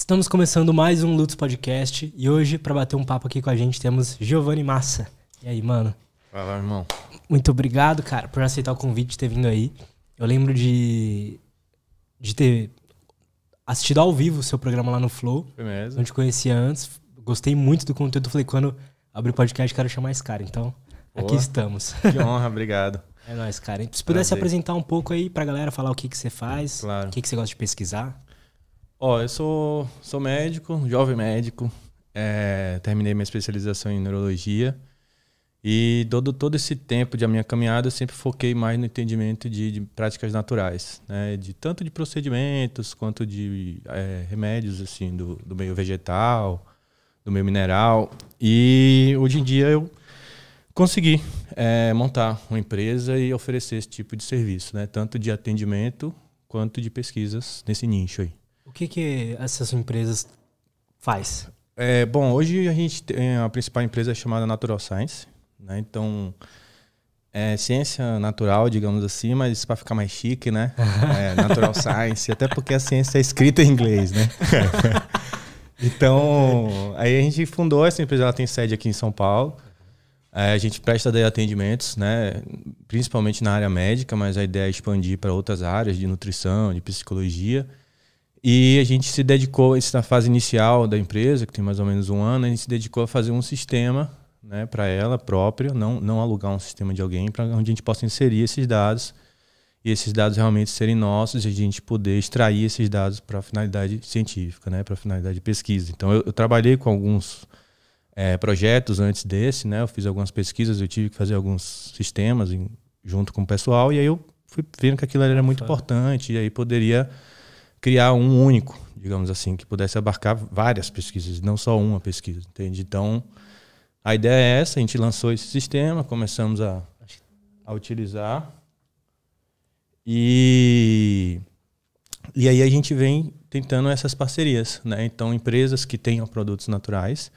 Estamos começando mais um Lutz Podcast e hoje, para bater um papo aqui com a gente, temos Giovanni Massa. E aí, mano? Fala, irmão. Muito obrigado, cara, por aceitar o convite de ter vindo aí. Eu lembro de, de ter assistido ao vivo o seu programa lá no Flow. Foi mesmo. Não te conhecia antes. Gostei muito do conteúdo. Falei, quando abrir o podcast, quero chamar esse cara. Então, Boa. aqui estamos. Que honra, obrigado. É nóis, cara. Se pudesse Prazer. apresentar um pouco aí pra galera, falar o que, que você faz, claro. o que, que você gosta de pesquisar. Ó, eu sou, sou médico, jovem médico, é, terminei minha especialização em neurologia e todo, todo esse tempo da minha caminhada eu sempre foquei mais no entendimento de, de práticas naturais, né? De tanto de procedimentos quanto de é, remédios, assim, do, do meio vegetal, do meio mineral. E hoje em dia eu consegui é, montar uma empresa e oferecer esse tipo de serviço, né? Tanto de atendimento quanto de pesquisas nesse nicho aí. O que, que essas empresas faz? É, bom, hoje a gente tem é, a principal empresa é chamada Natural Science, né? Então, é ciência natural, digamos assim, mas para ficar mais chique, né? É, natural Science, até porque a ciência é escrita em inglês, né? então, aí a gente fundou essa empresa, ela tem sede aqui em São Paulo. É, a gente presta daí atendimentos, né? Principalmente na área médica, mas a ideia é expandir para outras áreas de nutrição, de psicologia. E a gente se dedicou, isso na fase inicial da empresa, que tem mais ou menos um ano, a gente se dedicou a fazer um sistema né, para ela própria, não, não alugar um sistema de alguém, para onde a gente possa inserir esses dados e esses dados realmente serem nossos e a gente poder extrair esses dados para finalidade científica, né, para finalidade de pesquisa. Então, eu, eu trabalhei com alguns é, projetos antes desse, né, eu fiz algumas pesquisas, eu tive que fazer alguns sistemas em, junto com o pessoal, e aí eu fui vendo que aquilo era muito importante, e aí poderia criar um único, digamos assim, que pudesse abarcar várias pesquisas, não só uma pesquisa, entende? Então, a ideia é essa, a gente lançou esse sistema, começamos a, a utilizar e e aí a gente vem tentando essas parcerias, né? Então, empresas que tenham produtos naturais,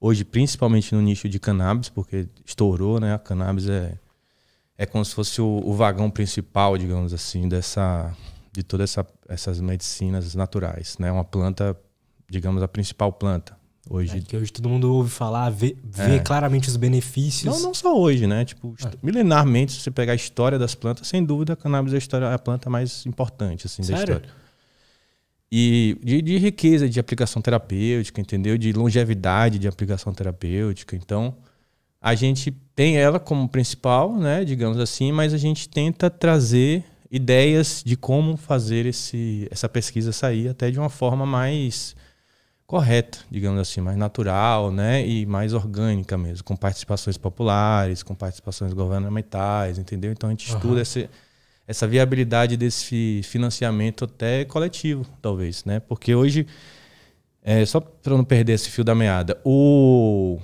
hoje principalmente no nicho de cannabis, porque estourou, né? A cannabis é é como se fosse o, o vagão principal, digamos assim, dessa de todas essa, essas medicinas naturais. Né? Uma planta, digamos, a principal planta. Hoje, é que hoje todo mundo ouve falar, vê, vê é. claramente os benefícios. Não, não só hoje, né? Tipo, ah. milenarmente, se você pegar a história das plantas, sem dúvida a cannabis é a, história, a planta mais importante assim, da história. E de, de, riqueza de aplicação terapêutica, entendeu? De longevidade de aplicação terapêutica. Então, a gente tem ela como principal, né? Digamos assim, mas a gente tenta trazer ideias de como fazer esse, essa pesquisa sair até de uma forma mais correta, digamos assim, mais natural, né, e mais orgânica mesmo, com participações populares, com participações governamentais, entendeu? Então a gente uhum. estuda essa, essa viabilidade desse financiamento até coletivo, talvez, né? Porque hoje, é, só para não perder esse fio da meada, o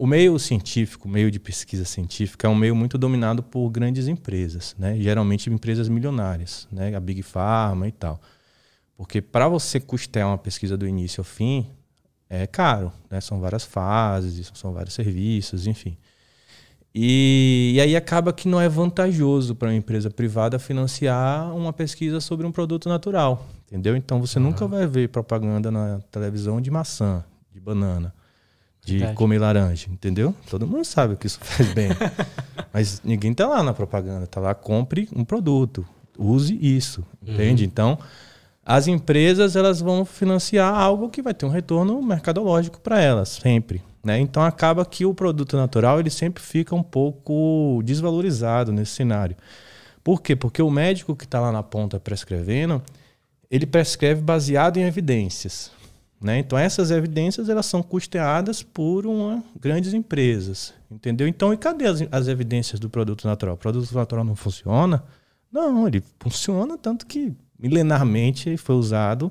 o meio científico, o meio de pesquisa científica, é um meio muito dominado por grandes empresas, né? geralmente empresas milionárias, né? a Big Pharma e tal. Porque para você custear uma pesquisa do início ao fim, é caro. Né? São várias fases, são vários serviços, enfim. E, e aí acaba que não é vantajoso para uma empresa privada financiar uma pesquisa sobre um produto natural, entendeu? Então você nunca vai ver propaganda na televisão de maçã, de banana de Verdade. comer laranja, entendeu? Todo mundo sabe que isso faz bem. Mas ninguém tá lá na propaganda, tá lá compre um produto, use isso, uhum. entende? Então, as empresas elas vão financiar algo que vai ter um retorno mercadológico para elas, sempre. Né? Então acaba que o produto natural ele sempre fica um pouco desvalorizado nesse cenário. Por quê? Porque o médico que está lá na ponta prescrevendo, ele prescreve baseado em evidências. Né? Então essas evidências elas são custeadas por uma, grandes empresas, entendeu? Então e cadê as, as evidências do produto natural? O produto natural não funciona? Não, ele funciona tanto que milenarmente foi usado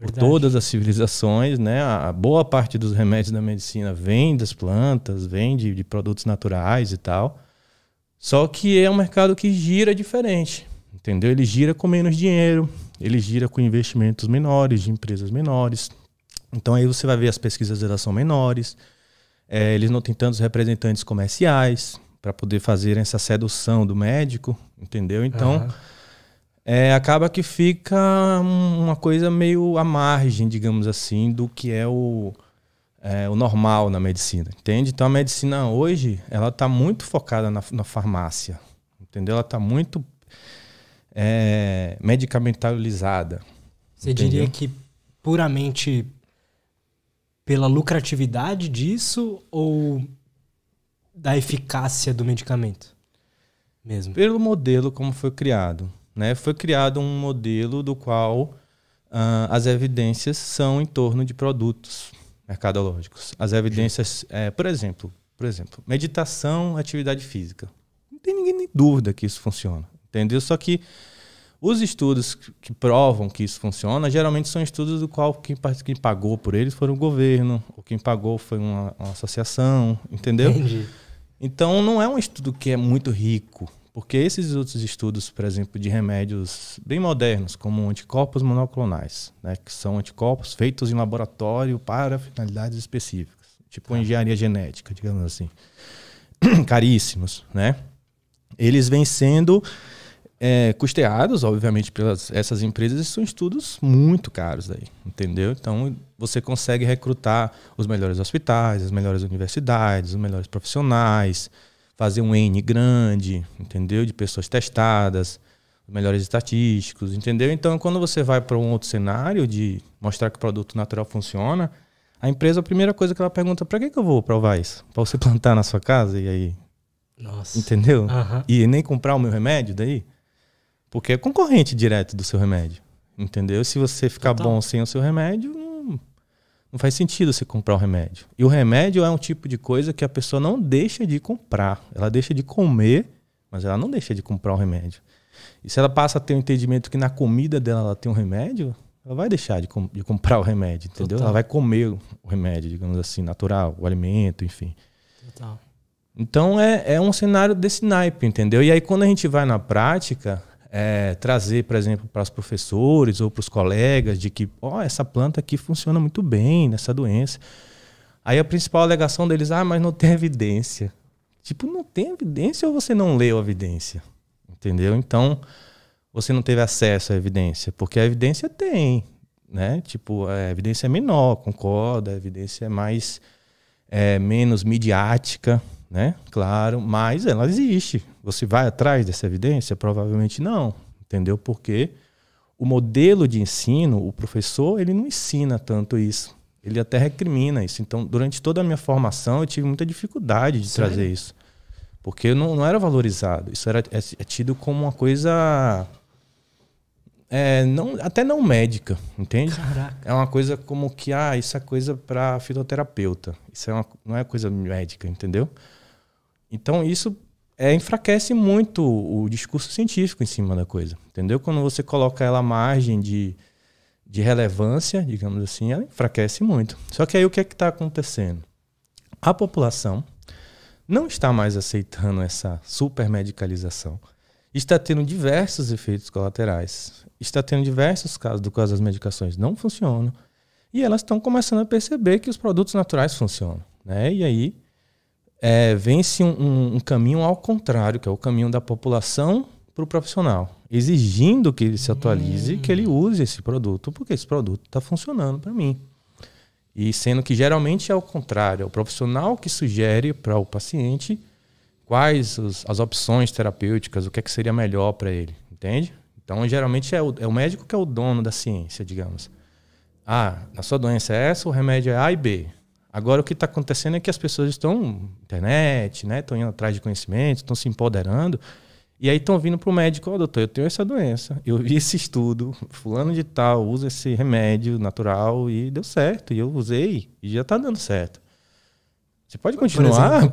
Verdade. por todas as civilizações, né? A, a boa parte dos remédios da medicina vem das plantas, vem de, de produtos naturais e tal. Só que é um mercado que gira diferente entendeu? Ele gira com menos dinheiro, ele gira com investimentos menores, de empresas menores. Então aí você vai ver as pesquisas elas são menores, é, eles não têm tantos representantes comerciais para poder fazer essa sedução do médico, entendeu? Então uhum. é, acaba que fica uma coisa meio à margem, digamos assim, do que é o, é, o normal na medicina, entende? Então a medicina hoje ela está muito focada na, na farmácia, entendeu? Ela está muito é, medicamentalizada. Você entendeu? diria que puramente pela lucratividade disso ou da eficácia do medicamento mesmo? Pelo modelo como foi criado. Né? Foi criado um modelo do qual uh, as evidências são em torno de produtos mercadológicos. As evidências, é, por exemplo, por exemplo, meditação, atividade física. Não tem ninguém nem dúvida que isso funciona. Entendeu? Só que os estudos que provam que isso funciona geralmente são estudos do qual quem, quem pagou por eles foi o governo, ou quem pagou foi uma, uma associação, entendeu? Entendi. Então não é um estudo que é muito rico, porque esses outros estudos, por exemplo, de remédios bem modernos, como anticorpos monoclonais, né, que são anticorpos feitos em laboratório para finalidades específicas, tipo ah. engenharia genética, digamos assim, caríssimos, né? Eles vêm sendo é, custeados, obviamente, pelas essas empresas, são estudos muito caros aí, entendeu? Então você consegue recrutar os melhores hospitais, as melhores universidades, os melhores profissionais, fazer um N grande, entendeu? De pessoas testadas, os melhores estatísticos, entendeu? Então quando você vai para um outro cenário de mostrar que o produto natural funciona, a empresa, a primeira coisa que ela pergunta, para que, que eu vou provar isso? Para você plantar na sua casa e aí, nossa. Entendeu? Uhum. E nem comprar o meu remédio daí? Porque é concorrente direto do seu remédio. Entendeu? Se você ficar bom sem o seu remédio, não, não faz sentido você comprar o um remédio. E o remédio é um tipo de coisa que a pessoa não deixa de comprar. Ela deixa de comer, mas ela não deixa de comprar o um remédio. E se ela passa a ter o um entendimento que na comida dela ela tem um remédio, ela vai deixar de, com, de comprar o remédio, entendeu? Total. Ela vai comer o remédio, digamos assim, natural, o alimento, enfim. Total. Então é, é um cenário desse naipe, entendeu? E aí quando a gente vai na prática, é, trazer, por exemplo, para os professores ou para os colegas de que, ó, oh, essa planta aqui funciona muito bem nessa doença. Aí a principal alegação deles, ah, mas não tem evidência. Tipo, não tem evidência ou você não leu a evidência? Entendeu? Então, você não teve acesso à evidência, porque a evidência tem, né? Tipo, a evidência é menor, concorda, a evidência é mais, é, menos midiática, né? Claro, mas ela existe. Você vai atrás dessa evidência? Provavelmente não, entendeu? Porque o modelo de ensino, o professor, ele não ensina tanto isso. Ele até recrimina isso. Então, durante toda a minha formação, eu tive muita dificuldade de trazer isso. Porque não, não, era valorizado. Isso era, é, é tido como uma coisa. É, não, até não médica, entende? Caraca. É uma coisa como que, ah, isso é coisa para fisioterapeuta. Isso é uma, não é coisa médica, entendeu? Então isso é, enfraquece muito o discurso científico em cima da coisa, entendeu? Quando você coloca ela à margem de, de relevância, digamos assim, ela enfraquece muito. Só que aí o que é que está acontecendo? A população não está mais aceitando essa supermedicalização. Está tendo diversos efeitos colaterais. Está tendo diversos casos do qual as medicações não funcionam. E elas estão começando a perceber que os produtos naturais funcionam. Né? E aí é, vence um, um, um caminho ao contrário, que é o caminho da população para o profissional, exigindo que ele se atualize, hum. que ele hum. use esse produto, porque esse produto está funcionando para mim. E sendo que geralmente é o contrário, é o profissional que sugere para o paciente quais os, as opções terapêuticas, o que, é que seria melhor para ele, entende? Então, geralmente é o, é o, médico que é o dono da ciência, digamos. Ah, na sua doença é essa, o remédio é A e B. Agora o que está acontecendo é que as pessoas estão internet, né? Estão indo atrás de conhecimento, estão se empoderando. E aí estão vindo para o médico, ó, oh, doutor, eu tenho essa doença, eu vi esse estudo, fulano de tal, usa esse remédio natural e deu certo. E eu usei e já está dando certo. Você pode continuar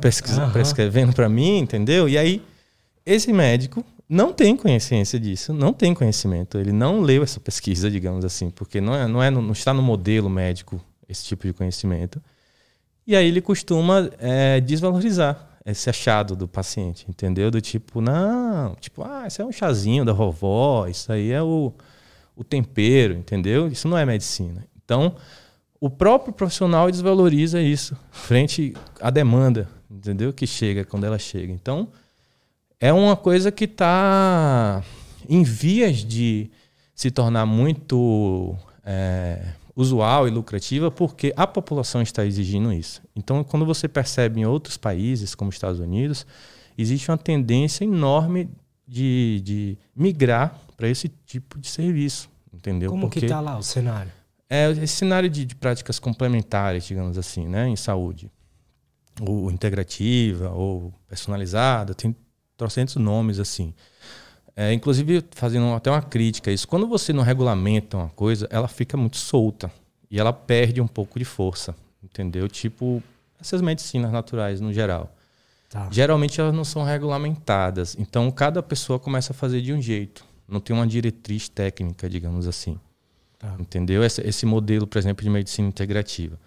prescrevendo para mim, entendeu? E aí, esse médico não tem consciência disso, não tem conhecimento. Ele não leu essa pesquisa, digamos assim, porque não, é, não, é, não está no modelo médico esse tipo de conhecimento. E aí ele costuma é, desvalorizar esse achado do paciente, entendeu? Do tipo, não, tipo, ah, isso é um chazinho da vovó, isso aí é o, o tempero, entendeu? Isso não é medicina. Então, o próprio profissional desvaloriza isso frente à demanda, entendeu? Que chega quando ela chega. Então, é uma coisa que está em vias de se tornar muito é, usual e lucrativa porque a população está exigindo isso. Então, quando você percebe em outros países, como Estados Unidos, existe uma tendência enorme de, de migrar para esse tipo de serviço, entendeu? Como porque que está lá o cenário? É esse cenário de, de, práticas complementares, digamos assim, né, em saúde. Ou integrativa, ou personalizada, tem trocentos nomes assim. É, inclusive, fazendo até uma crítica a isso, quando você não regulamenta uma coisa, ela fica muito solta e ela perde um pouco de força, entendeu? Tipo, essas medicinas naturais no geral. Tá. Geralmente elas não são regulamentadas, então cada pessoa começa a fazer de um jeito, não tem uma diretriz técnica, digamos assim. Tá. Entendeu? Esse, esse modelo, por exemplo, de medicina integrativa.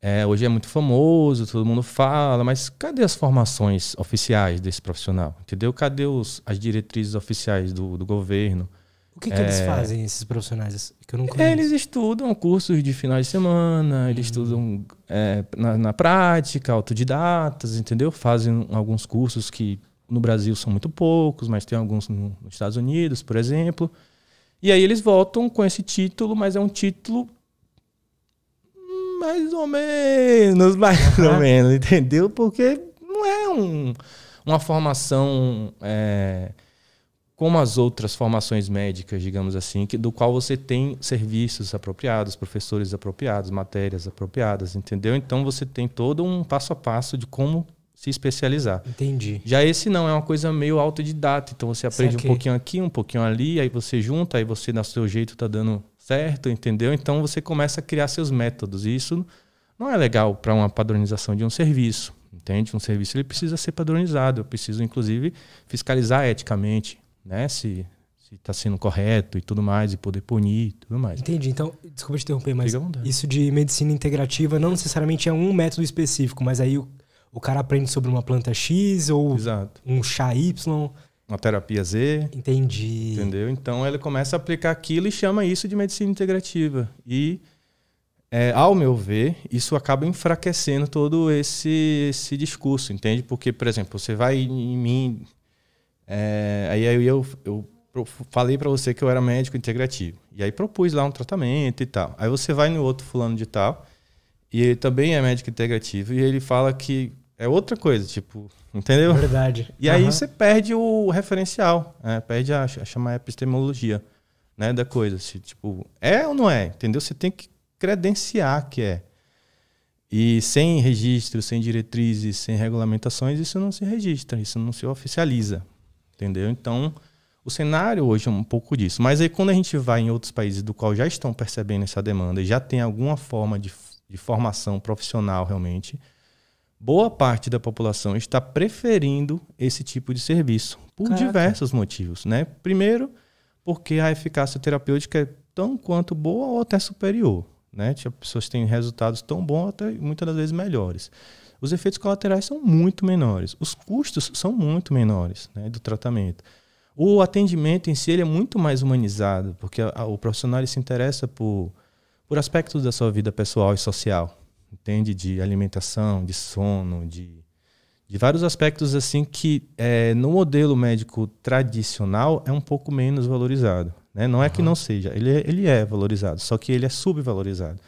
É, hoje é muito famoso, todo mundo fala, mas cadê as formações oficiais desse profissional? Entendeu? Cadê os, as diretrizes oficiais do, do governo? O que, que é, eles fazem, esses profissionais que eu não conheço? Eles estudam cursos de final de semana, eles hum. estudam é, na, na, prática, autodidatas, entendeu? Fazem alguns cursos que no Brasil são muito poucos, mas tem alguns nos Estados Unidos, por exemplo. E aí eles voltam com esse título, mas é um título mais ou menos, mais ou menos, entendeu? Porque não é um, uma formação é, como as outras formações médicas, digamos assim, que, do qual você tem serviços apropriados, professores apropriados, matérias apropriadas, entendeu? Então você tem todo um passo a passo de como se especializar. Entendi. Já esse não, é uma coisa meio autodidata. Então você aprende Saquei. um pouquinho aqui, um pouquinho ali, aí você junta, aí você, no seu jeito, tá dando certo, entendeu? Então você começa a criar seus métodos. E isso não é legal para uma padronização de um serviço, entende? Um serviço ele precisa ser padronizado. Eu preciso, inclusive, fiscalizar eticamente, né? Se está se tá sendo correto e tudo mais, e poder punir e tudo mais. Entendi. Então, desculpa te interromper, mas isso de medicina integrativa não necessariamente é um método específico, mas aí o, o cara aprende sobre uma planta X ou Exato. um chá Y uma terapia Z. Entendi. Entendeu? Então ele começa a aplicar aquilo e chama isso de medicina integrativa. E, é, ao meu ver, isso acaba enfraquecendo todo esse, esse discurso, entende? Porque, por exemplo, você vai em mim. É, aí eu, eu, eu falei para você que eu era médico integrativo. E aí propus lá um tratamento e tal. Aí você vai no outro fulano de tal. E ele também é médico integrativo. E ele fala que é outra coisa, tipo, entendeu? Verdade. E uhum. aí você perde o referencial, né? perde a, a chamar epistemologia né, da coisa. Se, tipo, é ou não é, entendeu? Você tem que credenciar que é. E sem registro, sem diretrizes, sem regulamentações, isso não se registra, isso não se oficializa, entendeu? Então, o cenário hoje é um pouco disso. Mas aí quando a gente vai em outros países do qual já estão percebendo essa demanda e já tem alguma forma de, de formação profissional realmente boa parte da população está preferindo esse tipo de serviço por Caraca. diversos motivos, né? Primeiro, porque a eficácia terapêutica é tão quanto boa ou até superior, né? As tipo, pessoas têm resultados tão bons até muitas das vezes melhores. Os efeitos colaterais são muito menores, os custos são muito menores né, do tratamento. O atendimento em si ele é muito mais humanizado, porque a, a, o profissional se interessa por, por aspectos da sua vida pessoal e social entende? De alimentação, de sono, de, de vários aspectos assim que é, no modelo médico tradicional é um pouco menos valorizado. Né? Não é que não seja, ele, é, ele é valorizado, só que ele é subvalorizado.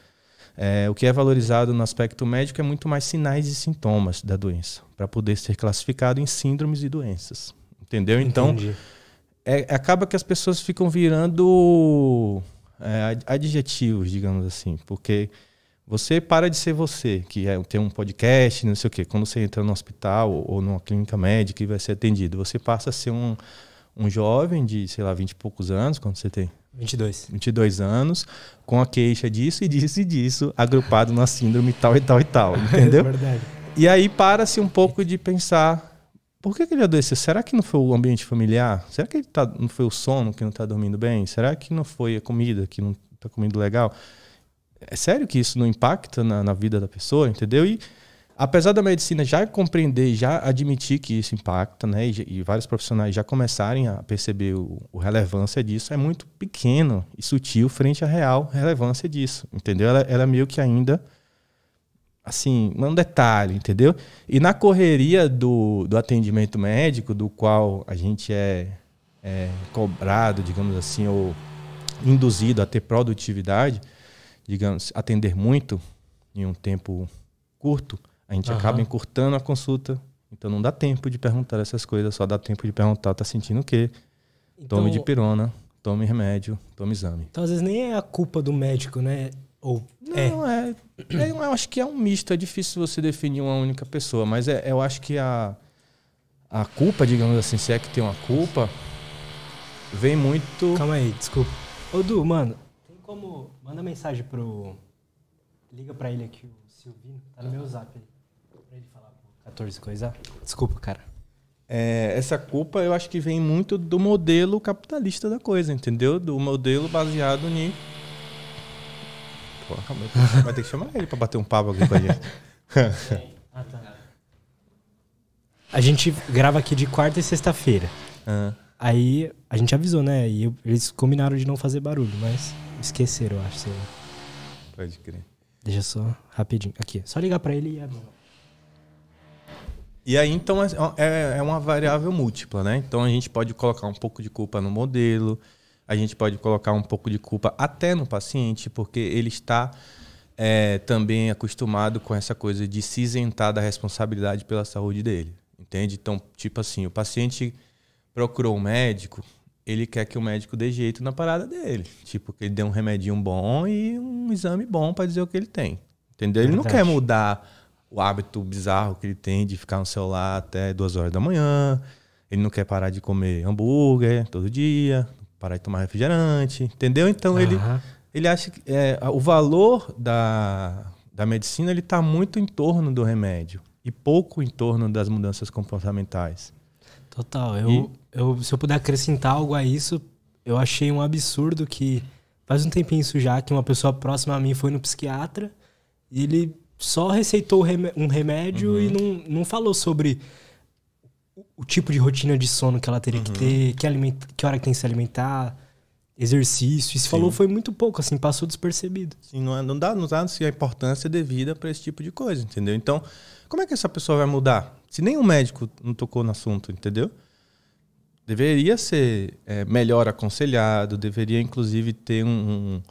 É, o que é valorizado no aspecto médico é muito mais sinais e sintomas da doença, para poder ser classificado em síndromes e doenças. Entendeu? Então, é, acaba que as pessoas ficam virando é, adjetivos, digamos assim, porque você para de ser você, que é ter um podcast, não sei o quê. Quando você entra no hospital ou, numa clínica médica e vai ser atendido, você passa a ser um, um jovem de, sei lá, 20 e poucos anos, quando você tem? 22. 22 anos, com a queixa disso e disso e disso, agrupado na síndrome tal e tal e tal, é entendeu? É verdade. E aí para-se um pouco de pensar, por que, que, ele adoeceu? Será que não foi o ambiente familiar? Será que ele tá, não foi o sono que não está dormindo bem? Será que não foi a comida que não está comendo legal? é sério que isso não impacta na, na vida da pessoa, entendeu? E apesar da medicina já compreender, já admitir que isso impacta, né, e, e vários profissionais já começarem a perceber o, o, relevância disso, é muito pequeno e sutil frente à real relevância disso, entendeu? Ela, ela é meio que ainda assim, um detalhe, entendeu? E na correria do, do atendimento médico, do qual a gente é, é cobrado, digamos assim, ou induzido a ter produtividade, digamos, atender muito em um tempo curto, a gente uhum. acaba encurtando a consulta. Então não dá tempo de perguntar essas coisas, só dá tempo de perguntar, tá sentindo o quê? Então, tome de pirona, tome remédio, tome exame. Então às vezes nem é a culpa do médico, né? Ou não, é. é, é eu acho que é um misto, é difícil você definir uma única pessoa, mas é, eu acho que a, a culpa, digamos assim, se é que tem uma culpa, vem muito. Calma aí, desculpa. Ô Du, mano, Manda mensagem pro. Liga pra ele aqui, o Silvino. Tá no meu zap aí. Pra ele falar pô, 14 coisa. Desculpa, cara. É, essa culpa eu acho que vem muito do modelo capitalista da coisa, entendeu? Do modelo baseado em. Pô, vai ter que chamar ele pra bater um papo aqui com a gente. ah, tá. A gente grava aqui de quarta e sexta-feira. Ah. Aí a gente avisou, né? E eles combinaram de não fazer barulho, mas. Esqueceram, eu acho, sei Pode crer. Deixa só rapidinho. Aqui, só ligar para ele e abre. E aí, então, é, é, é uma variável múltipla, né? Então, a gente pode colocar um pouco de culpa no modelo, a gente pode colocar um pouco de culpa até no paciente, porque ele está é, também acostumado com essa coisa de se isentar da responsabilidade pela saúde dele, entende? Então, tipo assim, o paciente procurou um médico, ele quer que o médico dê jeito na parada dele. Tipo, que ele dê um remedinho bom e um exame bom para dizer o que ele tem. Entendeu? Ele Verdade. não quer mudar o hábito bizarro que ele tem de ficar no celular até duas horas da manhã. Ele não quer parar de comer hambúrguer todo dia, parar de tomar refrigerante, entendeu? Então uhum. ele, ele acha que é, o valor da, da medicina ele está muito em torno do remédio e pouco em torno das mudanças comportamentais. Total. Eu, e... eu, se eu puder acrescentar algo a isso, eu achei um absurdo que faz um tempinho isso já, que uma pessoa próxima a mim foi no psiquiatra e ele só receitou um remédio uhum. e não, não falou sobre o tipo de rotina de sono que ela teria uhum. que ter, que, alimenta, que hora que tem que se alimentar, exercício. Isso falou foi muito pouco, assim, passou despercebido. Sim, não, é, não dá, não dá assim, a importância devida para esse tipo de coisa, entendeu? Então, como é que essa pessoa vai mudar? Se nem o médico não tocou no assunto, entendeu? Deveria ser é, melhor aconselhado, deveria inclusive ter um, um,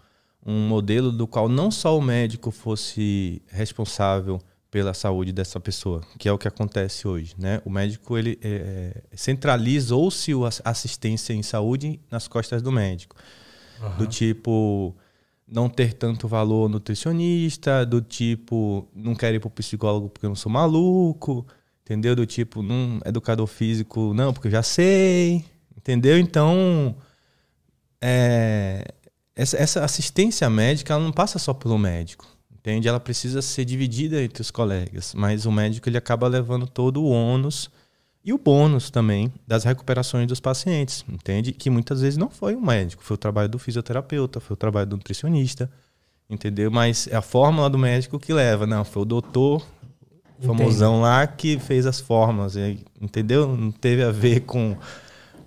um modelo do qual não só o médico fosse responsável pela saúde dessa pessoa, que é o que acontece hoje, né? O médico ele é, é centralizou-se a assistência é em saúde nas costas do médico, uhum. do tipo não ter tanto valor nutricionista, do tipo não quero ir para o psicólogo porque eu não sou maluco, entendeu? Do tipo não educador físico não porque eu já sei, entendeu? Então é, essa, essa assistência médica ela não passa só pelo médico Entende? Ela precisa ser dividida entre os colegas, mas o médico ele acaba levando todo o ônus e o bônus também das recuperações dos pacientes, entende? Que muitas vezes não foi o médico, foi o trabalho do fisioterapeuta, foi o trabalho do nutricionista, entendeu? Mas é a fórmula do médico que leva, não, foi o doutor famosão Entendi. lá que fez as fórmulas, entendeu? Não teve a ver com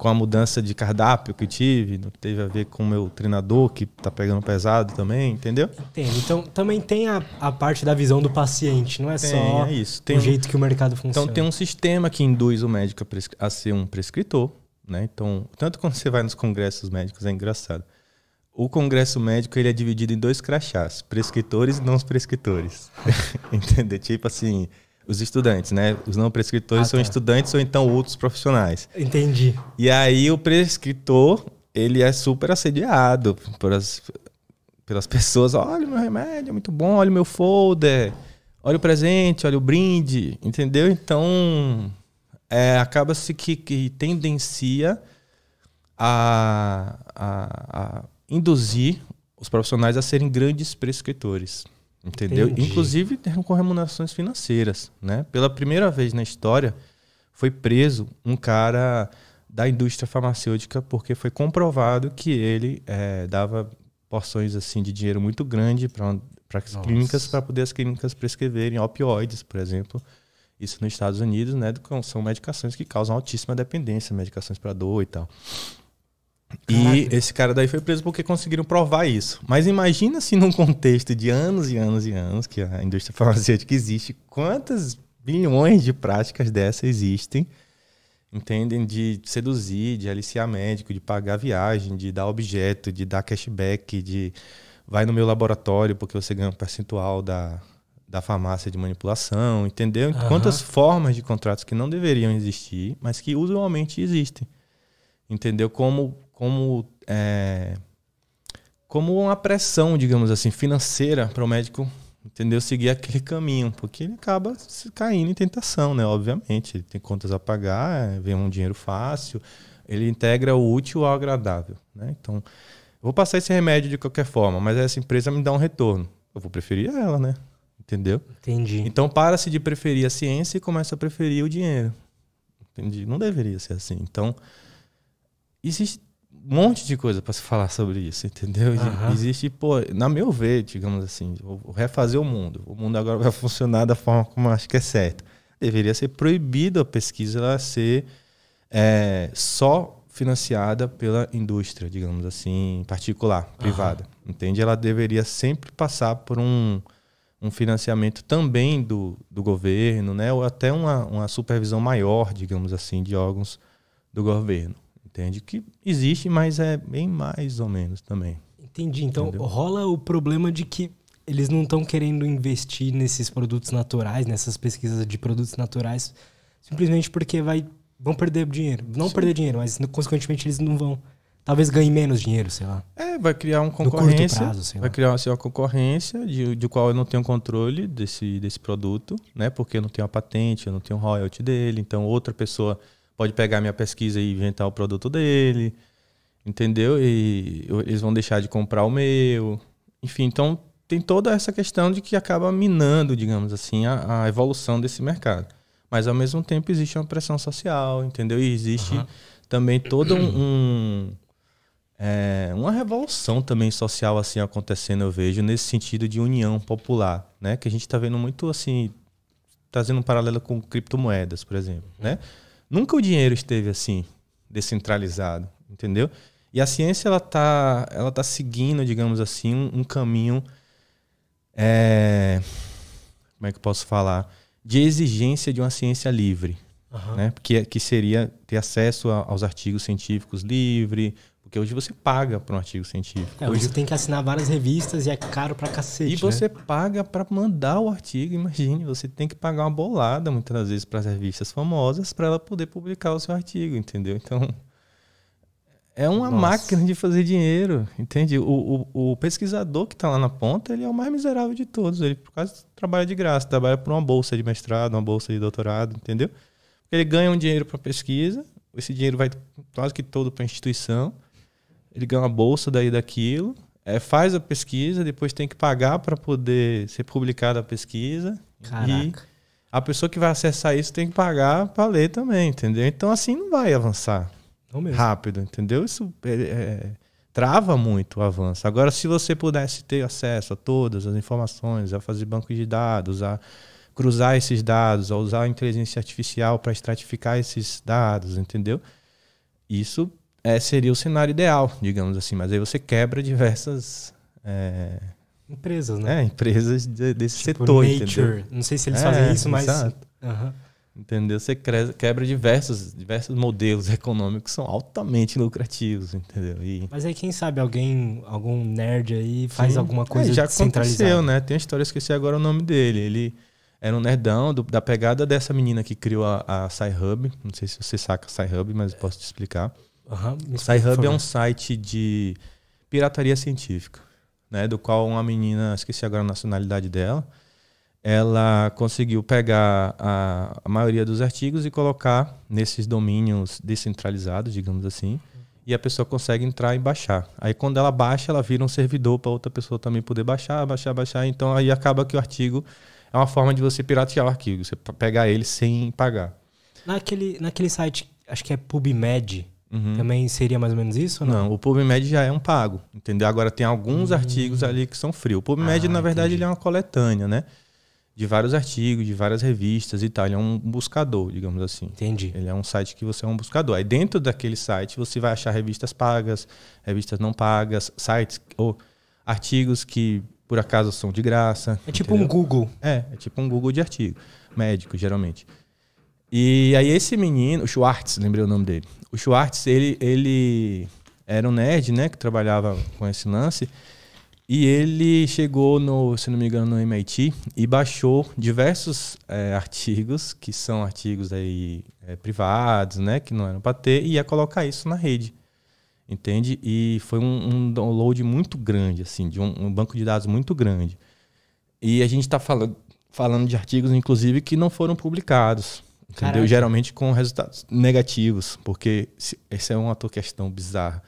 com a mudança de cardápio que tive, não teve a ver com o meu treinador que tá pegando pesado também, entendeu? Entendo. Então também tem a, a parte da visão do paciente, não é tem, só é isso. Tem o um, jeito que o mercado funciona. Então tem um sistema que induz o médico a, a ser um prescritor, né? Então, tanto quando você vai nos congressos médicos é engraçado. O congresso médico ele é dividido em dois crachás, prescritores e não prescritores. Entendeu? Tipo assim, os estudantes, né? Os não prescritores ah, são tá. estudantes ou então outros profissionais. Entendi. E aí o prescritor, ele é super assediado pelas, pelas pessoas. Olha o meu remédio, é muito bom, olha o meu folder, olha o presente, olha o brinde, entendeu? Então, é, acaba-se que, que tendencia a, a, a induzir os profissionais a serem grandes prescritores. Entendeu? Entendi. Inclusive com remunerações financeiras, né? Pela primeira vez na história foi preso um cara da indústria farmacêutica porque foi comprovado que ele é, dava porções assim de dinheiro muito grande para as clínicas para poder as clínicas prescreverem opioides, por exemplo. Isso nos Estados Unidos, né? São medicações que causam altíssima dependência, medicações para dor e tal. E esse cara daí foi preso porque conseguiram provar isso. Mas imagina se num contexto de anos e anos e anos que a indústria farmacêutica existe, quantas bilhões de práticas dessas existem, entendem? De seduzir, de aliciar médico, de pagar viagem, de dar objeto, de dar cashback, de vai no meu laboratório porque você ganha um percentual da, da farmácia de manipulação, entendeu? Uhum. Quantas formas de contratos que não deveriam existir, mas que usualmente existem. Entendeu? Como como é, como uma pressão, digamos assim, financeira para o médico, entendeu? Seguir aquele caminho, porque ele acaba caindo em tentação, né? Obviamente, ele tem contas a pagar, é, vem um dinheiro fácil, ele integra o útil ao agradável, né? Então, vou passar esse remédio de qualquer forma, mas essa empresa me dá um retorno. Eu vou preferir ela, né? Entendeu? Entendi. Então, para-se de preferir a ciência e começa a preferir o dinheiro. Entendi. Não deveria ser assim. Então, existe monte de coisa para se falar sobre isso, entendeu? Uhum. Existe, pô, na meu ver, digamos assim, refazer o mundo. O mundo agora vai funcionar da forma como eu acho que é certo. Deveria ser proibido a pesquisa ela ser é, só financiada pela indústria, digamos assim, particular, privada. Uhum. Entende? Ela deveria sempre passar por um, um financiamento também do, do governo, né? Ou até uma, uma supervisão maior, digamos assim, de órgãos do governo. Entende? Que existe, mas é bem mais ou menos também. Entendi. Então Entendeu? rola o problema de que eles não estão querendo investir nesses produtos naturais, nessas pesquisas de produtos naturais, simplesmente porque vai, vão perder dinheiro. Não Sim. perder dinheiro, mas consequentemente eles não vão. Talvez ganhem menos dinheiro, sei lá. É, vai criar uma concorrência. Prazo, sei lá. vai criar assim, uma concorrência de, de qual eu não tenho controle desse, desse produto, né? Porque eu não tenho a patente, eu não tenho royalty dele, então outra pessoa pode pegar minha pesquisa e inventar o produto dele, entendeu? E eles vão deixar de comprar o meu. Enfim, então tem toda essa questão de que acaba minando, digamos assim, a, a evolução desse mercado. Mas ao mesmo tempo existe uma pressão social, entendeu? E existe uhum. também todo um, um é uma revolução também social assim acontecendo, eu vejo, nesse sentido de união popular, né? Que a gente está vendo muito assim, trazendo um paralelo com criptomoedas, por exemplo, né? Nunca o dinheiro esteve assim, descentralizado, entendeu? E a ciência ela tá, ela tá seguindo, digamos assim, um, um caminho é, como é que eu posso falar? De exigência de uma ciência livre, uhum. né? Que, é, que seria ter acesso a, aos artigos científicos livre, porque hoje você paga para um artigo científico. É, hoje você tem que assinar várias revistas e é caro para cacete. E você né? paga para mandar o artigo. Imagine, você tem que pagar uma bolada muitas das vezes para as revistas famosas para ela poder publicar o seu artigo, entendeu? Então. É uma Nossa. máquina de fazer dinheiro, entende? O, o, o pesquisador que está lá na ponta, ele é o mais miserável de todos. Ele quase trabalha de graça, trabalha por uma bolsa de mestrado, uma bolsa de doutorado, entendeu? Ele ganha um dinheiro para pesquisa, esse dinheiro vai quase que todo para a instituição, ele ganha uma bolsa daí daquilo, é, faz a pesquisa, depois tem que pagar para poder ser publicada a pesquisa. Caraca. E a pessoa que vai acessar isso tem que pagar para ler também, entendeu? Então assim não vai avançar não rápido, entendeu? Isso é, é, trava muito o avanço. Agora, se você pudesse ter acesso a todas as informações, a fazer banco de dados, a cruzar esses dados, a usar a inteligência artificial para estratificar esses dados, entendeu? Isso é, seria o cenário ideal, digamos assim. Mas aí você quebra diversas. É... Empresas, né? É, empresas de, desse tipo setor. Nature. Entendeu? Não sei se eles fazem é, isso, mas. Exato. Uhum. Entendeu? Você quebra diversos, diversos modelos econômicos que são altamente lucrativos, entendeu? E... Mas aí quem sabe alguém, algum nerd aí faz Sim. alguma é, coisa é, já aconteceu, né? Tem uma história, esqueci agora o nome dele. Ele era um nerdão do, da pegada dessa menina que criou a, a Sci Hub. Não sei se você saca a Sci Hub, mas posso te explicar. Uhum, SciHub é um site de pirataria científica, né? Do qual uma menina, esqueci agora a nacionalidade dela, ela conseguiu pegar a, a maioria dos artigos e colocar nesses domínios descentralizados, digamos assim, e a pessoa consegue entrar e baixar. Aí quando ela baixa, ela vira um servidor para outra pessoa também poder baixar, baixar, baixar. Então aí acaba que o artigo é uma forma de você piratear o arquivo, você pegar ele sem pagar. Naquele, naquele site, acho que é PubMed, Uhum. Também seria mais ou menos isso? Não? não? o PubMed já é um pago, entendeu? Agora tem alguns uhum. artigos ali que são free. O PubMed, ah, na verdade, ele é uma coletânea, né? De vários artigos, de várias revistas e tal. Ele é um buscador, digamos assim. Entendi. Ele é um site que você é um buscador. Aí dentro daquele site você vai achar revistas pagas, revistas não pagas, sites ou artigos que por acaso são de graça. É tipo entendeu? um Google. É, é tipo um Google de artigo. Médico, geralmente. E aí esse menino, o Schwartz, lembrei o nome dele. O Schwartz, ele, ele era um nerd, né? Que trabalhava com esse lance. E ele chegou, no, se não me engano, no MIT e baixou diversos é, artigos, que são artigos aí é, privados, né? Que não eram para ter, e ia colocar isso na rede. Entende? E foi um, um download muito grande, assim, de um, um, banco de dados muito grande. E a gente está falando, falando de artigos, inclusive, que não foram publicados. Entendeu? Caraca. Geralmente com resultados negativos, porque se, essa é uma questão bizarra.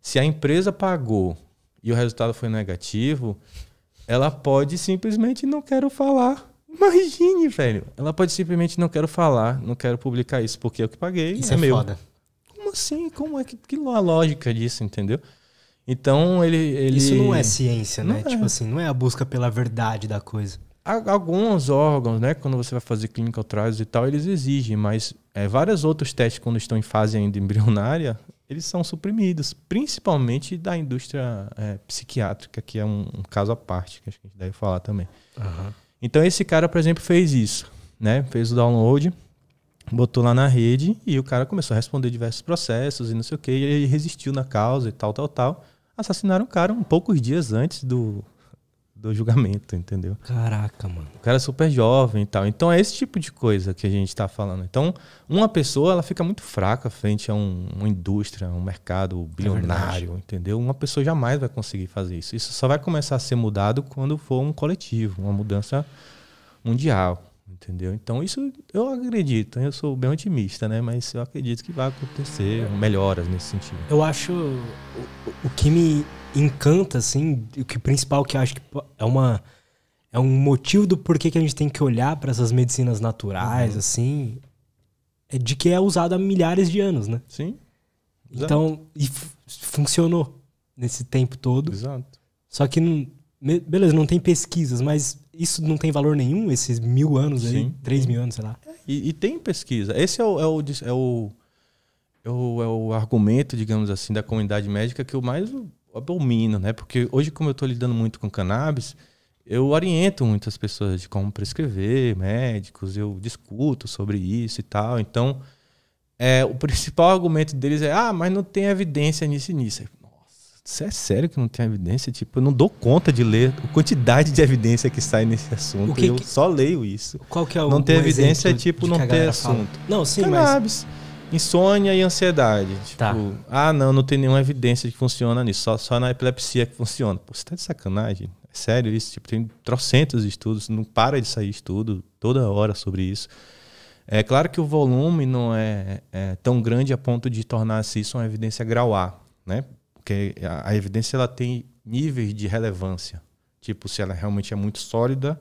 Se a empresa pagou e o resultado foi negativo, ela pode simplesmente não quero falar. Imagine, velho. Ela pode simplesmente não quero falar, não quero publicar isso, porque eu é que paguei. Isso é, é meu. Foda. Como assim? Como é que, que a lógica disso, entendeu? Então ele, ele. Isso não é ciência, né? Não é. tipo é. assim, não é a busca pela verdade da coisa. Alguns órgãos, né, quando você vai fazer clinical trials e tal, eles exigem, mas é, vários outros testes, quando estão em fase ainda embrionária, eles são suprimidos, principalmente da indústria é, psiquiátrica, que é um, um, caso à parte, que acho que a gente deve falar também. Uhum. Então, esse cara, por exemplo, fez isso, né? fez o download, botou lá na rede e o cara começou a responder diversos processos e não sei o que, ele resistiu na causa e tal, tal, tal. Assassinaram o cara um poucos dias antes do, do julgamento, entendeu? Caraca, mano. O cara é super jovem e tal. Então é esse tipo de coisa que a gente está falando. Então, uma pessoa, ela fica muito fraca frente a um, uma indústria, um mercado é bilionário, é entendeu? Uma pessoa jamais vai conseguir fazer isso. Isso só vai começar a ser mudado quando for um coletivo, uma mudança mundial entendeu? Então isso eu acredito, eu sou bem otimista, né? Mas eu acredito que vai acontecer melhoras nesse sentido. Eu acho o, o que me encanta, assim, o que principal que eu acho que é uma é um motivo do porquê que a gente tem que olhar para essas medicinas naturais, uhum. assim, é de que é usado há milhares de anos, né? Sim. Exato. Então, e funcionou nesse tempo todo. Exato. Só que, beleza, não tem pesquisas, mas isso não tem valor nenhum, esses mil anos sim, aí, três mil anos, sei lá. E, e tem pesquisa. Esse é o, é o, é o, é, o, é, o, argumento, digamos assim, da comunidade médica que eu mais abomino, né? Porque hoje, como eu estou lidando muito com cannabis, eu oriento muitas pessoas de como prescrever, médicos, eu discuto sobre isso e tal. Então, é, o principal argumento deles é: ah, mas não tem evidência nisso e nisso é sério que não tem evidência? Tipo, eu não dou conta de ler a quantidade de evidência que sai nesse assunto. Que, eu que, só leio isso. Qual que é o tipo, Não ter evidência é tipo não ter assunto. Fala. Não, sim, Cannabis, mas... insônia e ansiedade. Tipo, tá. ah, não, não tem nenhuma evidência que funciona nisso. Só, só na epilepsia que funciona. Pô, você tá de sacanagem? É sério isso? Tipo, tem trocentos de estudos, não para de sair estudo toda hora sobre isso. É claro que o volume não é, é tão grande a ponto de tornar-se isso uma evidência grau A, né? Porque a, a evidência ela tem níveis de relevância. Tipo, se ela realmente é muito sólida,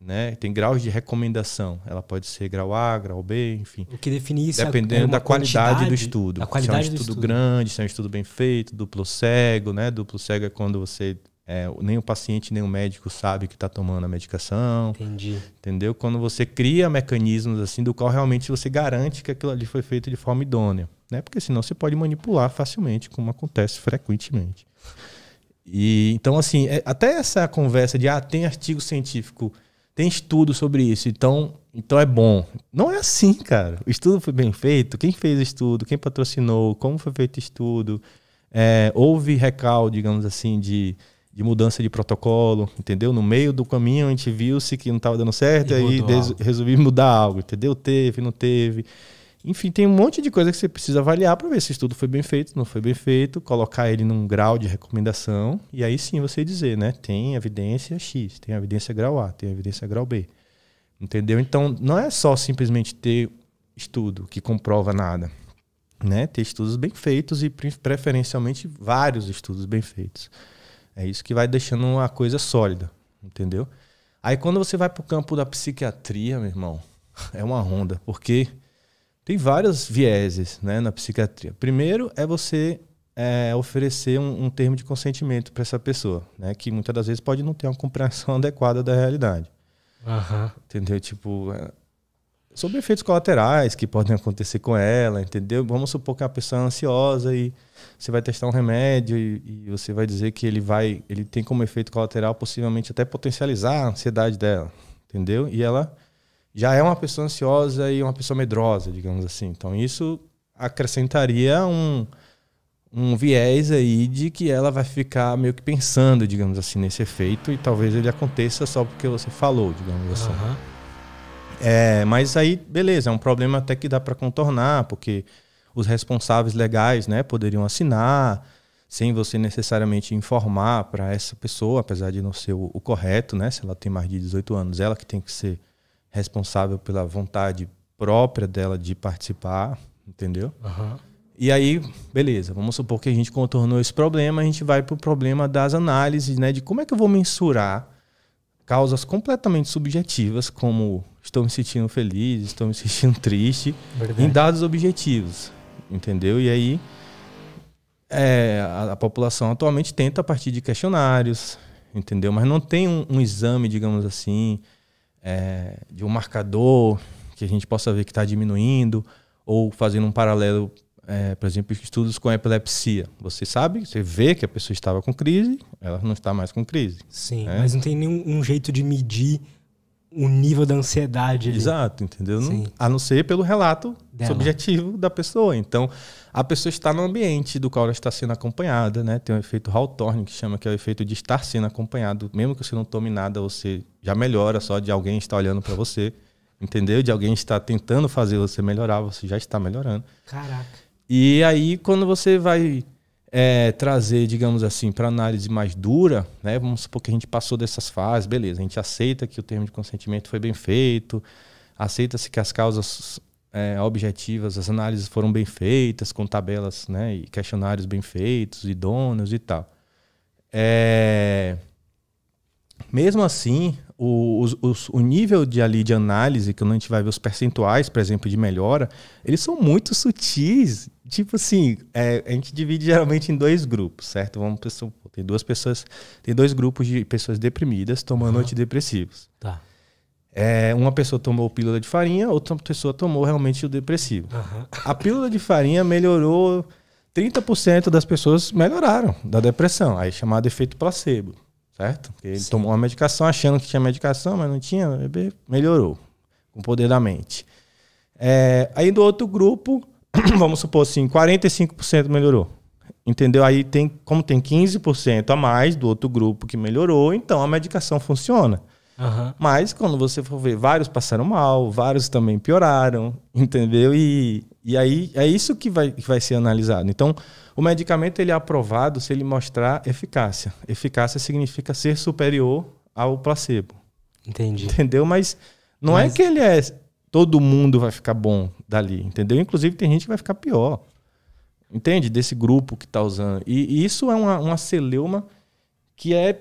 né? Tem graus de recomendação. Ela pode ser grau A, grau B, enfim. O que definir isso é Dependendo é da qualidade do estudo. A qualidade se é um estudo, estudo, grande, se é um estudo bem feito, duplo cego, né? Duplo cego é quando você. É, nem o paciente, nem o médico sabe que está tomando a medicação. Entendi. Entendeu? Quando você cria mecanismos assim, do qual realmente você garante que aquilo ali foi feito de forma idônea né? Porque senão você pode manipular facilmente, como acontece frequentemente. E então assim, é, até essa conversa de ah, tem artigo científico, tem estudo sobre isso, então, então é bom. Não é assim, cara. O estudo foi bem feito, quem fez o estudo, quem patrocinou, como foi feito o estudo, é, houve recal, digamos assim, de de mudança de protocolo, entendeu? No meio do caminho a gente viu-se que não estava dando certo, e aí resolvi mudar algo, entendeu? Teve, não teve. Enfim, tem um monte de coisa que você precisa avaliar para ver se o estudo foi bem feito, não foi bem feito, colocar ele num grau de recomendação e aí sim você dizer, né? Tem evidência X, tem evidência grau A, tem evidência grau B. Entendeu? Então, não é só simplesmente ter estudo que comprova nada, né? Ter estudos bem feitos e preferencialmente vários estudos bem feitos. É isso que vai deixando a coisa sólida, entendeu? Aí quando você vai para o campo da psiquiatria, meu irmão, é uma ronda, porque tem vários vieses né, na psiquiatria. Primeiro é você é, oferecer um, um, termo de consentimento para essa pessoa, né, que muitas das vezes pode não ter uma compreensão adequada da realidade. Uhum. Entendeu? Tipo, é, sobre efeitos colaterais que podem acontecer com ela, entendeu? Vamos supor que é a pessoa é ansiosa e você vai testar um remédio e, e você vai dizer que ele vai, ele tem como efeito colateral possivelmente até potencializar a ansiedade dela, entendeu? E ela já é uma pessoa ansiosa e uma pessoa medrosa, digamos assim. Então isso acrescentaria um, um viés aí de que ela vai ficar meio que pensando, digamos assim, nesse efeito e talvez ele aconteça só porque você falou, digamos assim. Uhum. É, mas aí, beleza, é um problema até que dá para contornar, porque os responsáveis legais, né, poderiam assinar sem você necessariamente informar para essa pessoa, apesar de não ser o, o correto, né, se ela tem mais de 18 anos, ela que tem que ser responsável pela vontade própria dela de participar, entendeu? Uhum. E aí, beleza, vamos supor que a gente contornou esse problema, a gente vai para o problema das análises, né? De como é que eu vou mensurar causas completamente subjetivas, como estou me sentindo feliz, estou me sentindo triste, Verdade. em dados objetivos, entendeu? E aí, é, a, a, população atualmente tenta a partir de questionários, entendeu? Mas não tem um, um exame, digamos assim, é, de um marcador que a gente possa ver que está diminuindo, ou fazendo um paralelo, é, por exemplo, estudos com epilepsia. Você sabe, você vê que a pessoa estava com crise, ela não está mais com crise. Sim, né? mas não tem nenhum um jeito de medir o nível da ansiedade. Ali. Exato, entendeu? A não ser pelo relato Dela. subjetivo da pessoa. Então, a pessoa está no ambiente do qual ela está sendo acompanhada, né? Tem um efeito Hawthorne, que chama que é o efeito de estar sendo acompanhado. Mesmo que você não tome nada, você já melhora só de alguém estar olhando para você, entendeu? De alguém estar tentando fazer você melhorar, você já está melhorando. Caraca. E aí, quando você vai é, trazer, digamos assim, para análise mais dura, né? Vamos supor que a gente passou dessas fases, beleza, a gente aceita que o termo de consentimento foi bem feito, aceita-se que as causas é, objetivas, as análises foram bem feitas, com tabelas né, e questionários bem feitos, idôneos e tal. É... Mesmo assim, o, o nível de, ali, de análise, que a gente vai ver os percentuais, por exemplo, de melhora, eles são muito sutis. Tipo assim, é, a gente divide geralmente em dois grupos, certo? Vamos pessoa, tem duas pessoas, tem dois grupos de pessoas deprimidas tomando uhum. antidepressivos. Tá. É, uma pessoa tomou pílula de farinha, outra pessoa tomou realmente o depressivo. Uhum. A pílula de farinha melhorou, 30% das pessoas melhoraram da depressão, aí é chamado efeito placebo, certo? ele Sim. tomou uma medicação achando que tinha medicação, mas não tinha, melhorou com o poder da mente. É, aí do outro grupo, vamos supor assim, 45% melhorou. Entendeu? Aí tem, como tem 15% a mais do outro grupo que melhorou, então a medicação funciona. Uhum. Mas quando você for ver, vários passaram mal, vários também pioraram, entendeu? E, e aí é isso que vai, que vai ser analisado. Então, o medicamento ele é aprovado se ele mostrar eficácia. Eficácia significa ser superior ao placebo. Entendi. Entendeu? Mas não é Mas... é que ele é todo mundo vai ficar bom dali, entendeu? Inclusive tem gente que vai ficar pior. Entende? Desse grupo que está usando. E, e isso é uma, uma celeuma que é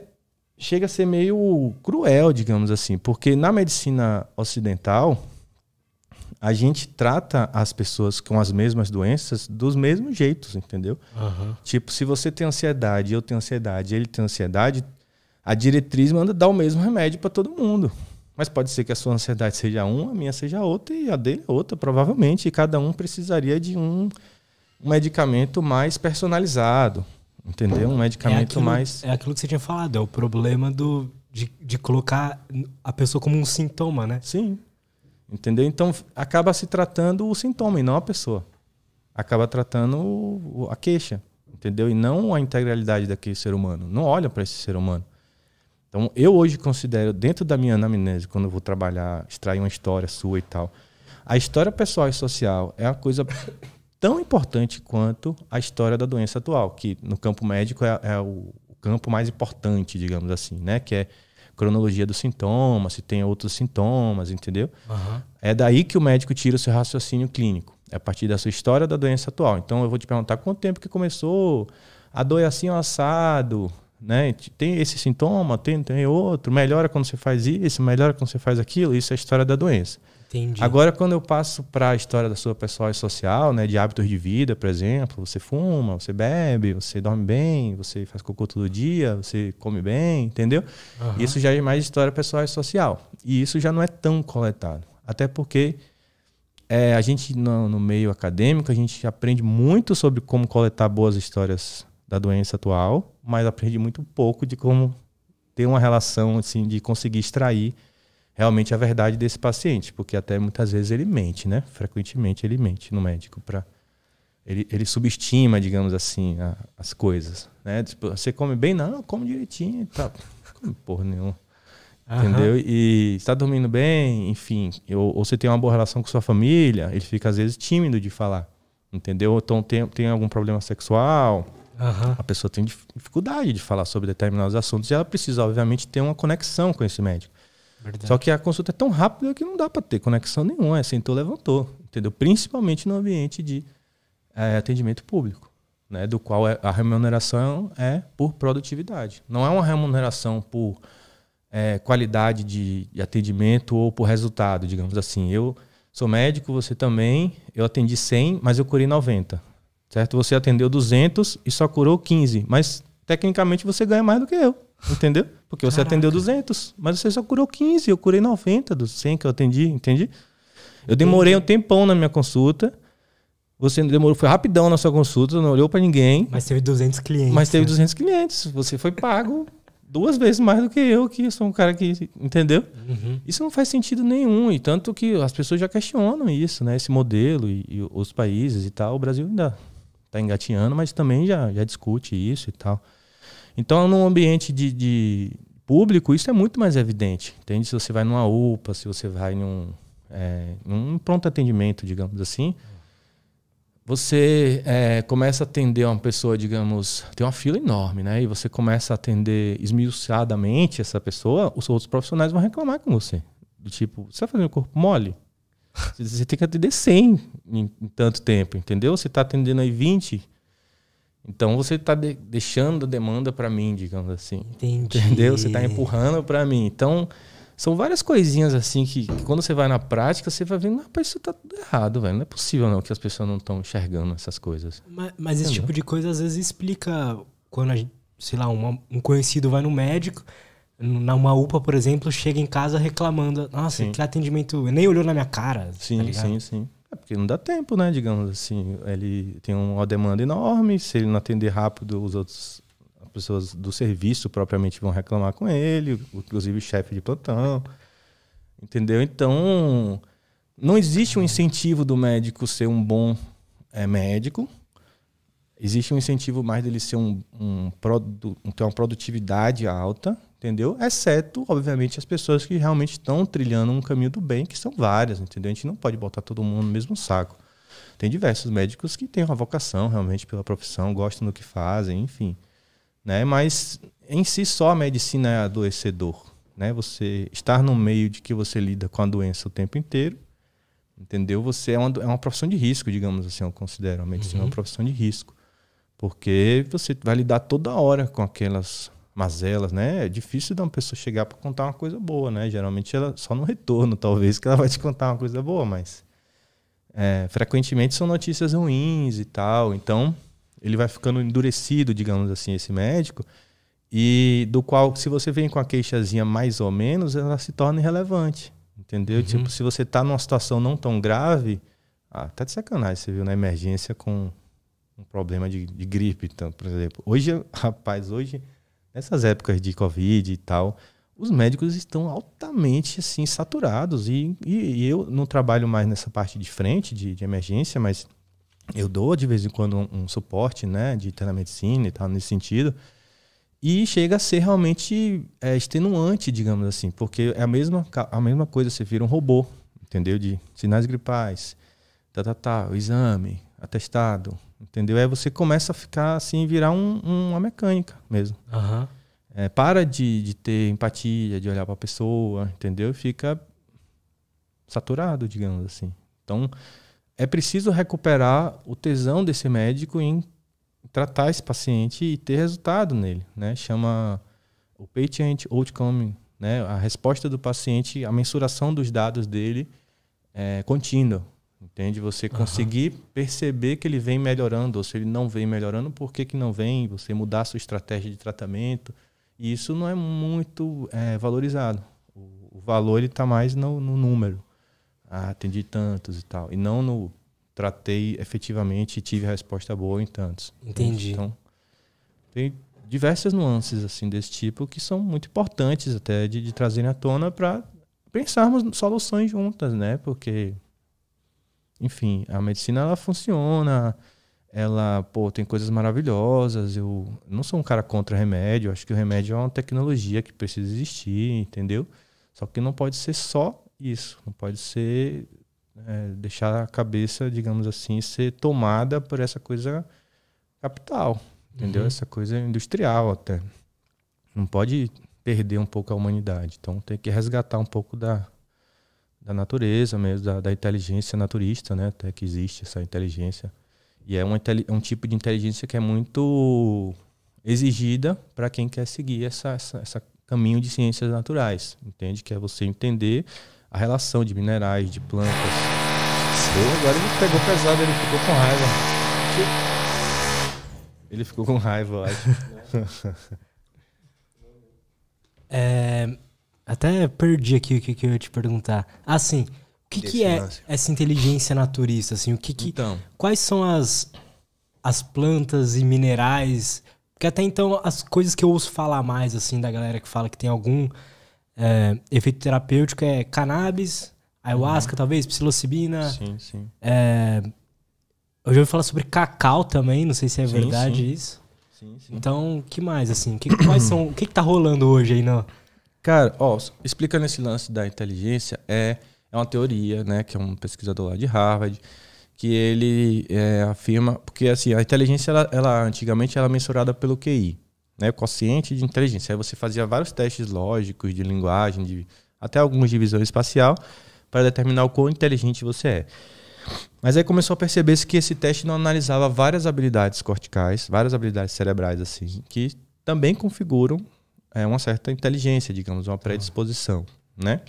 chega a ser meio cruel, digamos assim, porque na medicina ocidental a gente trata as pessoas com as mesmas doenças dos mesmos jeitos, entendeu? Uhum. Tipo, se você tem ansiedade, eu tenho ansiedade, ele tem ansiedade, a diretriz manda dar o mesmo remédio para todo mundo. Mas pode ser que a sua ansiedade seja uma, a minha seja outra e a dele é outra, provavelmente. E cada um precisaria de um medicamento mais personalizado, Entendeu? Um é medicamento é aquilo, mais. É aquilo que você tinha falado, é o problema do, de, de colocar a pessoa como um sintoma, né? Sim. Entendeu? Então acaba se tratando o sintoma e não a pessoa. Acaba tratando o, a queixa, entendeu? E não a integralidade daquele ser humano. Não olha para esse ser humano. Então eu hoje considero, dentro da minha anamnese, quando eu vou trabalhar, extrair uma história sua e tal, a história pessoal e social é a coisa tão importante quanto a história da doença atual, que no campo médico é, é o campo mais importante, digamos assim, né? Que é cronologia dos sintomas, se tem outros sintomas, entendeu? Uhum. É daí que o médico tira o seu raciocínio clínico, é a partir da sua história da doença atual. Então eu vou te perguntar quanto tempo que começou, a dor é assim assado, né? Tem esse sintoma, tem, tem outro, melhora quando você faz isso, melhora quando você faz aquilo, isso é a história da doença. Entendi. Agora, quando eu passo para a história da sua pessoal e social, né, de hábitos de vida, por exemplo, você fuma, você bebe, você dorme bem, você faz cocô todo dia, você come bem, entendeu? Uhum. Isso já é mais história pessoal e social. E isso já não é tão coletado. Até porque é, a gente, no, no meio acadêmico, a gente aprende muito sobre como coletar boas histórias da doença atual, mas aprende muito pouco de como ter uma relação, assim, de conseguir extrair realmente a verdade desse paciente, porque até muitas vezes ele mente, né? Frequentemente ele mente no médico para ele, ele subestima, digamos assim, a, as coisas, né? Tipo, você come bem? Não, como direitinho tá Come porra nenhuma. Entendeu? E está dormindo bem, enfim, ou, ou, você tem uma boa relação com sua família, ele fica às vezes tímido de falar, entendeu? Então tem, tem algum problema sexual, uhum. a pessoa tem dificuldade de falar sobre determinados assuntos e ela precisa, obviamente, ter uma conexão com esse médico. Verdade. Só que a consulta é tão rápida que não dá para ter conexão nenhuma. É sentou, levantou. Entendeu? Principalmente no ambiente de é, atendimento público, né? do qual é, a remuneração é por produtividade. Não é uma remuneração por é, qualidade de, de atendimento ou por resultado, digamos assim. Eu sou médico, você também. Eu atendi 100, mas eu curei 90. Certo? Você atendeu 200 e só curou 15, mas tecnicamente você ganha mais do que eu. Entendeu? Porque você Caraca. atendeu 200, mas você só curou 15, eu curei 90 dos 100 que eu atendi, entende? Eu demorei Entendi. um tempão na minha consulta. Você demorou, foi rapidão na sua consulta, não olhou para ninguém. Mas teve 200 clientes. Mas teve 200 né? clientes. Você foi pago duas vezes mais do que eu, que sou um cara que. Entendeu? Uhum. Isso não faz sentido nenhum. E tanto que as pessoas já questionam isso, né? Esse modelo e, e os países e tal. O Brasil ainda está engatinhando, mas também já, já discute isso e tal. Então, num ambiente de, de público, isso é muito mais evidente. Entende? Se você vai numa UPA, se você vai num, é, num pronto atendimento, digamos assim, você é, começa a atender uma pessoa, digamos, tem uma fila enorme, né? E você começa a atender esmiuçadamente essa pessoa, os outros profissionais vão reclamar com você. Do tipo, você está fazendo corpo mole? Você tem que atender 100 em, em tanto tempo, entendeu? Você está atendendo aí 20 então você está de deixando a demanda para mim, digamos assim. Entendi. Entendeu? Você está empurrando para mim. Então são várias coisinhas assim que, que, quando você vai na prática, você vai vendo, rapaz, isso tá tudo errado, velho. Não é possível não que as pessoas não estão enxergando essas coisas. Mas, mas esse tipo de coisa às vezes explica quando, a gente, sei lá, uma, um conhecido vai no médico, numa UPA, por exemplo, chega em casa reclamando, nossa, sim. que atendimento, nem olhou na minha cara. Sim, tá sim, sim. É porque não dá tempo, né? Digamos assim, ele tem uma demanda enorme. Se ele não atender rápido, os outros as pessoas do serviço propriamente vão reclamar com ele, inclusive o chefe de plantão, entendeu? Então não existe um incentivo do médico ser um bom é, médico. Existe um incentivo mais dele ser um, um, produ, ter uma produtividade alta, entendeu? Exceto, obviamente, as pessoas que realmente estão trilhando um caminho do bem, que são várias, entendeu? A gente não pode botar todo mundo no mesmo saco. Tem diversos médicos que têm uma vocação realmente pela profissão, gostam do que fazem, enfim, né? Mas em si só a medicina é adoecedor, né? Você estar no meio de que você lida com a doença o tempo inteiro, entendeu? Você é uma, é uma profissão de risco, digamos assim, eu considero a medicina é uhum. uma profissão de risco, porque você vai lidar toda hora com aquelas mazelas, né? É difícil de uma pessoa chegar para contar uma coisa boa, né? Geralmente ela só no retorno, talvez, que ela vai te contar uma coisa boa, mas é, frequentemente são notícias ruins e tal. Então ele vai ficando endurecido, digamos assim, esse médico, e do qual, se você vem com a queixazinha mais ou menos, ela se torna irrelevante, entendeu? Uhum. Tipo, se você tá numa situação não tão grave, ah, tá de sacanagem, você viu na emergência com um problema de, de gripe, então, por exemplo. Hoje, rapaz, hoje nessas épocas de Covid e tal, os médicos estão altamente assim saturados e, e, e eu não trabalho mais nessa parte de frente de, de, emergência, mas eu dou de vez em quando um, um suporte, né, de telemedicina e tal nesse sentido e chega a ser realmente é, extenuante, digamos assim, porque é a mesma a mesma coisa você vira um robô, entendeu? De sinais gripais, tá, tá, tá, o exame, atestado, entendeu? Aí você começa a ficar assim, virar um, uma mecânica mesmo. Uhum. É, para de, de ter empatia, de olhar para a pessoa, entendeu? Fica saturado, digamos assim. Então, é preciso recuperar o tesão desse médico em tratar esse paciente e ter resultado nele, né? Chama o patient outcome, né? A resposta do paciente, a mensuração dos dados dele é contínua, Entende? Você conseguir uhum. perceber que ele vem melhorando, ou se ele não vem melhorando, por que, que não vem? Você mudar a sua estratégia de tratamento. E isso não é muito é, valorizado. O, o valor está mais no, no, número. Ah, atendi tantos e tal. E não no tratei efetivamente e tive a resposta boa em tantos. Entendi. Então, tem diversas nuances assim desse tipo que são muito importantes até de, de trazerem à tona para pensarmos soluções juntas, né? Porque enfim, a medicina ela funciona, ela, pô, tem coisas maravilhosas. Eu não sou um cara contra remédio, acho que o remédio é uma tecnologia que precisa existir, entendeu? Só que não pode ser só isso, não pode ser é, deixar a cabeça, digamos assim, ser tomada por essa coisa capital, entendeu? Uhum. Essa coisa industrial até. Não pode perder um pouco a humanidade. Então tem que resgatar um pouco da, da natureza mesmo, da, da, inteligência naturista, né? Até que existe essa inteligência. E é um, um tipo de inteligência que é muito exigida para quem quer seguir essa, essa, essa, caminho de ciências naturais, entende? Que é você entender a relação de minerais, de plantas. agora ele pegou pesado, ele ficou com raiva. Ele ficou com raiva, eu acho. é, até perdi aqui o que, que eu ia te perguntar. Assim, o que, que é essa inteligência naturista? Assim, o que, que então. quais são as, as plantas e minerais? Porque até então as coisas que eu ouço falar mais assim da galera que fala que tem algum é, efeito terapêutico é cannabis, ayahuasca uhum. talvez, psilocibina. Sim, sim. É, eu já ouvi falar sobre cacau também, não sei se é sim, verdade sim. isso. Sim, sim. Então, que mais assim? Que, quais são? O que, que tá rolando hoje aí não Cara, ó, explicando esse lance da inteligência, é, é uma teoria, né, que é um pesquisador lá de Harvard, que ele é, afirma, porque assim, a inteligência, ela, ela antigamente era é mensurada pelo QI, né, quociente de inteligência. Aí você fazia vários testes lógicos de linguagem, de, até alguns de visão espacial, para determinar o quão inteligente você é. Mas aí começou a perceber que esse teste não analisava várias habilidades corticais, várias habilidades cerebrais, assim, que também configuram é, uma certa inteligência, digamos, uma predisposição, né?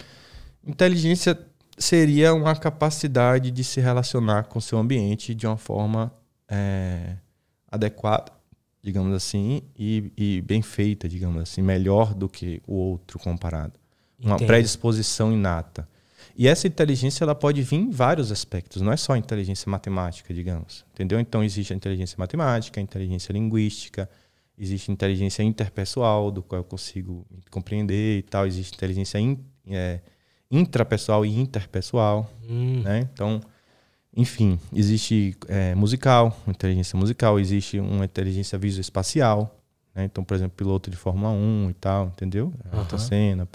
Inteligência seria uma capacidade de se relacionar com seu ambiente de uma forma é, adequada, digamos assim, e, e, bem feita, digamos assim, melhor do que o outro comparado. Uma Entendo. predisposição inata. E essa inteligência ela pode vir em vários aspectos, não é só inteligência matemática, digamos. Entendeu? Então existe a inteligência matemática, a inteligência linguística, existe inteligência interpessoal, do qual eu consigo compreender e tal, existe inteligência in, é, intrapessoal e interpessoal, hum. né? Então, enfim, existe é, musical, inteligência musical, existe uma inteligência visoespacial, né? Então, por exemplo, piloto de Fórmula 1 e tal, entendeu? Uhum. cena,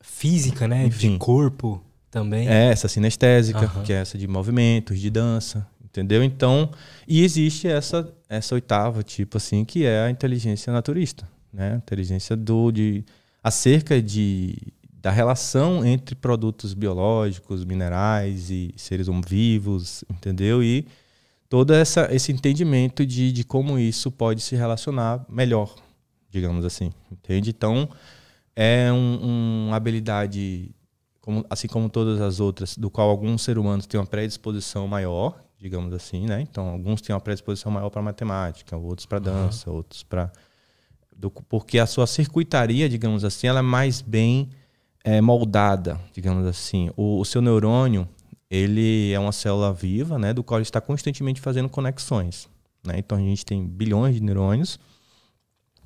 Física, né? Enfim. De corpo também. É, essa sinestésica, que é essa de movimentos, de dança, entendeu? Então, e existe essa essa oitava tipo assim que é a inteligência naturista, né? Inteligência do de acerca de da relação entre produtos biológicos, minerais e seres hum, vivos, entendeu? E todo essa, esse entendimento de, de como isso pode se relacionar melhor, digamos assim, entende? Então, é um, uma habilidade, como, assim como todas as outras, do qual alguns seres humanos têm uma predisposição maior, digamos assim, né? Então, alguns têm uma predisposição maior para matemática, outros para dança, uhum. outros para porque a sua circuitaria, digamos assim, ela é mais bem é, moldada, digamos assim. O, o, seu neurônio, ele é uma célula viva, né, do qual ele está constantemente fazendo conexões, né? Então a gente tem bilhões de neurônios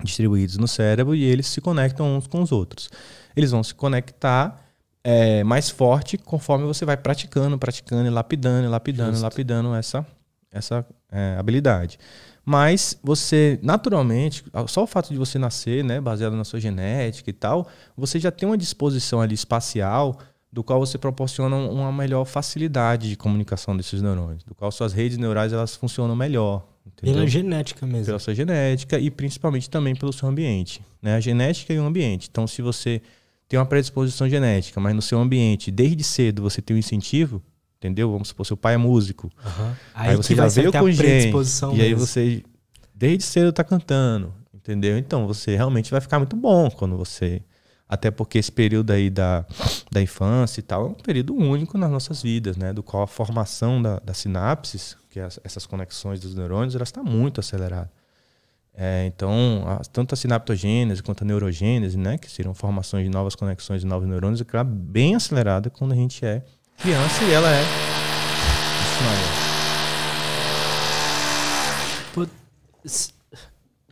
distribuídos no cérebro e eles se conectam uns com os outros. Eles vão se conectar é, mais forte conforme você vai praticando, praticando, e lapidando, lapidando, Justo. lapidando essa, essa é, habilidade. Mas você, naturalmente, só o fato de você nascer, né, baseado na sua genética e tal, você já tem uma disposição ali espacial do qual você proporciona uma melhor facilidade de comunicação desses neurônios, do qual suas redes neurais elas funcionam melhor. Entendeu? Pela genética mesmo. Pela sua genética e principalmente também pelo seu ambiente. Né? A genética e o ambiente. Então, se você tem uma predisposição genética, mas no seu ambiente, desde cedo, você tem um incentivo, entendeu? Vamos supor, seu pai é músico. Uhum. Aí, aí, você já veio com gente. E aí você, desde cedo, tá cantando, entendeu? Então você realmente vai ficar muito bom quando você. Até porque esse período aí da, da infância e tal é um período único nas nossas vidas, né? Do qual a formação da, das sinapses, que é as, essas conexões dos neurônios, ela está muito acelerada. É, então, a, tanto a sinaptogênese quanto a neurogênese, né, que seriam formações de novas conexões de novos neurônios, é bem acelerada quando a gente é criança e ela é.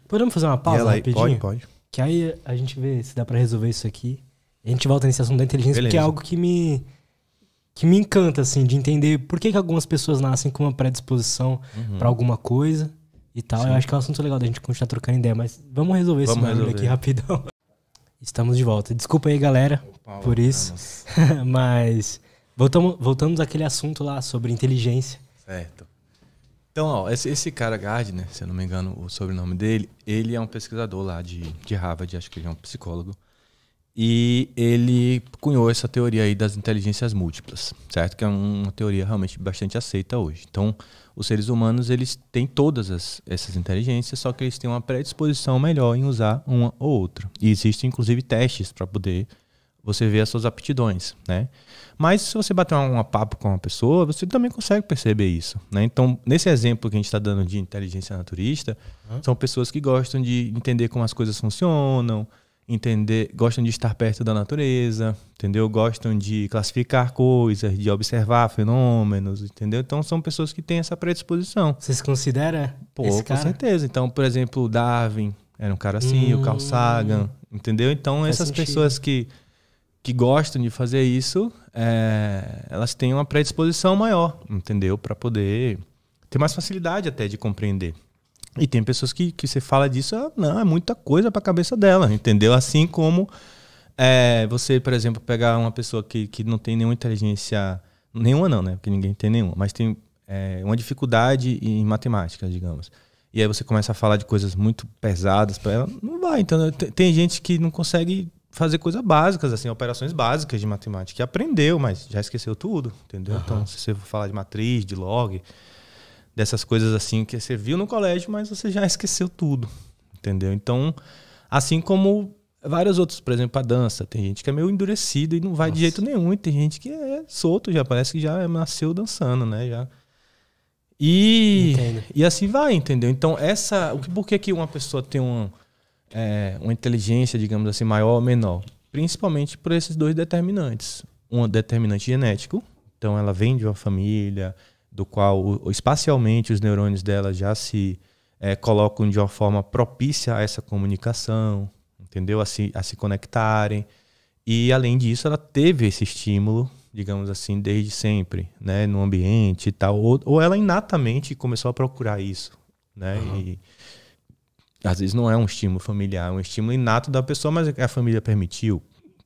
Podemos fazer uma pausa ela, rapidinho? Pode, pode. Que aí a gente vê se dá para resolver isso aqui. A gente volta nesse assunto da inteligência, Beleza. porque é algo que me que me encanta assim de entender por que, que algumas pessoas nascem com uma predisposição uhum. para alguma coisa e tal. Sim. Eu acho que é um assunto legal da gente continuar trocando ideia, mas vamos resolver vamos esse barulho resolver. aqui rapidão. Estamos de volta. Desculpa aí, galera, Opa, por isso. mas voltamos, voltamos àquele assunto lá sobre inteligência. Certo. Então, ó, esse, esse cara Gardner, né, se eu não me engano o sobrenome dele, ele é um pesquisador lá de, de Harvard, acho que ele é um psicólogo. E ele cunhou essa teoria aí das inteligências múltiplas, certo? Que é uma teoria realmente bastante aceita hoje. Então, os seres humanos, eles têm todas as, essas inteligências, só que eles têm uma predisposição melhor em usar uma ou outra. E existem, inclusive, testes para poder você ver as suas aptidões, né? Mas se você bater um papo com uma pessoa, você também consegue perceber isso, né? Então, nesse exemplo que a gente está dando de inteligência naturista, uhum. são pessoas que gostam de entender como as coisas funcionam, entender, gostam de estar perto da natureza, entendeu? Gostam de classificar coisas, de observar fenômenos, entendeu? Então são pessoas que têm essa predisposição. Você se considera? Pô, esse cara? com certeza. Então, por exemplo, o Darwin era um cara assim, hum. o Carl hum. Sagan, entendeu? Então essas sentido. pessoas que que gostam de fazer isso, é, elas têm uma predisposição maior, entendeu? Para poder ter mais facilidade até de compreender. E tem pessoas que, que você fala disso, ah, não, é muita coisa para a cabeça dela, entendeu? Assim como é, você, por exemplo, pegar uma pessoa que, que não tem nenhuma inteligência, nenhuma não, né? Porque ninguém tem nenhuma, mas tem é, uma dificuldade em matemática, digamos. E aí você começa a falar de coisas muito pesadas para ela, não vai. Então, né? tem gente que não consegue fazer coisas básicas, assim, operações básicas de matemática, que aprendeu, mas já esqueceu tudo, entendeu? Uhum. Então, se você for falar de matriz, de log, dessas coisas assim que você viu no colégio, mas você já esqueceu tudo, entendeu? Então, assim como vários outros, por exemplo, a dança, tem gente que é meio endurecido e não vai Nossa. de jeito nenhum, e tem gente que é solto, já parece que já nasceu dançando, né? Já. E, e assim vai, entendeu? Então, essa. O que, por que, que uma pessoa tem uma é, uma inteligência, digamos assim, maior ou menor? Principalmente por esses dois determinantes. Um determinante genético, então ela vem de uma família, do qual espacialmente os neurônios dela já se é, colocam de uma forma propícia a essa comunicação, entendeu? A se, a se conectarem. E além disso, ela teve esse estímulo, digamos assim, desde sempre, né, no ambiente e tal. Ou, ou ela inatamente começou a procurar isso, né? Uhum. E às vezes não é um estímulo familiar, é um estímulo inato da pessoa, mas é a família permitiu,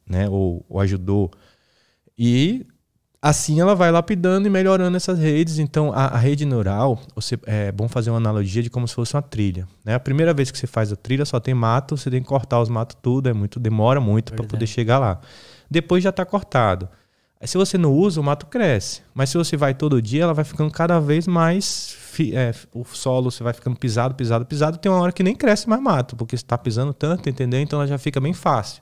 né? Ou, ou ajudou. E assim ela vai lapidando e melhorando essas redes. Então, a, a rede neural, você, é bom fazer uma analogia de como se fosse uma trilha. Né? A primeira vez que você faz a trilha, só tem mato, você tem que cortar os matos tudo, é muito, demora muito para poder chegar lá. Depois já está cortado. Se você não usa, o mato cresce. Mas se você vai todo dia, ela vai ficando cada vez mais. É, o solo você vai ficando pisado, pisado, pisado. Tem uma hora que nem cresce mais mato, porque você está pisando tanto, entendeu? Então ela já fica bem fácil.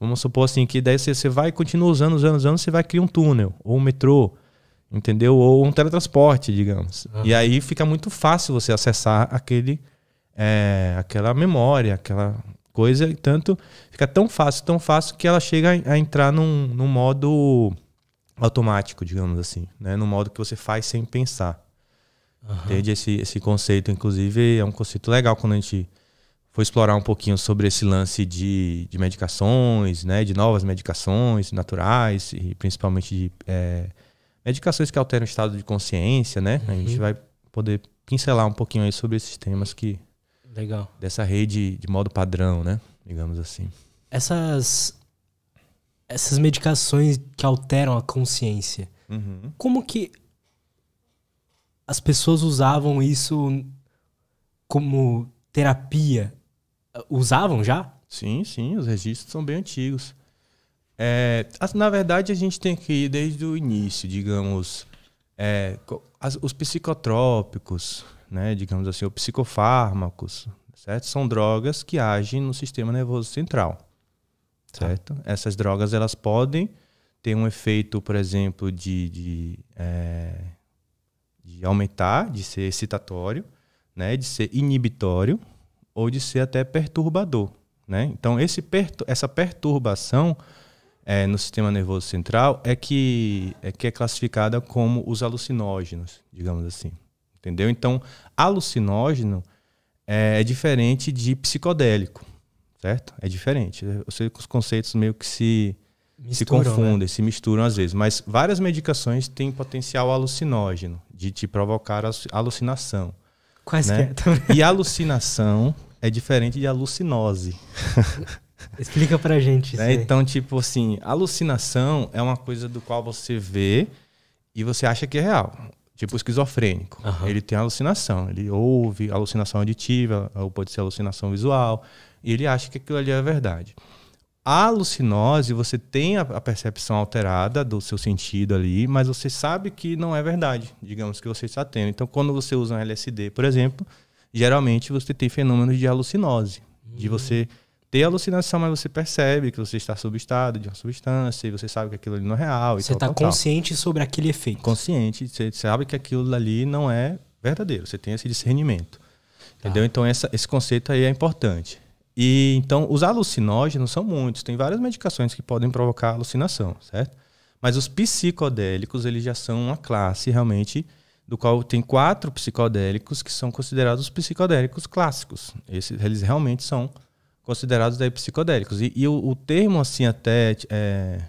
Vamos supor assim, que daí você, você vai, continua usando, usando, usando, você vai criar um túnel, ou um metrô, entendeu? Ou um teletransporte, digamos. Uhum. E aí fica muito fácil você acessar aquele, é, aquela memória, aquela coisa, e tanto fica tão fácil, tão fácil que ela chega a, a entrar num, num modo automático, digamos assim, né? No modo que você faz sem pensar. Uhum. Entende? Esse, esse conceito, inclusive, é um conceito legal quando a gente foi explorar um pouquinho sobre esse lance de, de medicações, né, de novas medicações naturais e principalmente de é, medicações que alteram o estado de consciência, né? Uhum. A gente uhum. vai poder pincelar um pouquinho aí sobre esses temas que legal dessa rede de modo padrão, né? Digamos assim. Essas essas medicações que alteram a consciência, uhum. como que as pessoas usavam isso como terapia ah, usavam já? Sim, sim, os registros são bem antigos. É, na verdade, a gente tem que ir desde o início, digamos, é, as, os psicotrópicos, né, digamos assim, os psicofármacos, certo? São drogas que agem no sistema nervoso central, tá. certo? Essas drogas, elas podem ter um efeito, por exemplo, de, de, é, de aumentar, de ser excitatório, né, de ser inibitório, ou de ser até perturbador. Né? Então, esse pertu essa perturbação é, no sistema nervoso central é que, é que é classificada como os alucinógenos, digamos assim. Entendeu? Então, alucinógeno é, é diferente de psicodélico, certo? É diferente. Eu sei que os conceitos meio que se, misturam, se né? confundem, né? se misturam às vezes. Mas várias medicações têm potencial alucinógeno, de te provocar alucinação. Quais né? que é? E alucinação é diferente de alucinose. Explica pra gente isso. Né? Então, tipo assim, alucinação é uma coisa do qual você vê e você acha que é real. Tipo o esquizofrênico. Uhum. Ele tem alucinação. Ele ouve alucinação auditiva, ou pode ser alucinação visual, e ele acha que aquilo ali é verdade. A alucinose, você tem a percepção alterada do seu sentido ali, mas você sabe que não é verdade, digamos que você está tendo. Então, quando você usa um LSD, por exemplo, geralmente você tem fenômenos de alucinose, uhum. de hum. você ter alucinação, mas você percebe que você está sob estado de uma substância e você sabe que aquilo ali não é real. você está consciente tal. sobre aquele efeito. Consciente, você sabe que aquilo ali não é verdadeiro, você tem esse discernimento. Tá. Entendeu? Então essa, esse conceito aí é importante. E então os alucinógenos são muitos, tem várias medicações que podem provocar alucinação, certo? Mas os psicodélicos, eles já são uma classe realmente do qual tem quatro psicodélicos que são considerados psicodélicos clássicos. Esses, eles realmente são considerados daí psicodélicos. E, e o, o, termo, assim, até é,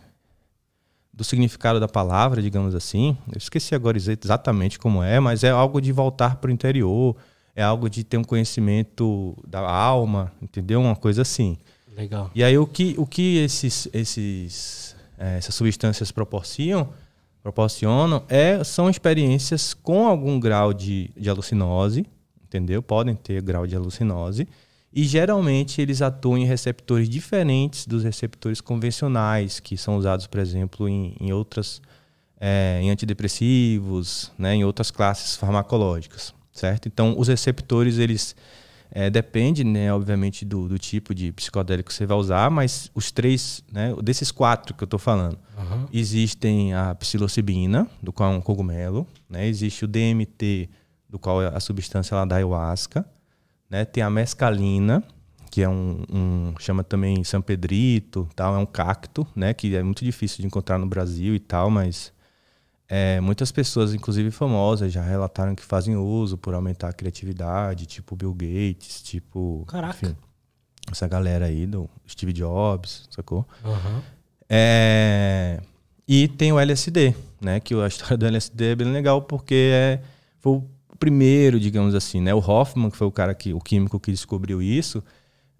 do significado da palavra, digamos assim, eu esqueci agora exatamente como é, mas é algo de voltar para o interior, é algo de ter um conhecimento da alma, entendeu? Uma coisa assim. Legal. E aí o que, o que esses, esses, é, essas substâncias proporcionam proporcionam é, são experiências com algum grau de, de alucinose, entendeu? Podem ter grau de alucinose. E geralmente eles atuam em receptores diferentes dos receptores convencionais, que são usados, por exemplo, em, em outras. É, em antidepressivos, né, em outras classes farmacológicas, certo? Então, os receptores, eles é, depende, né, obviamente, do, do, tipo de psicodélico que você vai usar, mas os três, né, desses quatro que eu estou falando, uhum. existem a psilocibina, do qual é um cogumelo, né, existe o DMT, do qual é a substância lá da ayahuasca, né, tem a mescalina, que é um, um, chama também São Pedrito, tal, é um cacto, né, que é muito difícil de encontrar no Brasil e tal, mas é, muitas pessoas, inclusive famosas, já relataram que fazem uso por aumentar a criatividade, tipo Bill Gates, tipo. Caraca. Enfim, essa galera aí do Steve Jobs, sacou? Uhum. É, e tem o LSD, né? Que a história do LSD é bem legal porque é, foi o primeiro, digamos assim, né? O Hoffman, que foi o cara que, o químico que descobriu isso,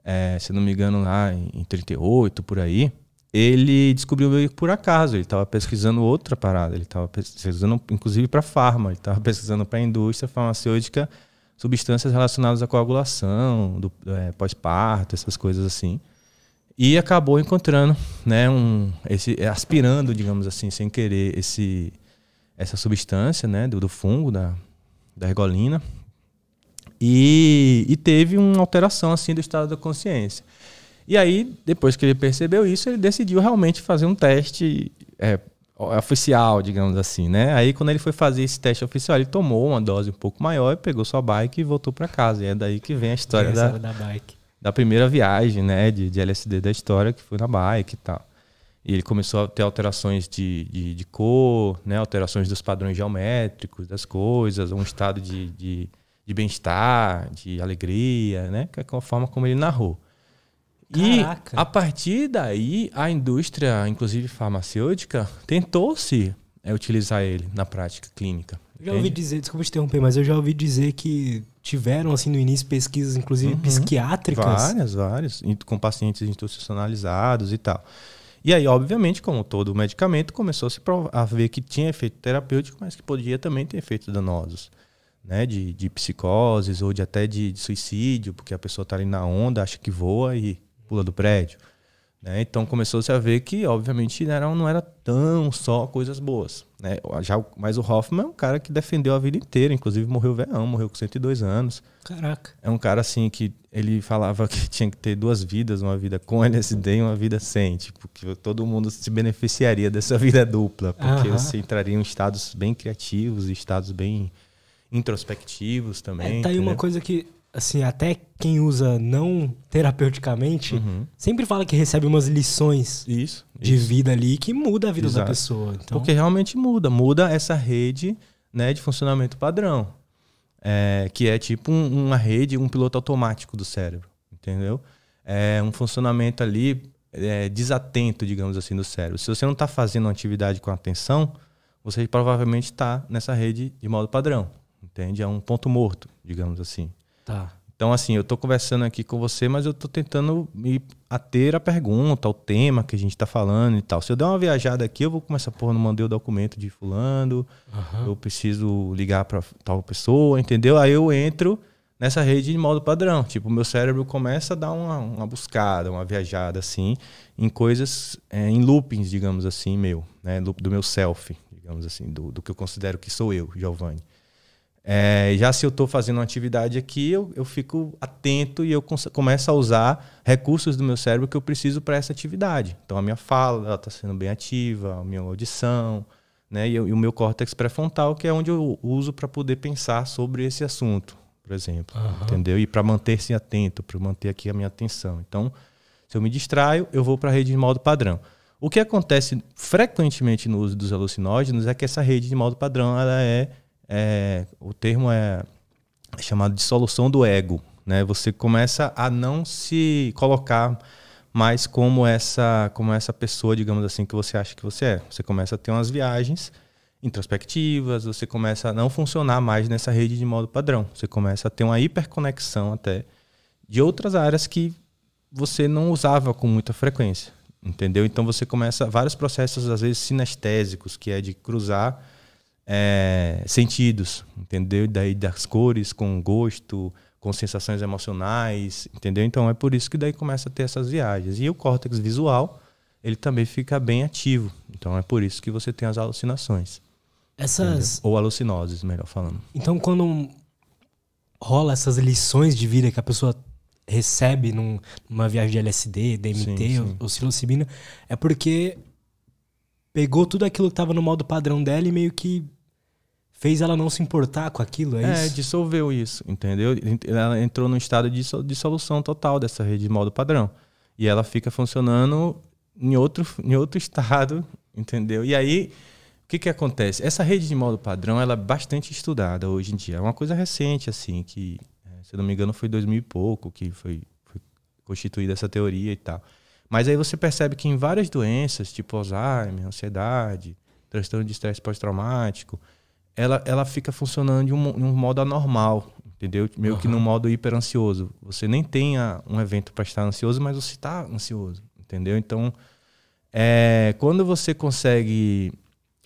é, se não me engano, lá em 38, por aí ele descobriu o Bioico por acaso. Ele estava pesquisando outra parada. Ele estava pesquisando, inclusive, para farma. Ele estava pesquisando para a indústria farmacêutica substâncias relacionadas à coagulação, é, pós-parto, essas coisas assim. E acabou encontrando, né, um, esse, é, aspirando, digamos assim, sem querer, esse, essa substância, né, do, do fungo, da, da ergolina. E, e teve uma alteração, assim, do estado da consciência. E aí, depois que ele percebeu isso, ele decidiu realmente fazer um teste é, oficial, digamos assim, né? Aí quando ele foi fazer esse teste oficial, ele tomou uma dose um pouco maior, pegou sua bike e voltou para casa. E é daí que vem a história da, bike da, primeira viagem, né, de, de, LSD da história, que foi na bike e tal. E ele começou a ter alterações de, de, de cor, né, alterações dos padrões geométricos das coisas, um estado de, de, de bem-estar, de alegria, né, que é a forma como ele narrou. E a partir daí, a indústria, inclusive farmacêutica, tentou-se é, utilizar ele na prática clínica. Eu já ouvi dizer, desculpa te interromper, mas eu já ouvi dizer que tiveram, assim, no início, pesquisas, inclusive uhum. psiquiátricas. Várias, várias, com pacientes institucionalizados e tal. E aí, obviamente, como todo medicamento, começou -se a ver que tinha efeito terapêutico, mas que podia também ter efeitos danosos, né? De, de psicoses ou de até de, de suicídio, porque a pessoa está ali na onda, acha que voa e pula do prédio. Né? Então começou-se a ver que, obviamente, não, era tão só coisas boas. Né? Já, mas o Hoffman é um cara que defendeu a vida inteira, inclusive morreu verão, morreu com 102 anos. Caraca. É um cara assim que ele falava que tinha que ter duas vidas, uma vida com LSD e uma vida sem, tipo, que todo mundo se beneficiaria dessa vida dupla, porque Aham. você assim, entraria em estados bem criativos, estados bem introspectivos também. É, tá aí entendeu? uma coisa que assim, até quem usa não terapeuticamente, uhum. sempre fala que recebe umas lições isso, de isso. vida ali que muda a vida Exato. da pessoa. Então... Porque realmente muda, muda essa rede né, de funcionamento padrão. É, que é tipo um, uma rede, um piloto automático do cérebro, entendeu? É um funcionamento ali é, desatento, digamos assim, do cérebro. Se você não está fazendo uma atividade com atenção, você provavelmente está nessa rede de modo padrão, entende? É um ponto morto, digamos assim. Tá. Então, assim, eu estou conversando aqui com você, mas eu estou tentando me ater a pergunta, ao tema que a gente está falando e tal. Se eu der uma viajada aqui, eu vou começar, porra, não mandei o documento de fulano, uhum. eu preciso ligar para tal pessoa, entendeu? Aí eu entro nessa rede de modo padrão. Tipo, meu cérebro começa a dar uma, uma buscada, uma viajada, assim, em coisas, é, em loopings, digamos assim, meu, né? Do meu self, digamos assim, do, do que eu considero que sou eu, Giovanni. É, já se eu estou fazendo uma atividade aqui, eu, eu fico atento e eu começo a usar recursos do meu cérebro que eu preciso para essa atividade. Então a minha fala está sendo bem ativa, a minha audição, né? E, e o meu córtex pré-frontal, que é onde eu uso para poder pensar sobre esse assunto, por exemplo. Uhum. Entendeu? E para manter-se atento, para manter aqui a minha atenção. Então, se eu me distraio, eu vou para a rede de modo padrão. O que acontece frequentemente no uso dos alucinógenos é que essa rede de modo padrão ela é é, o termo é, é chamado de solução do ego. Né? Você começa a não se colocar mais como essa, como essa pessoa, digamos assim, que você acha que você é. Você começa a ter umas viagens introspectivas, você começa a não funcionar mais nessa rede de modo padrão. Você começa a ter uma hiperconexão até de outras áreas que você não usava com muita frequência, entendeu? Então você começa vários processos às vezes sinestésicos, que é de cruzar é, sentidos, entendeu? Daí das cores, com gosto, com sensações emocionais, entendeu? Então é por isso que daí começa a ter essas viagens. E o córtex visual, ele também fica bem ativo. Então é por isso que você tem as alucinações. Essas... Entendeu? Ou alucinoses, melhor falando. Então quando rola essas lições de vida que a pessoa recebe num, numa viagem de LSD, DMT sim, ou, sim. ou psilocibina, é porque pegou tudo aquilo que estava no modo padrão dela e meio que fez ela não se importar com aquilo, é, é isso? É, dissolveu isso, entendeu? Ela entrou num estado de dissolução total dessa rede de modo padrão. E ela fica funcionando em outro, em outro estado, entendeu? E aí, o que, que acontece? Essa rede de modo padrão ela é bastante estudada hoje em dia. É uma coisa recente, assim, que, é, se não me engano, foi 2000 e pouco que foi, foi constituída essa teoria e tal. Mas aí você percebe que em várias doenças, tipo Alzheimer, ansiedade, transtorno de estresse pós-traumático, ela, ela fica funcionando de um, um modo anormal, entendeu? Meio uhum. que num modo hiper ansioso Você nem tem a, um evento para estar ansioso, mas você está ansioso, entendeu? Então, é, quando você consegue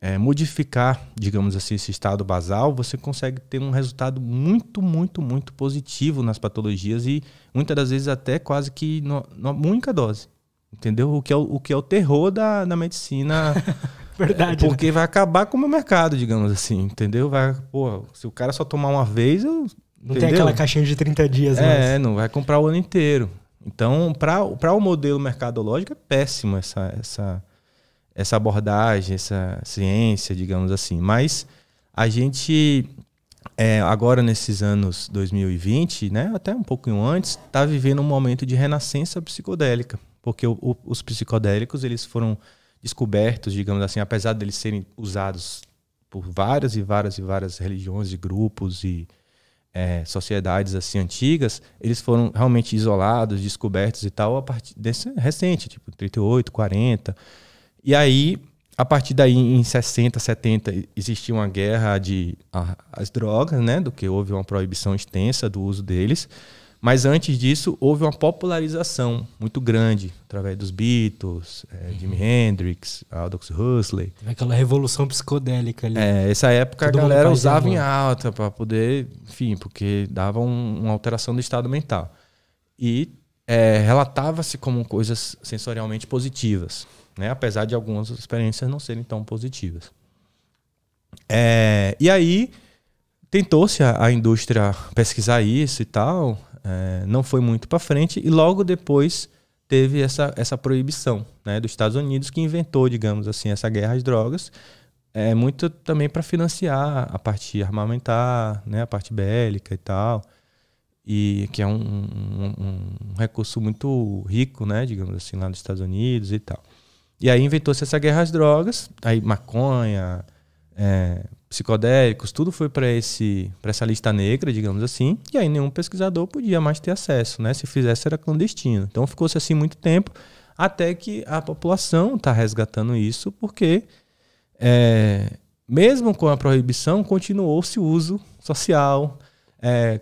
é, modificar, digamos assim, esse estado basal, você consegue ter um resultado muito, muito, muito positivo nas patologias e muitas das vezes até quase que numa única dose. Entendeu? O que é o, o que é o terror da, da medicina Verdade. Né? Porque né? vai acabar com o meu mercado, digamos assim, entendeu? Vai, pô, se o cara só tomar uma vez, eu. Não entendeu? tem aquela caixinha de 30 dias, É, não vai comprar o ano inteiro. Então, para o modelo mercadológico, é péssimo essa, essa, essa abordagem, essa ciência, digamos assim. Mas a gente, é, agora nesses anos 2020, né, até um pouquinho antes, está vivendo um momento de renascença psicodélica. Porque o, o, os psicodélicos eles foram descobertos, digamos assim, apesar deles serem usados por várias e várias e várias religiões e grupos e é, sociedades assim antigas, eles foram realmente isolados, descobertos e tal a partir desse recente, tipo 38, 40. E aí, a partir daí em 60, 70 existia uma guerra de a, as drogas, né, do que houve uma proibição extensa do uso deles. Mas antes disso, houve uma popularização muito grande através dos Beatles, é, uhum. Jimi Hendrix, Aldous Huxley. Aquela revolução psicodélica ali. É, essa época Todo a galera usava em alta para poder, enfim, porque dava um, uma alteração do estado mental. E é, relatava-se como coisas sensorialmente positivas, né? apesar de algumas experiências não serem tão positivas. É, e aí tentou-se a, a, indústria pesquisar isso e tal, é, não foi muito para frente e logo depois teve essa, essa proibição né, dos Estados Unidos que inventou, digamos assim, essa guerra às drogas, é muito também para financiar a parte armamentar, né, a parte bélica e tal, e que é um, um, um recurso muito rico, né, digamos assim, lá nos Estados Unidos e tal. E aí inventou-se essa guerra às drogas, aí maconha, é, psicodélicos, tudo foi para esse para essa lista negra, digamos assim, e aí nenhum pesquisador podia mais ter acesso, né? Se fizesse era clandestino. Então ficou-se assim muito tempo até que a população está resgatando isso, porque é, mesmo com a proibição continuou-se o uso social, é,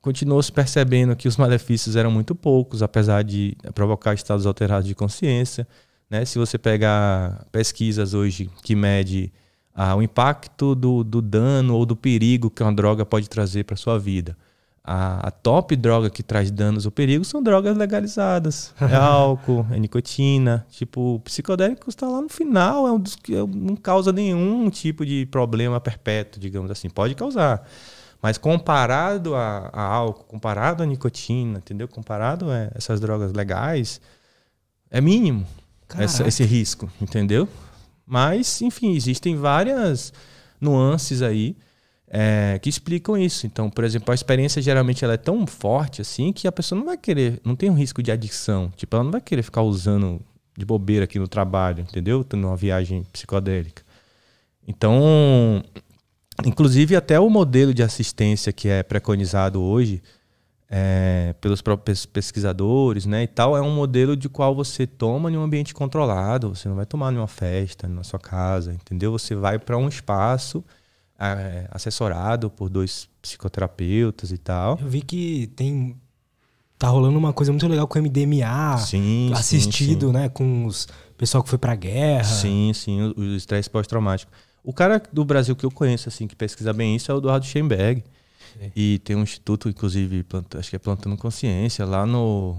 continuou-se percebendo que os malefícios eram muito poucos, apesar de provocar estados alterados de consciência. Né? Se você pegar pesquisas hoje que mede ah, o impacto do, do dano ou do perigo que uma droga pode trazer para sua vida. A, a, top droga que traz danos ou perigo são drogas legalizadas. É álcool, é nicotina. Tipo, psicodélico está lá no final, é um dos que é não causa nenhum tipo de problema perpétuo, digamos assim. Pode causar. Mas comparado a, a álcool, comparado a nicotina, entendeu? Comparado a essas drogas legais, é mínimo essa, esse risco, entendeu? Mas, enfim, existem várias nuances aí é, que explicam isso. Então, por exemplo, a experiência geralmente ela é tão forte assim que a pessoa não vai querer, não tem um risco de adição. Tipo, ela não vai querer ficar usando de bobeira aqui no trabalho, entendeu? tendo uma viagem psicodélica. Então, inclusive até o modelo de assistência que é preconizado hoje, é, pelos próprios pesquisadores, né, e tal, é um modelo de qual você toma em um ambiente controlado. Você não vai tomar numa festa, na sua casa, entendeu? Você vai para um espaço é, assessorado por dois psicoterapeutas e tal. Eu vi que tem tá rolando uma coisa muito legal com MDMA, sim, assistido, sim, sim. né, com os pessoal que foi para guerra. Sim, sim, o, estresse pós-traumático. O cara do Brasil que eu conheço assim que pesquisa bem isso é o Eduardo Schenberg. Sim. E tem um instituto, inclusive, planta, acho que é Plantando Consciência, lá no,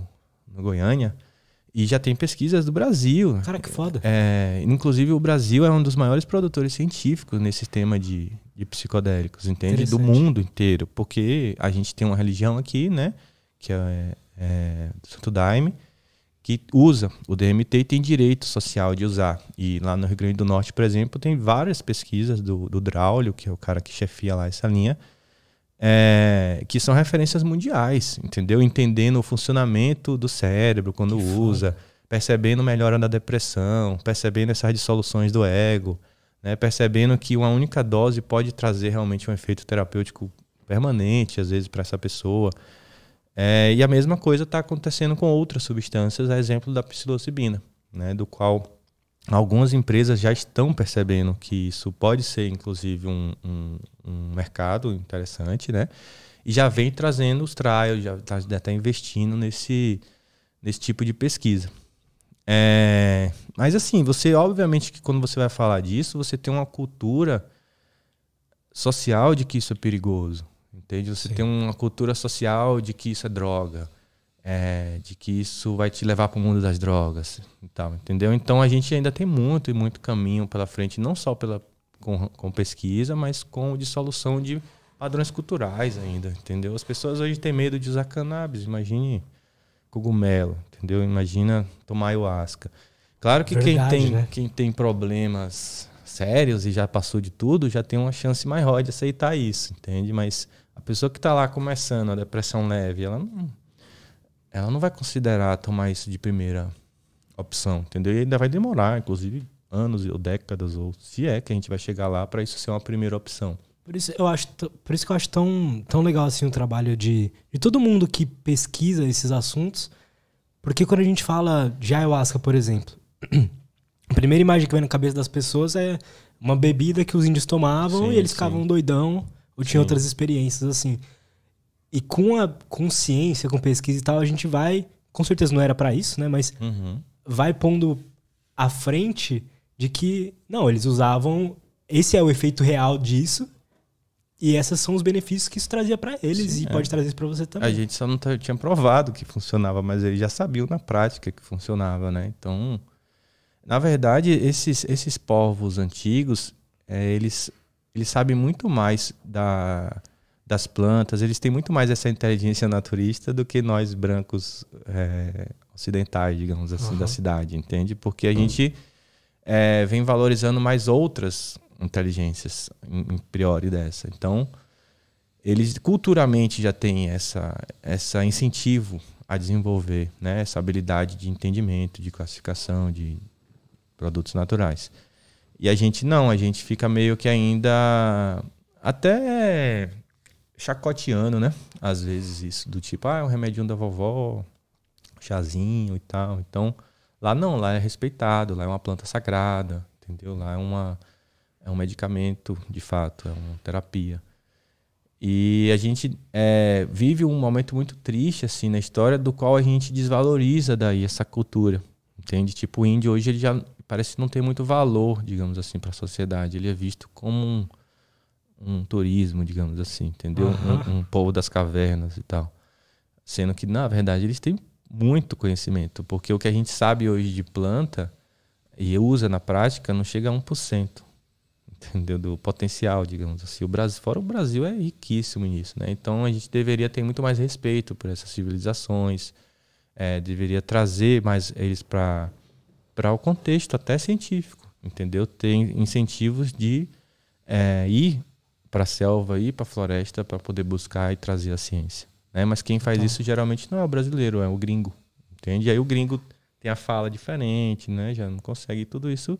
no Goiânia. E já tem pesquisas do Brasil. Cara, que foda. É, inclusive, o Brasil é um dos maiores produtores científicos nesse tema de, de psicodélicos, entende? Do mundo inteiro. Porque a gente tem uma religião aqui, né? Que é, é Santo Daime, que usa o DMT e tem direito social de usar. E lá no Rio Grande do Norte, por exemplo, tem várias pesquisas do, do Draulio, que é o cara que chefia lá essa linha, é, que são referências mundiais, entendeu? Entendendo o funcionamento do cérebro quando que usa, foda. percebendo melhora da depressão, percebendo essas dissoluções do ego, né? percebendo que uma única dose pode trazer realmente um efeito terapêutico permanente, às vezes, para essa pessoa. É, e a mesma coisa está acontecendo com outras substâncias, a exemplo da psilocibina, né? do qual algumas empresas já estão percebendo que isso pode ser, inclusive, um, um, um mercado interessante, né? E já vem trazendo os trials, já está tá investindo nesse, nesse tipo de pesquisa. É, mas assim, você obviamente que quando você vai falar disso, você tem uma cultura social de que isso é perigoso. Entende? Você Sim. tem uma cultura social de que isso é droga é, de que isso vai te levar para o mundo das drogas e tal, entendeu? Então a gente ainda tem muito e muito caminho pela frente, não só pela, com, com pesquisa, mas com dissolução de padrões culturais ainda, entendeu? As pessoas hoje têm medo de usar cannabis, imagine cogumelo, entendeu? Imagina tomar ayahuasca. Claro que Verdade, quem, tem, né? quem tem problemas sérios e já passou de tudo, já tem uma chance maior de aceitar isso, entende? Mas a pessoa que está lá começando a depressão leve, ela não ela não vai considerar tomar isso de primeira opção, entendeu? E ainda vai demorar, inclusive anos ou décadas ou se é que a gente vai chegar lá para isso ser uma primeira opção. Por isso eu acho, por isso que eu acho tão, tão legal assim o trabalho de, de todo mundo que pesquisa esses assuntos, porque quando a gente fala de ayahuasca, por exemplo, a primeira imagem que vem na cabeça das pessoas é uma bebida que os índios tomavam sim, e eles sim. ficavam doidão ou tinham outras experiências assim. E com a consciência, com pesquisa e tal, a gente vai, com certeza não era para isso, né? Mas uhum. vai pondo à frente de que, não, eles usavam, esse é o efeito real disso. E esses são os benefícios que isso trazia para eles Sim, e é. pode trazer para você também. A gente só não tá, tinha provado que funcionava, mas eles já sabiam na prática que funcionava, né? Então, na verdade, esses, esses povos antigos, é, eles, eles sabem muito mais da, das plantas, eles têm muito mais essa inteligência naturista do que nós brancos é, ocidentais, digamos assim, uhum. da cidade, entende? Porque a uhum. gente é, vem valorizando mais outras inteligências em, em priori dessa. Então, eles culturalmente já têm essa, essa incentivo a desenvolver né, essa habilidade de entendimento, de classificação de produtos naturais. E a gente não, a gente fica meio que ainda até chacoteando, né? Às vezes isso, do tipo, ah, é um remédio da vovó, chazinho e tal. Então, lá não, lá é respeitado, lá é uma planta sagrada, entendeu? Lá é, uma, é um medicamento, de fato, é uma terapia. E a gente é, vive um momento muito triste, assim, na história, do qual a gente desvaloriza daí essa cultura, entende? Tipo, o índio hoje, ele já parece não ter muito valor, digamos assim, para a sociedade. Ele é visto como um um turismo, digamos assim, entendeu? Uhum. Um, um povo das cavernas e tal. Sendo que, na verdade, eles têm muito conhecimento, porque o que a gente sabe hoje de planta e usa na prática não chega a 1%, entendeu? Do potencial, digamos assim. O Brasil, fora o Brasil é riquíssimo nisso, né? Então a gente deveria ter muito mais respeito por essas civilizações, é, deveria trazer mais eles para para o contexto até científico, entendeu? Tem incentivos de é, ir para a selva e para a floresta para poder buscar e trazer a ciência. Né? Mas quem faz então. isso geralmente não é o brasileiro, é o gringo. Entende? E aí o gringo tem a fala diferente, né? já não consegue tudo isso.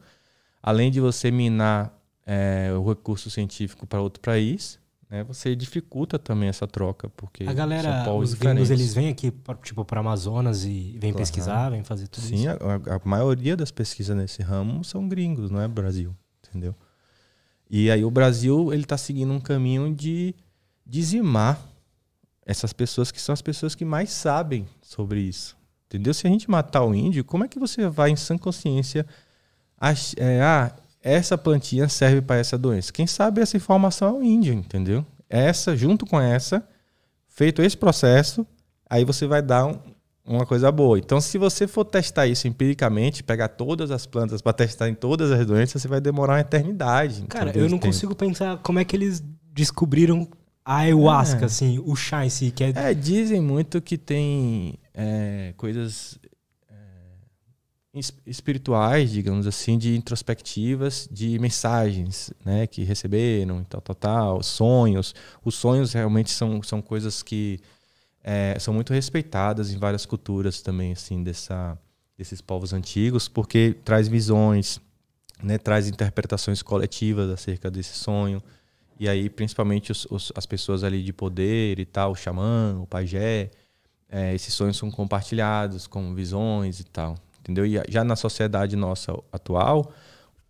Além de você minar é, o recurso científico para outro país, né? você dificulta também essa troca. porque A galera, os diferentes. gringos, eles vêm aqui para tipo, Amazonas e vêm claro. pesquisar, vêm fazer tudo Sim, isso? Sim, a, a maioria das pesquisas nesse ramo são gringos, não é Brasil, entendeu? E aí o Brasil ele está seguindo um caminho de dizimar essas pessoas que são as pessoas que mais sabem sobre isso. Entendeu? Se a gente matar o índio, como é que você vai em sã consciência ach, é, ah, essa plantinha serve para essa doença? Quem sabe essa informação é o índio, entendeu? Essa, junto com essa, feito esse processo, aí você vai dar um, uma coisa boa. Então, se você for testar isso empiricamente, pegar todas as plantas para testar em todas as doenças, você vai demorar uma eternidade. Cara, eu não tempo. consigo pensar como é que eles descobriram a ayahuasca, é. assim, o chá em si. Que é... é dizem muito que tem é, coisas é, espirituais, digamos assim, de introspectivas, de mensagens, né, que receberam e tal, tal, tal, sonhos. Os sonhos realmente são, são coisas que é, são muito respeitadas em várias culturas também, assim, dessa, desses povos antigos, porque traz visões, né, traz interpretações coletivas acerca desse sonho. E aí, principalmente, os, os, as pessoas ali de poder e tal, o xamã, o pajé, é, esses sonhos são compartilhados como visões e tal, entendeu? E já na sociedade nossa atual,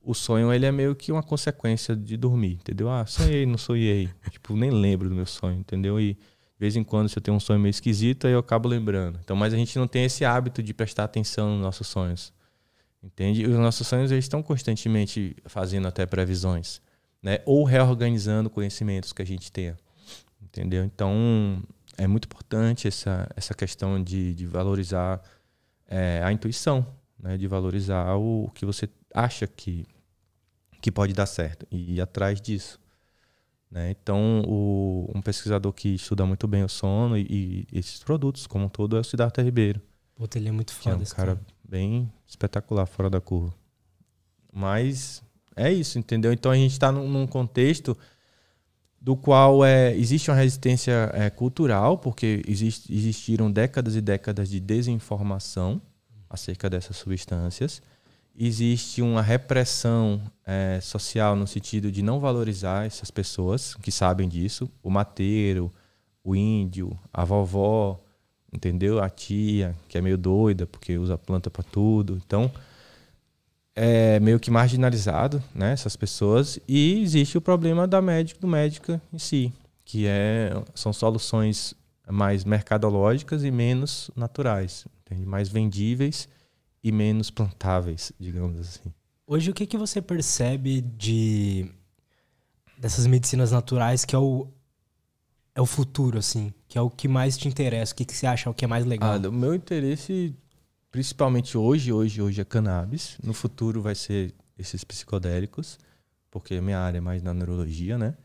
o sonho ele é meio que uma consequência de dormir, entendeu? Ah, sonhei, não sonhei. tipo, nem lembro do meu sonho, entendeu? E de vez em quando, se eu tenho um sonho meio esquisito, aí eu acabo lembrando. Então, mas a gente não tem esse hábito de prestar atenção nos nossos sonhos. Entende? Os nossos sonhos eles estão constantemente fazendo até previsões, né? Ou reorganizando conhecimentos que a gente tem Entendeu? Então, é muito importante essa, essa questão de, de valorizar é, a intuição, né? De valorizar o, o que você acha que que pode dar certo e ir atrás disso. Né? Então, o, um pesquisador que estuda muito bem o sono e, e esses produtos como um todo é o Siddhartha Ribeiro. Puta, ele é muito é foda. é um cara, cara bem espetacular, fora da curva. Mas é isso, entendeu? Então a gente está num, num, contexto do qual é, existe uma resistência é, cultural, porque exist, existiram décadas e décadas de desinformação acerca dessas substâncias existe uma repressão é, social no sentido de não valorizar essas pessoas que sabem disso, o mateiro, o índio, a vovó, entendeu? A tia, que é meio doida porque usa planta para tudo. Então, é meio que marginalizado, né, essas pessoas, e existe o problema da médica, do médica em si, que é são soluções mais mercadológicas e menos naturais, mais vendíveis e menos plantáveis, digamos assim. Hoje, o que, que você percebe de dessas medicinas naturais que é o, é o futuro, assim? Que é o que mais te interessa? O que, que você acha o que é mais legal? Ah, o meu interesse, principalmente hoje, hoje, hoje é cannabis. No futuro vai ser esses psicodélicos, porque a minha área é mais na neurologia, né?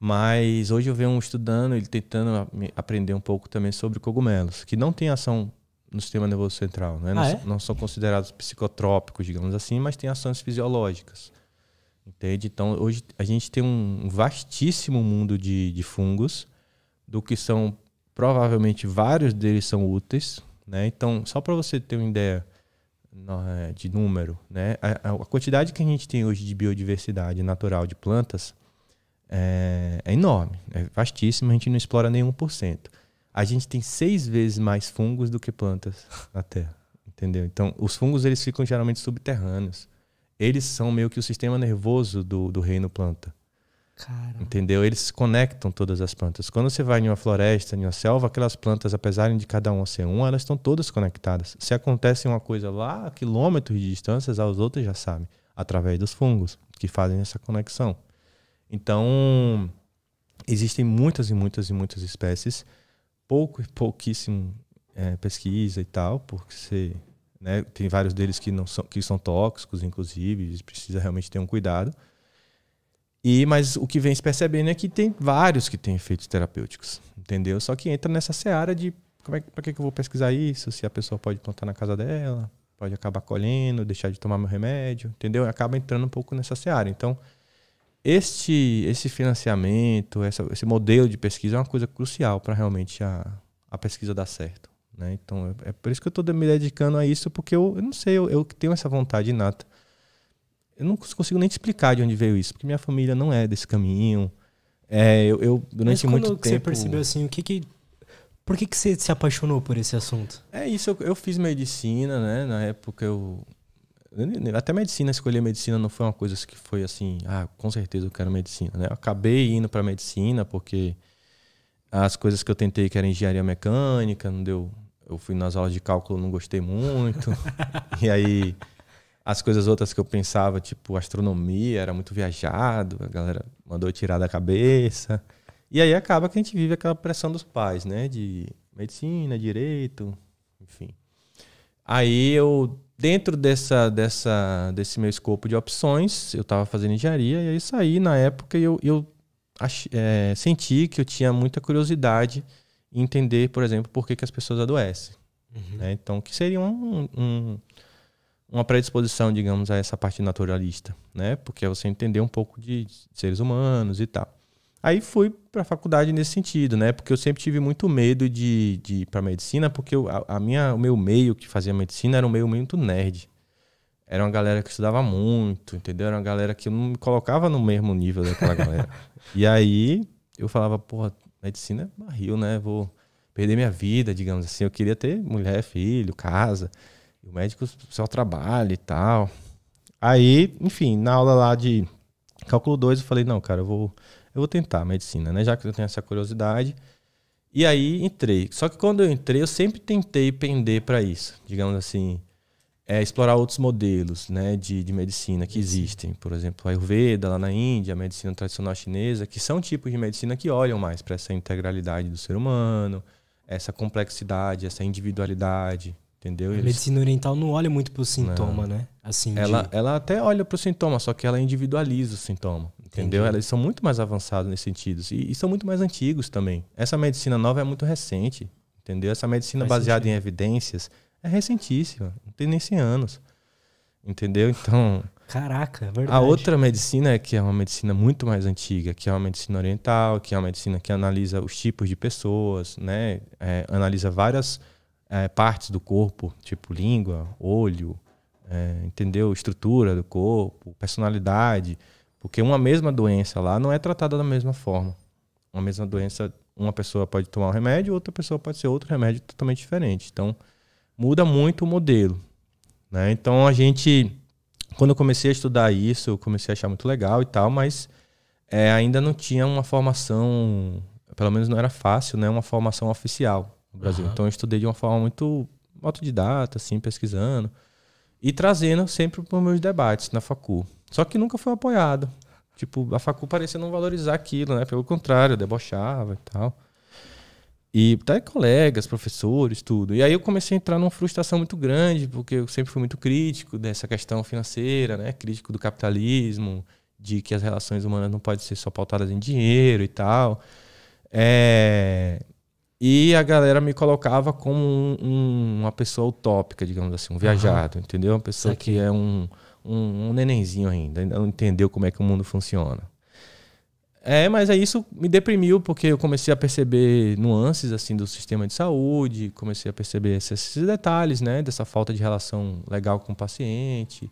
Mas hoje eu venho estudando ele tentando aprender um pouco também sobre cogumelos, que não tem ação no sistema nervoso central. Né? Ah, não, é? não, são considerados psicotrópicos, digamos assim, mas têm ações fisiológicas. Entende? Então, hoje a gente tem um vastíssimo mundo de, de fungos, do que são, provavelmente, vários deles são úteis. Né? Então, só para você ter uma ideia é, de número, né? a, a, quantidade que a gente tem hoje de biodiversidade natural de plantas é, é enorme, é vastíssima, a gente não explora nem cento a gente tem seis vezes mais fungos do que plantas na Terra, entendeu? Então, os fungos eles ficam geralmente subterrâneos. Eles são meio que o sistema nervoso do, do reino planta. Cara. Entendeu? Eles conectam todas as plantas. Quando você vai em uma floresta, em uma selva, aquelas plantas, apesar de cada uma ser uma, elas estão todas conectadas. Se acontece uma coisa lá a quilômetros de distância, as outras já sabem, através dos fungos que fazem essa conexão. Então, existem muitas e muitas e muitas espécies pouco e pouquíssimo é, pesquisa e tal, porque você, né, tem vários deles que não são que são tóxicos, inclusive, precisa realmente ter um cuidado. E mas o que vem se percebendo é que tem vários que têm efeitos terapêuticos, entendeu? Só que entra nessa seara de é para que eu vou pesquisar isso, se a pessoa pode plantar na casa dela, pode acabar colhendo, deixar de tomar meu remédio, entendeu? Acaba entrando um pouco nessa seara. Então, este, esse financiamento, essa, esse modelo de pesquisa é uma coisa crucial para realmente a, a pesquisa dar certo. Né? Então, é, é, por isso que eu estou me dedicando a isso, porque eu, eu não sei, eu, eu tenho essa vontade inata. Eu não consigo nem te explicar de onde veio isso, porque minha família não é desse caminho. É, eu, eu durante Mas muito tempo. você percebeu assim, o que que. Por que, que você se apaixonou por esse assunto? É isso, eu, eu fiz medicina, né? Na época eu até medicina, escolher medicina não foi uma coisa que foi assim, ah, com certeza eu quero medicina, né? Eu acabei indo para medicina porque as coisas que eu tentei, que era engenharia mecânica, não deu. Eu fui nas aulas de cálculo, não gostei muito. e aí as coisas outras que eu pensava, tipo astronomia, era muito viajado, a galera mandou tirar da cabeça. E aí acaba que a gente vive aquela pressão dos pais, né? De medicina, direito, enfim. Aí eu dentro dessa, dessa, desse meu escopo de opções, eu estava fazendo engenharia e aí saí na época e eu, eu ach, é, senti que eu tinha muita curiosidade em entender, por exemplo, por que, que as pessoas adoecem. Uhum. Né? Então, que seria um, um, uma predisposição, digamos, a essa parte naturalista, né? Porque é você entender um pouco de seres humanos e tal. Aí fui para a faculdade nesse sentido, né? Porque eu sempre tive muito medo de, de ir para medicina, porque eu, a, a, minha, o meu meio que fazia medicina era um meio muito nerd. Era uma galera que estudava muito, entendeu? Era uma galera que eu não me colocava no mesmo nível daquela galera. e aí eu falava, porra, medicina é barril, né? Vou perder minha vida, digamos assim. Eu queria ter mulher, filho, casa. o médico só trabalha e tal. Aí, enfim, na aula lá de cálculo 2, eu falei, não, cara, eu vou eu vou tentar medicina, né? Já que eu tenho essa curiosidade. E aí entrei. Só que quando eu entrei, eu sempre tentei pender para isso, digamos assim, é, explorar outros modelos, né, de, de medicina que existem. Por exemplo, a Ayurveda lá na Índia, a medicina tradicional chinesa, que são tipos de medicina que olham mais para essa integralidade do ser humano, essa complexidade, essa individualidade, entendeu? A medicina oriental não olha muito para o sintoma, não. né? Assim, ela, de... ela até olha para o sintoma, só que ela individualiza o sintoma. Entendeu? Entendi. Elas são muito mais avançadas nesse sentido. E, e, são muito mais antigos também. Essa medicina nova é muito recente. Entendeu? Essa medicina Faz baseada sentido. em evidências é recentíssima. Não tem nem 100 anos. Entendeu? Então. Caraca, é verdade. A outra medicina é que é uma medicina muito mais antiga, que é uma medicina oriental, que é uma medicina que analisa os tipos de pessoas, né? É, analisa várias é, partes do corpo, tipo língua, olho, é, entendeu? Estrutura do corpo, personalidade. Porque uma mesma doença lá não é tratada da mesma forma. Uma mesma doença, uma pessoa pode tomar um remédio, outra pessoa pode ser outro remédio totalmente diferente. Então, muda muito o modelo. Né? Então, a gente, quando eu comecei a estudar isso, eu comecei a achar muito legal e tal, mas é, ainda não tinha uma formação, pelo menos não era fácil, né? uma formação oficial no Brasil. Uhum. Então, eu estudei de uma forma muito autodidata, assim, pesquisando e trazendo sempre para os meus debates na facu. Só que nunca foi apoiado. Tipo, a facu parecia não valorizar aquilo, né? Pelo contrário, debochava e tal. E tá até colegas, professores, tudo. E aí eu comecei a entrar numa frustração muito grande, porque eu sempre fui muito crítico dessa questão financeira, né? Crítico do capitalismo, de que as relações humanas não podem ser só pautadas em dinheiro e tal. É... E a galera me colocava como um, um, uma pessoa utópica, digamos assim, um viajado, uhum. entendeu? Uma pessoa que é um um, um nenenzinho ainda, ainda não entendeu como é que o mundo funciona. É, mas aí isso me deprimiu, porque eu comecei a perceber nuances assim do sistema de saúde, comecei a perceber esses, detalhes, né? Dessa falta de relação legal com o paciente,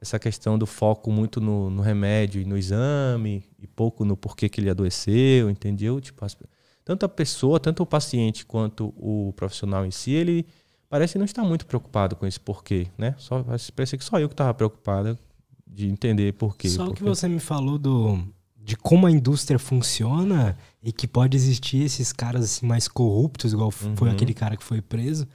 essa questão do foco muito no, no remédio e no exame, e pouco no porquê que ele adoeceu, entendeu? Tipo, as, tanto a pessoa, tanto o paciente quanto o profissional em si, ele parece não estar muito preocupado com esse porquê, né? Só, parece que só eu que estava preocupada de entender porquê. Só o que você me falou do, de como a indústria funciona e que pode existir esses caras assim, mais corruptos, igual uhum. foi aquele cara que foi preso,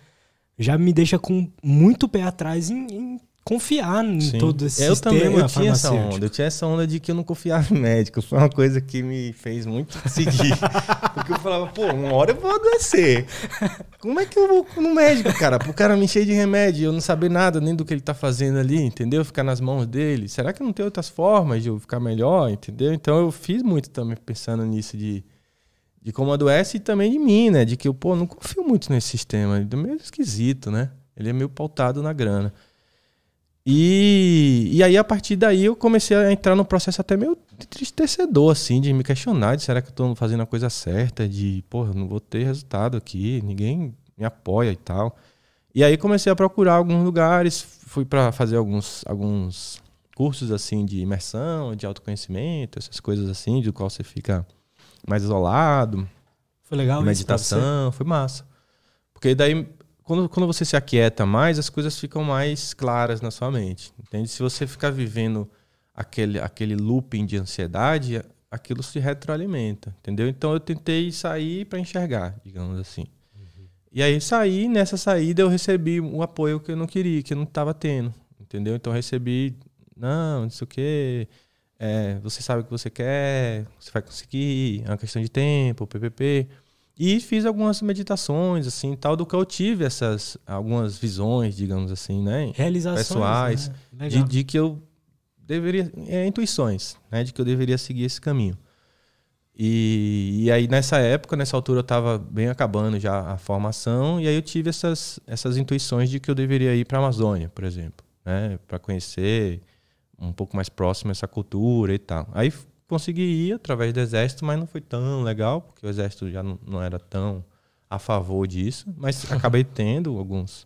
já me deixa com muito pé atrás em, em confiar em Sim. todo esse eu sistema também, eu tinha essa onda. Eu tinha essa onda de que eu não confiava em médico. Foi uma coisa que me fez muito seguir. porque eu falava, pô, uma hora eu vou adoecer. Como é que eu vou no médico, cara? O cara me encher de remédio, eu não saber nada nem do que ele tá fazendo ali, entendeu? Ficar nas mãos dele. Será que não tem outras formas de eu ficar melhor, entendeu? Então eu fiz muito também pensando nisso de de como adoece e também de mim, né? De que eu, pô, não confio muito nesse sistema. Ele é meio esquisito, né? Ele é meio pautado na grana. E, e aí, a partir daí, eu comecei a entrar num processo até meio entristecedor, assim, de me questionar de será que eu tô fazendo a coisa certa, de, porra, não vou ter resultado aqui, ninguém me apoia e tal. E aí comecei a procurar alguns lugares, fui para fazer alguns, alguns cursos, assim, de imersão, de autoconhecimento, essas coisas assim, do qual você fica mais isolado. Foi legal Meditação, isso foi massa. Porque daí quando, quando você se aquieta mais, as coisas ficam mais claras na sua mente. Entende? Se você ficar vivendo aquele, aquele looping de ansiedade, aquilo se retroalimenta, entendeu? Então eu tentei sair para enxergar, digamos assim. Uhum. E aí saí, nessa saída eu recebi o apoio que eu não queria, que eu não estava tendo, entendeu? Então eu recebi, não, não sei o quê, é, você sabe o que você quer, você vai conseguir, é uma questão de tempo, ppp. E fiz algumas meditações, assim, tal, do que eu tive essas, algumas visões, digamos assim, né? Realizações. Pessoais. Né? De, de, que eu deveria. É, intuições, né? De que eu deveria seguir esse caminho. E, e aí, nessa época, nessa altura, eu estava bem acabando já a formação, e aí eu tive essas, essas intuições de que eu deveria ir para a Amazônia, por exemplo, né? Para conhecer um pouco mais próximo essa cultura e tal. Aí consegui ir através do exército, mas não foi tão legal, porque o exército já não, não era tão a favor disso, mas acabei tendo alguns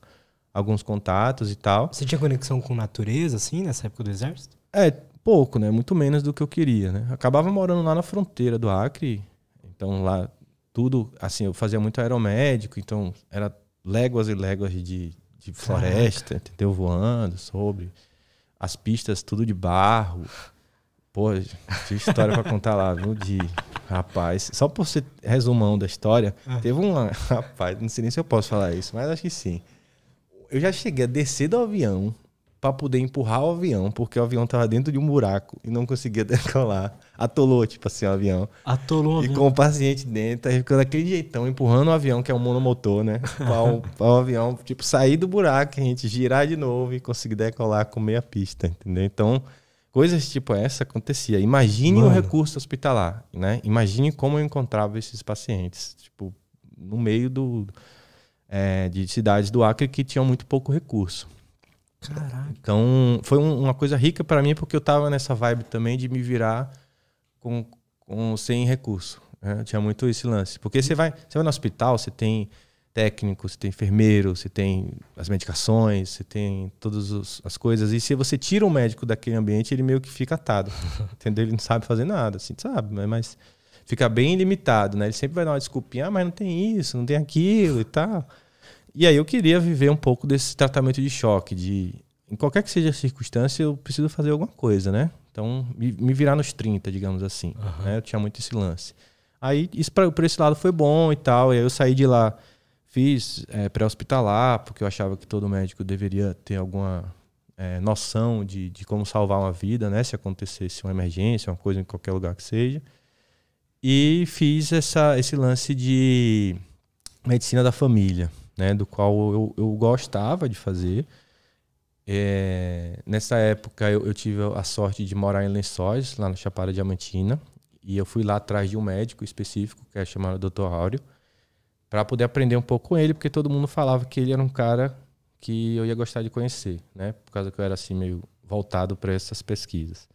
alguns contatos e tal. Você tinha conexão com natureza assim nessa época do exército? É, pouco, né? Muito menos do que eu queria, né? Acabava morando lá na fronteira do Acre, então lá tudo, assim, eu fazia muito aeromédico, então era léguas e léguas de, de floresta, Caraca. entendeu? Voando sobre as pistas tudo de barro, Pô, tinha história pra contar lá, viu? De. Rapaz, só por ser resumão da história, ah. teve um. Rapaz, não sei nem se eu posso falar isso, mas acho que sim. Eu já cheguei a descer do avião para poder empurrar o avião, porque o avião tava dentro de um buraco e não conseguia decolar. Atolou, tipo assim, o avião. Atolou o avião. E com o paciente dentro, aí ficou daquele jeitão, empurrando o avião, que é um monomotor, né? para o, o, avião, tipo, sair do buraco, a gente girar de novo e conseguir decolar com meia pista, entendeu? Então, Coisas tipo essa acontecia. Imagine Mano. o recurso hospitalar, né? Imagine como eu encontrava esses pacientes, tipo, no meio do, é, de cidades do Acre que tinham muito pouco recurso. Caraca. Então, foi um, uma coisa rica para mim, porque eu tava nessa vibe também de me virar com, com sem recurso. Né? Tinha muito esse lance. Porque hum. você vai, você vai no hospital, você tem técnico, você tem enfermeiro, você tem as medicações, você tem todas as coisas. E se você tira o um médico daquele ambiente, ele meio que fica atado. entendeu? Ele não sabe fazer nada, assim, sabe? Mas fica bem limitado, né? Ele sempre vai dar uma desculpinha, ah, mas não tem isso, não tem aquilo e tal. E aí eu queria viver um pouco desse tratamento de choque, de em qualquer que seja a circunstância, eu preciso fazer alguma coisa, né? Então, me virar nos 30, digamos assim. Uhum. Né? Eu tinha muito esse lance. Aí, isso para por esse lado foi bom e tal. E aí eu saí de lá Fiz é, pré-hospitalar, porque eu achava que todo médico deveria ter alguma é, noção de, de como salvar uma vida, né? Se acontecesse uma emergência, uma coisa em qualquer lugar que seja. E fiz essa, esse lance de medicina da família, né? Do qual eu, eu gostava de fazer. É, nessa época eu, eu, tive a sorte de morar em Lençóis, lá na Chapada Diamantina, e eu fui lá atrás de um médico específico, que é chamado Dr. Áureo, para poder aprender um pouco com ele, porque todo mundo falava que ele era um cara que eu ia gostar de conhecer, né? Por causa que eu era assim meio voltado para essas pesquisas.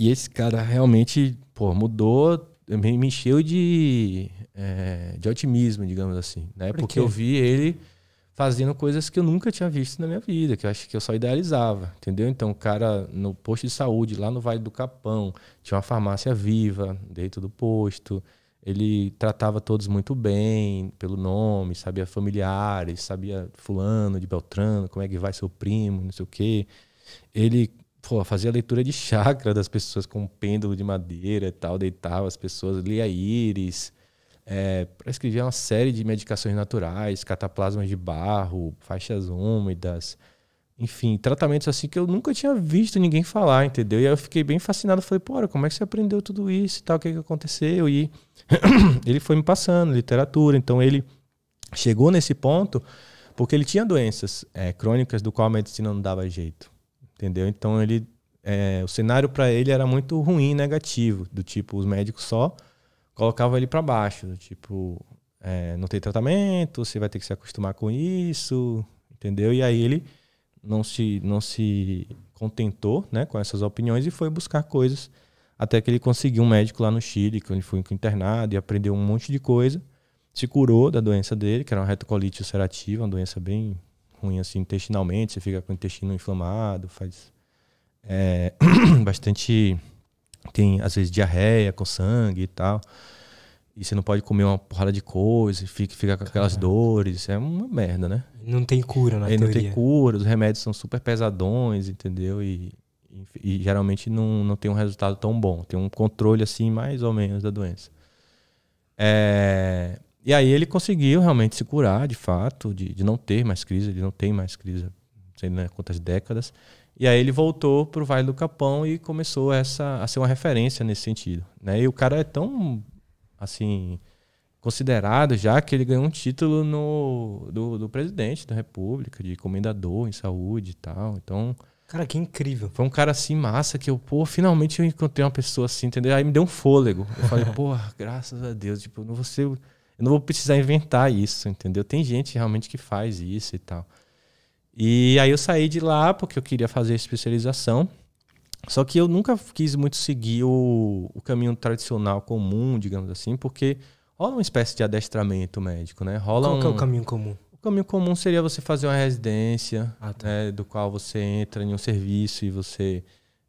E esse cara realmente, pô, mudou, me, encheu de, é, de otimismo, digamos assim, né? Por porque eu vi ele fazendo coisas que eu nunca tinha visto na minha vida, que eu acho que eu só idealizava, entendeu? Então, o cara no posto de saúde, lá no Vale do Capão, tinha uma farmácia viva dentro do posto ele tratava todos muito bem, pelo nome, sabia familiares, sabia fulano, de Beltrano, como é que vai seu primo, não sei o quê. Ele pô, fazia leitura de chakra das pessoas com um pêndulo de madeira e tal, deitava as pessoas, lia íris, é, prescrevia uma série de medicações naturais, cataplasmas de barro, faixas úmidas, enfim, tratamentos assim que eu nunca tinha visto ninguém falar, entendeu? E aí eu fiquei bem fascinado, falei, pô, como é que você aprendeu tudo isso e tal, o que, que aconteceu? E ele foi me passando literatura, então ele chegou nesse ponto porque ele tinha doenças é, crônicas do qual a medicina não dava jeito, entendeu? Então ele, é, o cenário para ele era muito ruim, negativo, do tipo os médicos só colocavam ele para baixo, do tipo é, não tem tratamento, você vai ter que se acostumar com isso, entendeu? E aí ele não se, não se contentou né, com essas opiniões e foi buscar coisas. Até que ele conseguiu um médico lá no Chile, que ele foi internado e aprendeu um monte de coisa. Se curou da doença dele, que era uma retocolite ulcerativa, uma doença bem ruim assim intestinalmente. Você fica com o intestino inflamado, faz é, bastante. Tem às vezes diarreia com sangue e tal. E você não pode comer uma porrada de coisa, fica, fica com aquelas Caramba. dores. É uma merda, né? Não tem cura, na é, teoria. Não tem cura, os remédios são super pesadões, entendeu? E, e, e, geralmente não, não tem um resultado tão bom. Tem um controle, assim, mais ou menos da doença. É... E aí ele conseguiu realmente se curar, de fato, de, de não ter mais crise. Ele não tem mais crise, há sei né, quantas décadas. E aí ele voltou para o Vale do Capão e começou essa, a ser uma referência nesse sentido. Né? E o cara é tão assim, considerado, já que ele ganhou um título no, do, do presidente da República, de comendador em saúde e tal. Então. Cara, que incrível. Foi um cara assim massa que eu, pô, finalmente eu encontrei uma pessoa assim, entendeu? Aí me deu um fôlego. Eu falei, pô, graças a Deus, tipo, não vou ser, eu não vou precisar inventar isso, entendeu? Tem gente realmente que faz isso e tal. E aí eu saí de lá porque eu queria fazer especialização. Só que eu nunca quis muito seguir o, o caminho tradicional comum, digamos assim, porque rola uma espécie de adestramento médico, né? Rola Qual um... é o caminho comum? O caminho comum seria você fazer uma residência, ah, tá. né, do qual você entra em um serviço e você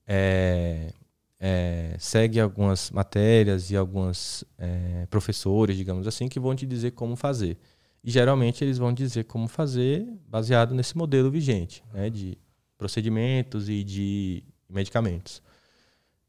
é, é, segue algumas matérias e alguns é, professores, digamos assim, que vão te dizer como fazer. E geralmente eles vão dizer como fazer baseado nesse modelo vigente, né, de procedimentos e de medicamentos.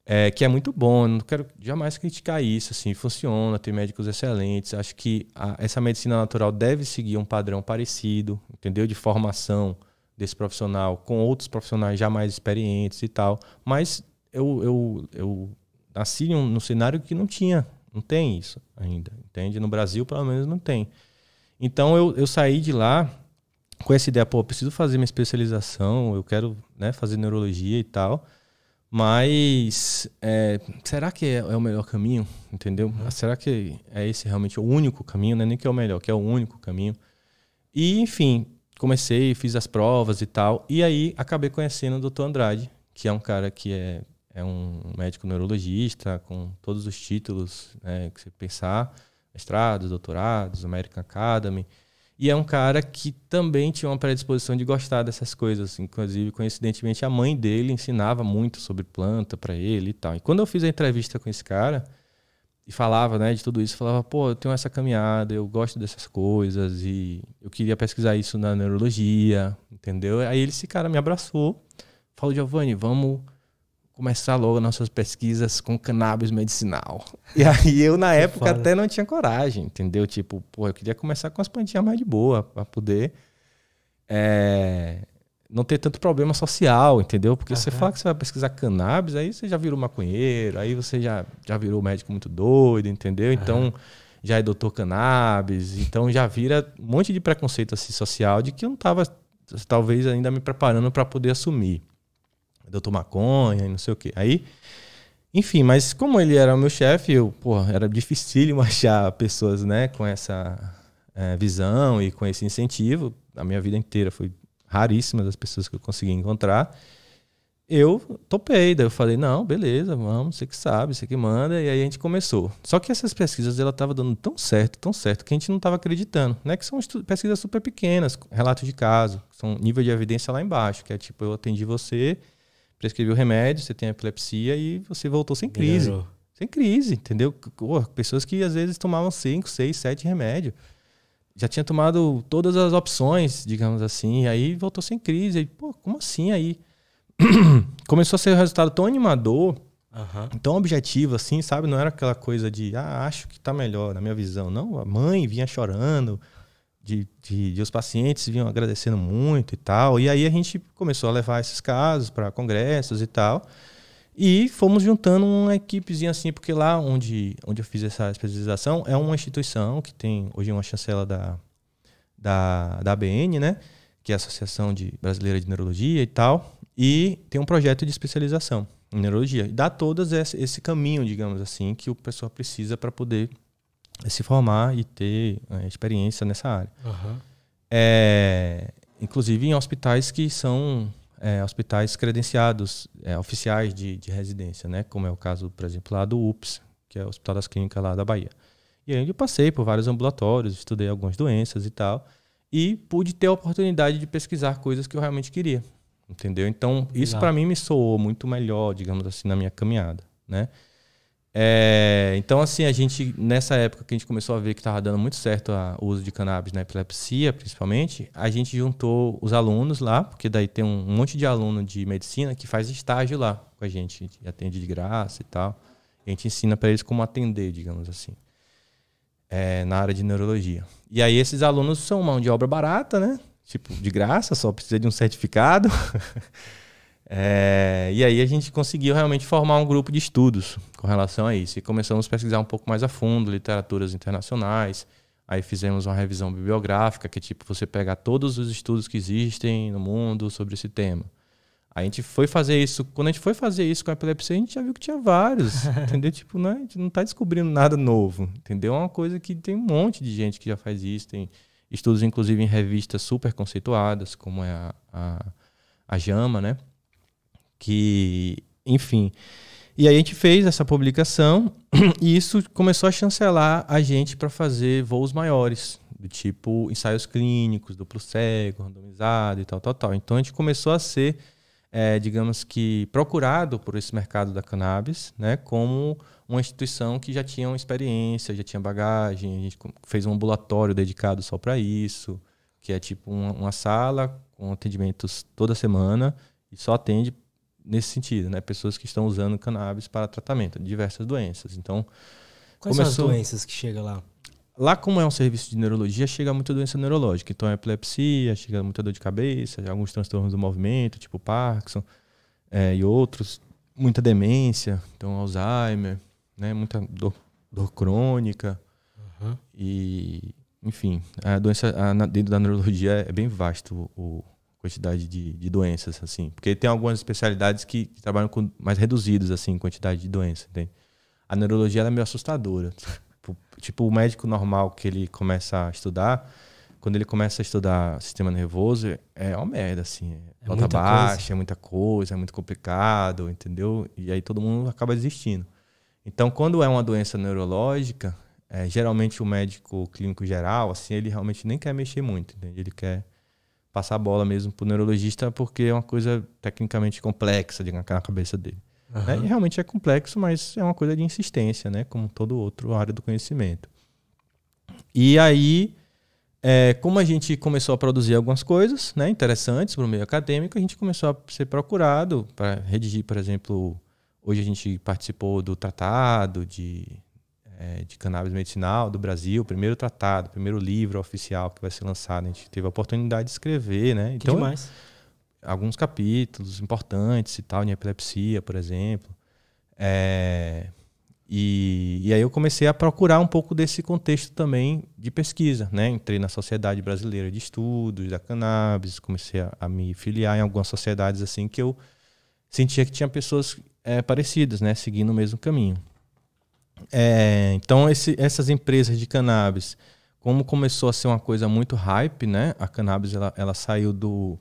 É, que é muito bom, não quero jamais criticar isso, assim, funciona, tem médicos excelentes, acho que a, essa medicina natural deve seguir um padrão parecido, entendeu? De formação desse profissional com outros profissionais já mais experientes e tal, mas eu, eu, eu nasci num, num cenário que não tinha, não tem isso ainda, entende? No Brasil, pelo menos, não tem. Então, eu, eu saí de lá com essa ideia, pô, preciso fazer minha especialização, eu quero né, fazer neurologia e tal. Mas é, será que é, é, o melhor caminho? Entendeu? Uhum. Ah, será que é esse realmente o único caminho? É nem que é o melhor, que é o único caminho. E, enfim, comecei, fiz as provas e tal. E aí acabei conhecendo o Dr. Andrade, que é um cara que é, é um médico neurologista, com todos os títulos né, que você pensar: mestrados, doutorados, American Academy. E é um cara que também tinha uma predisposição de gostar dessas coisas. Assim. Inclusive, coincidentemente, a mãe dele ensinava muito sobre planta para ele e tal. E quando eu fiz a entrevista com esse cara e falava né, de tudo isso, falava: pô, eu tenho essa caminhada, eu gosto dessas coisas e eu queria pesquisar isso na neurologia, entendeu? Aí esse cara me abraçou, falou: Giovanni, vamos começar logo nossas pesquisas com cannabis medicinal. E aí eu, na época, até não tinha coragem, entendeu? Tipo, pô, eu queria começar com as plantinhas mais de boa, para poder é, não ter tanto problema social, entendeu? Porque uhum. você fala que você vai pesquisar cannabis, aí você já virou maconheiro, aí você já, já virou médico muito doido, entendeu? Então. Já é doutor cannabis, então já vira um monte de preconceito assim, social de que eu não estava talvez ainda me preparando para poder assumir doutor maconha e não sei o quê. Aí, enfim, mas como ele era o meu chefe, eu, porra, era dificílimo achar pessoas, né, com essa é, visão e com esse incentivo. A minha vida inteira foi raríssimas as pessoas que eu consegui encontrar. Eu topei, daí eu falei, não, beleza, vamos, você que sabe, você que manda, e aí a gente começou. Só que essas pesquisas, ela estava dando tão certo, tão certo, que a gente não estava acreditando, né? Que são pesquisas super pequenas, relatos de caso, são nível de evidência lá embaixo, que é tipo, eu atendi você, prescreveu remédio, você tem epilepsia e você voltou sem crise. Melhorou. Sem crise, entendeu? Porra, pessoas que às vezes tomavam 5, 6, 7 remédios. Já tinha tomado todas as opções, digamos assim, e aí voltou sem crise. E, pô, como assim aí? Começou a ser um resultado tão animador, uhum. tão objetivo, assim, sabe? Não era aquela coisa de, ah, acho que tá melhor, na minha visão. Não, a mãe vinha chorando, de, de, de, os pacientes vinham agradecendo muito e tal. E aí a gente começou a levar esses casos para congressos e tal. E fomos juntando uma equipezinha assim, porque lá onde, onde eu fiz essa especialização é uma instituição que tem hoje uma chancela da, da, da ABN, né? Que é a Associação de Brasileira de Neurologia e tal. E tem um projeto de especialização em neurologia. E dá todo esse, esse caminho, digamos assim, que o pessoal precisa para poder se formar e ter é, experiência nessa área. Uhum. É, inclusive em hospitais que são é, hospitais credenciados, é, oficiais de, de, residência, né? como é o caso, por exemplo, lá do UPS, que é o Hospital das Clínicas lá da Bahia. E aí eu passei por vários ambulatórios, estudei algumas doenças e tal, e pude ter a oportunidade de pesquisar coisas que eu realmente queria, entendeu? Então, isso para mim me soou muito melhor, digamos assim, na minha caminhada, né? É, então, assim, a gente, nessa época que a gente começou a ver que estava dando muito certo o uso de cannabis na epilepsia, principalmente, a gente juntou os alunos lá, porque daí tem um monte de aluno de medicina que faz estágio lá com a gente, atende de graça e tal. A gente ensina para eles como atender, digamos assim, é, na área de neurologia. E aí esses alunos são mão de obra barata, né? Tipo, de graça, só precisa de um certificado. É, e aí a gente conseguiu realmente formar um grupo de estudos com relação a isso. E começamos a pesquisar um pouco mais a fundo literaturas internacionais. Aí fizemos uma revisão bibliográfica, que é tipo você pegar todos os estudos que existem no mundo sobre esse tema. A gente foi fazer isso, quando a gente foi fazer isso com a epilepsia, a gente já viu que tinha vários, entendeu? Tipo, né? a gente não está descobrindo nada novo, entendeu? É uma coisa que tem um monte de gente que já faz isso, tem estudos inclusive em revistas super conceituadas, como é a, a, a Jama, né? que, enfim. E aí a gente fez essa publicação e isso começou a chancelar a gente para fazer voos maiores, do tipo ensaios clínicos, duplo cego, randomizado e tal, tal, tal. Então a gente começou a ser, é, digamos que, procurado por esse mercado da cannabis, né, como uma instituição que já tinha experiência, já tinha bagagem, a gente fez um ambulatório dedicado só para isso, que é tipo uma, uma sala com atendimentos toda semana e só atende nesse sentido, né? Pessoas que estão usando cannabis para tratamento de diversas doenças. Então, quais começou... são as doenças que chegam lá? Lá, como é um serviço de neurologia, chega muita doença neurológica. Então, é epilepsia, chega muita dor de cabeça, alguns transtornos do movimento, tipo Parkinson é, e outros. Muita demência, então Alzheimer, né? muita dor, dor crônica. Uhum. E, enfim, a doença a, dentro da neurologia é bem vasto o, quantidade de, de doenças, assim. Porque tem algumas especialidades que, que trabalham com mais reduzidos, assim, quantidade de doença, entende? A neurologia ela é meio assustadora. Tipo, tipo, o médico normal que ele começa a estudar, quando ele começa a estudar sistema nervoso, é uma merda, assim. É nota é baixa, coisa. é muita coisa, é muito complicado, entendeu? E aí todo mundo acaba desistindo. Então, quando é uma doença neurológica, é, geralmente o médico clínico geral, assim, ele realmente nem quer mexer muito, entende? Ele quer passar a bola mesmo para o neurologista, porque é uma coisa tecnicamente complexa de na cabeça dele. Uhum. Né? E realmente é complexo, mas é uma coisa de insistência, né? Como todo outro área do conhecimento. E aí, é, como a gente começou a produzir algumas coisas né, interessantes para o meio acadêmico, a gente começou a ser procurado para redigir, por exemplo, hoje a gente participou do tratado de é, de cannabis medicinal do Brasil, primeiro tratado, primeiro livro oficial que vai ser lançado. A gente teve a oportunidade de escrever, né? Então, demais. Alguns capítulos importantes e tal, de epilepsia, por exemplo. É, e, e, aí eu comecei a procurar um pouco desse contexto também de pesquisa, né? Entrei na Sociedade Brasileira de Estudos da Cannabis, comecei a, a me filiar em algumas sociedades assim que eu sentia que tinha pessoas é, parecidas, né? Seguindo o mesmo caminho. É, então, esse, essas empresas de cannabis, como começou a ser uma coisa muito hype, né? A cannabis ela, ela saiu do,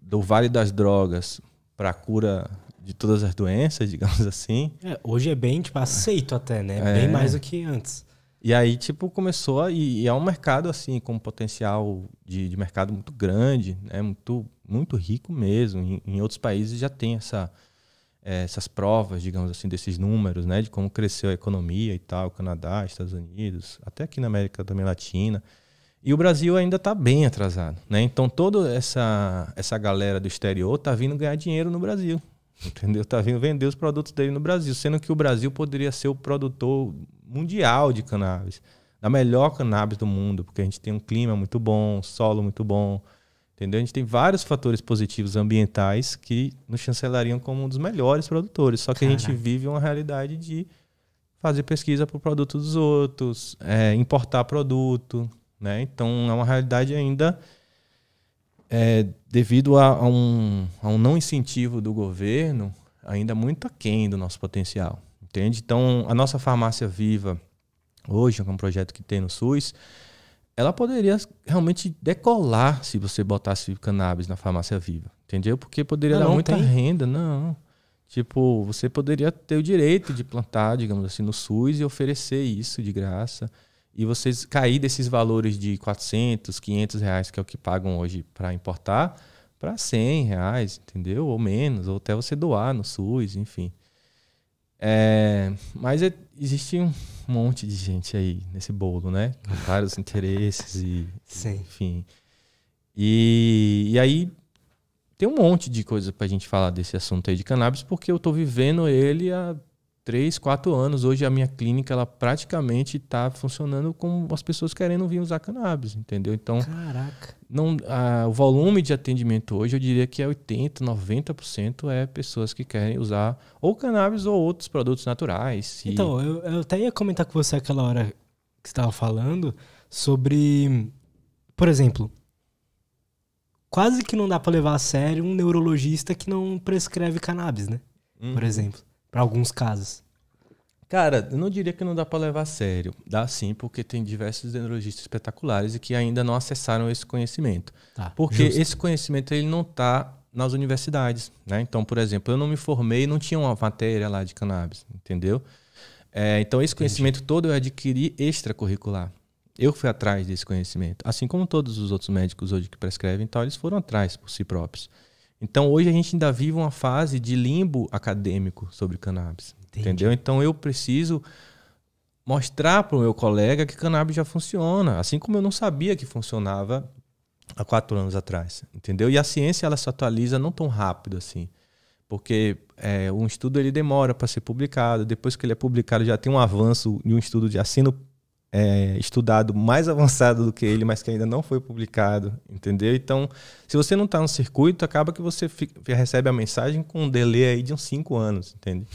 do vale das drogas para a cura de todas as doenças, digamos assim. É, hoje é bem tipo, aceito até, né? É. Bem mais do que antes. E aí, tipo, começou a. E, é um mercado, assim, com potencial de, de mercado muito grande, né? muito, muito rico mesmo. Em, em outros países já tem essa, é, essas provas, digamos assim, desses números, né, de como cresceu a economia e tal, Canadá, Estados Unidos, até aqui na América também Latina. E o Brasil ainda está bem atrasado, né? Então toda essa essa galera do exterior tá vindo ganhar dinheiro no Brasil, entendeu? Tá vindo vender os produtos dele no Brasil, sendo que o Brasil poderia ser o produtor mundial de cannabis, da melhor cannabis do mundo, porque a gente tem um clima muito bom, solo muito bom, Entendeu? A gente tem vários fatores positivos ambientais que nos chancelariam como um dos melhores produtores. Só que Caraca. a gente vive uma realidade de fazer pesquisa para o produto dos outros, é, importar produto. Né? Então é uma realidade ainda é, devido a, a, um, a um não incentivo do governo, ainda muito aquém do nosso potencial. Entende? Então a nossa farmácia viva hoje, é um projeto que tem no SUS, ela poderia realmente decolar se você botasse cannabis na farmácia viva, entendeu? Porque poderia não, dar não muita tem. renda, não. Tipo, você poderia ter o direito de plantar, digamos assim, no SUS e oferecer isso de graça. E vocês cair desses valores de 400, 500 reais, que é o que pagam hoje para importar, para 100 reais, entendeu? Ou menos, ou até você doar no SUS, enfim. É, mas é, existe um monte de gente aí nesse bolo, né? Com vários interesses e. Sim. Enfim. E, e aí tem um monte de coisa pra gente falar desse assunto aí de cannabis, porque eu tô vivendo ele há três, quatro anos. Hoje a minha clínica ela praticamente está funcionando com as pessoas querendo vir usar cannabis, entendeu? Então, Caraca. Não, a, o volume de atendimento hoje eu diria que é 80, 90% é pessoas que querem usar ou cannabis ou outros produtos naturais. E... Então, eu, eu até ia comentar com você aquela hora que você estava falando sobre, por exemplo, quase que não dá para levar a sério um neurologista que não prescreve cannabis, né? Uhum. Por exemplo para alguns casos? Cara, eu não diria que não dá para levar a sério. Dá sim, porque tem diversos dendrologistas espetaculares e que ainda não acessaram esse conhecimento. Tá, porque justo. esse conhecimento ele não está nas universidades, né? Então, por exemplo, eu não me formei, não tinha uma matéria lá de cannabis, entendeu? É, então, esse conhecimento Entendi. todo eu adquiri extracurricular. Eu fui atrás desse conhecimento, assim como todos os outros médicos hoje que prescrevem, então eles foram atrás por si próprios. Então hoje a gente ainda vive uma fase de limbo acadêmico sobre cannabis. Entendi. Entendeu? Então eu preciso mostrar para o meu colega que cannabis já funciona, assim como eu não sabia que funcionava há quatro anos atrás, entendeu? E a ciência ela se atualiza não tão rápido assim, porque é, um estudo ele demora para ser publicado, depois que ele é publicado já tem um avanço de um estudo de assino é, estudado mais avançado do que ele, mas que ainda não foi publicado, entendeu? Então, se você não está no circuito, acaba que você fica, recebe a mensagem com um delay aí de uns 5 anos, entende?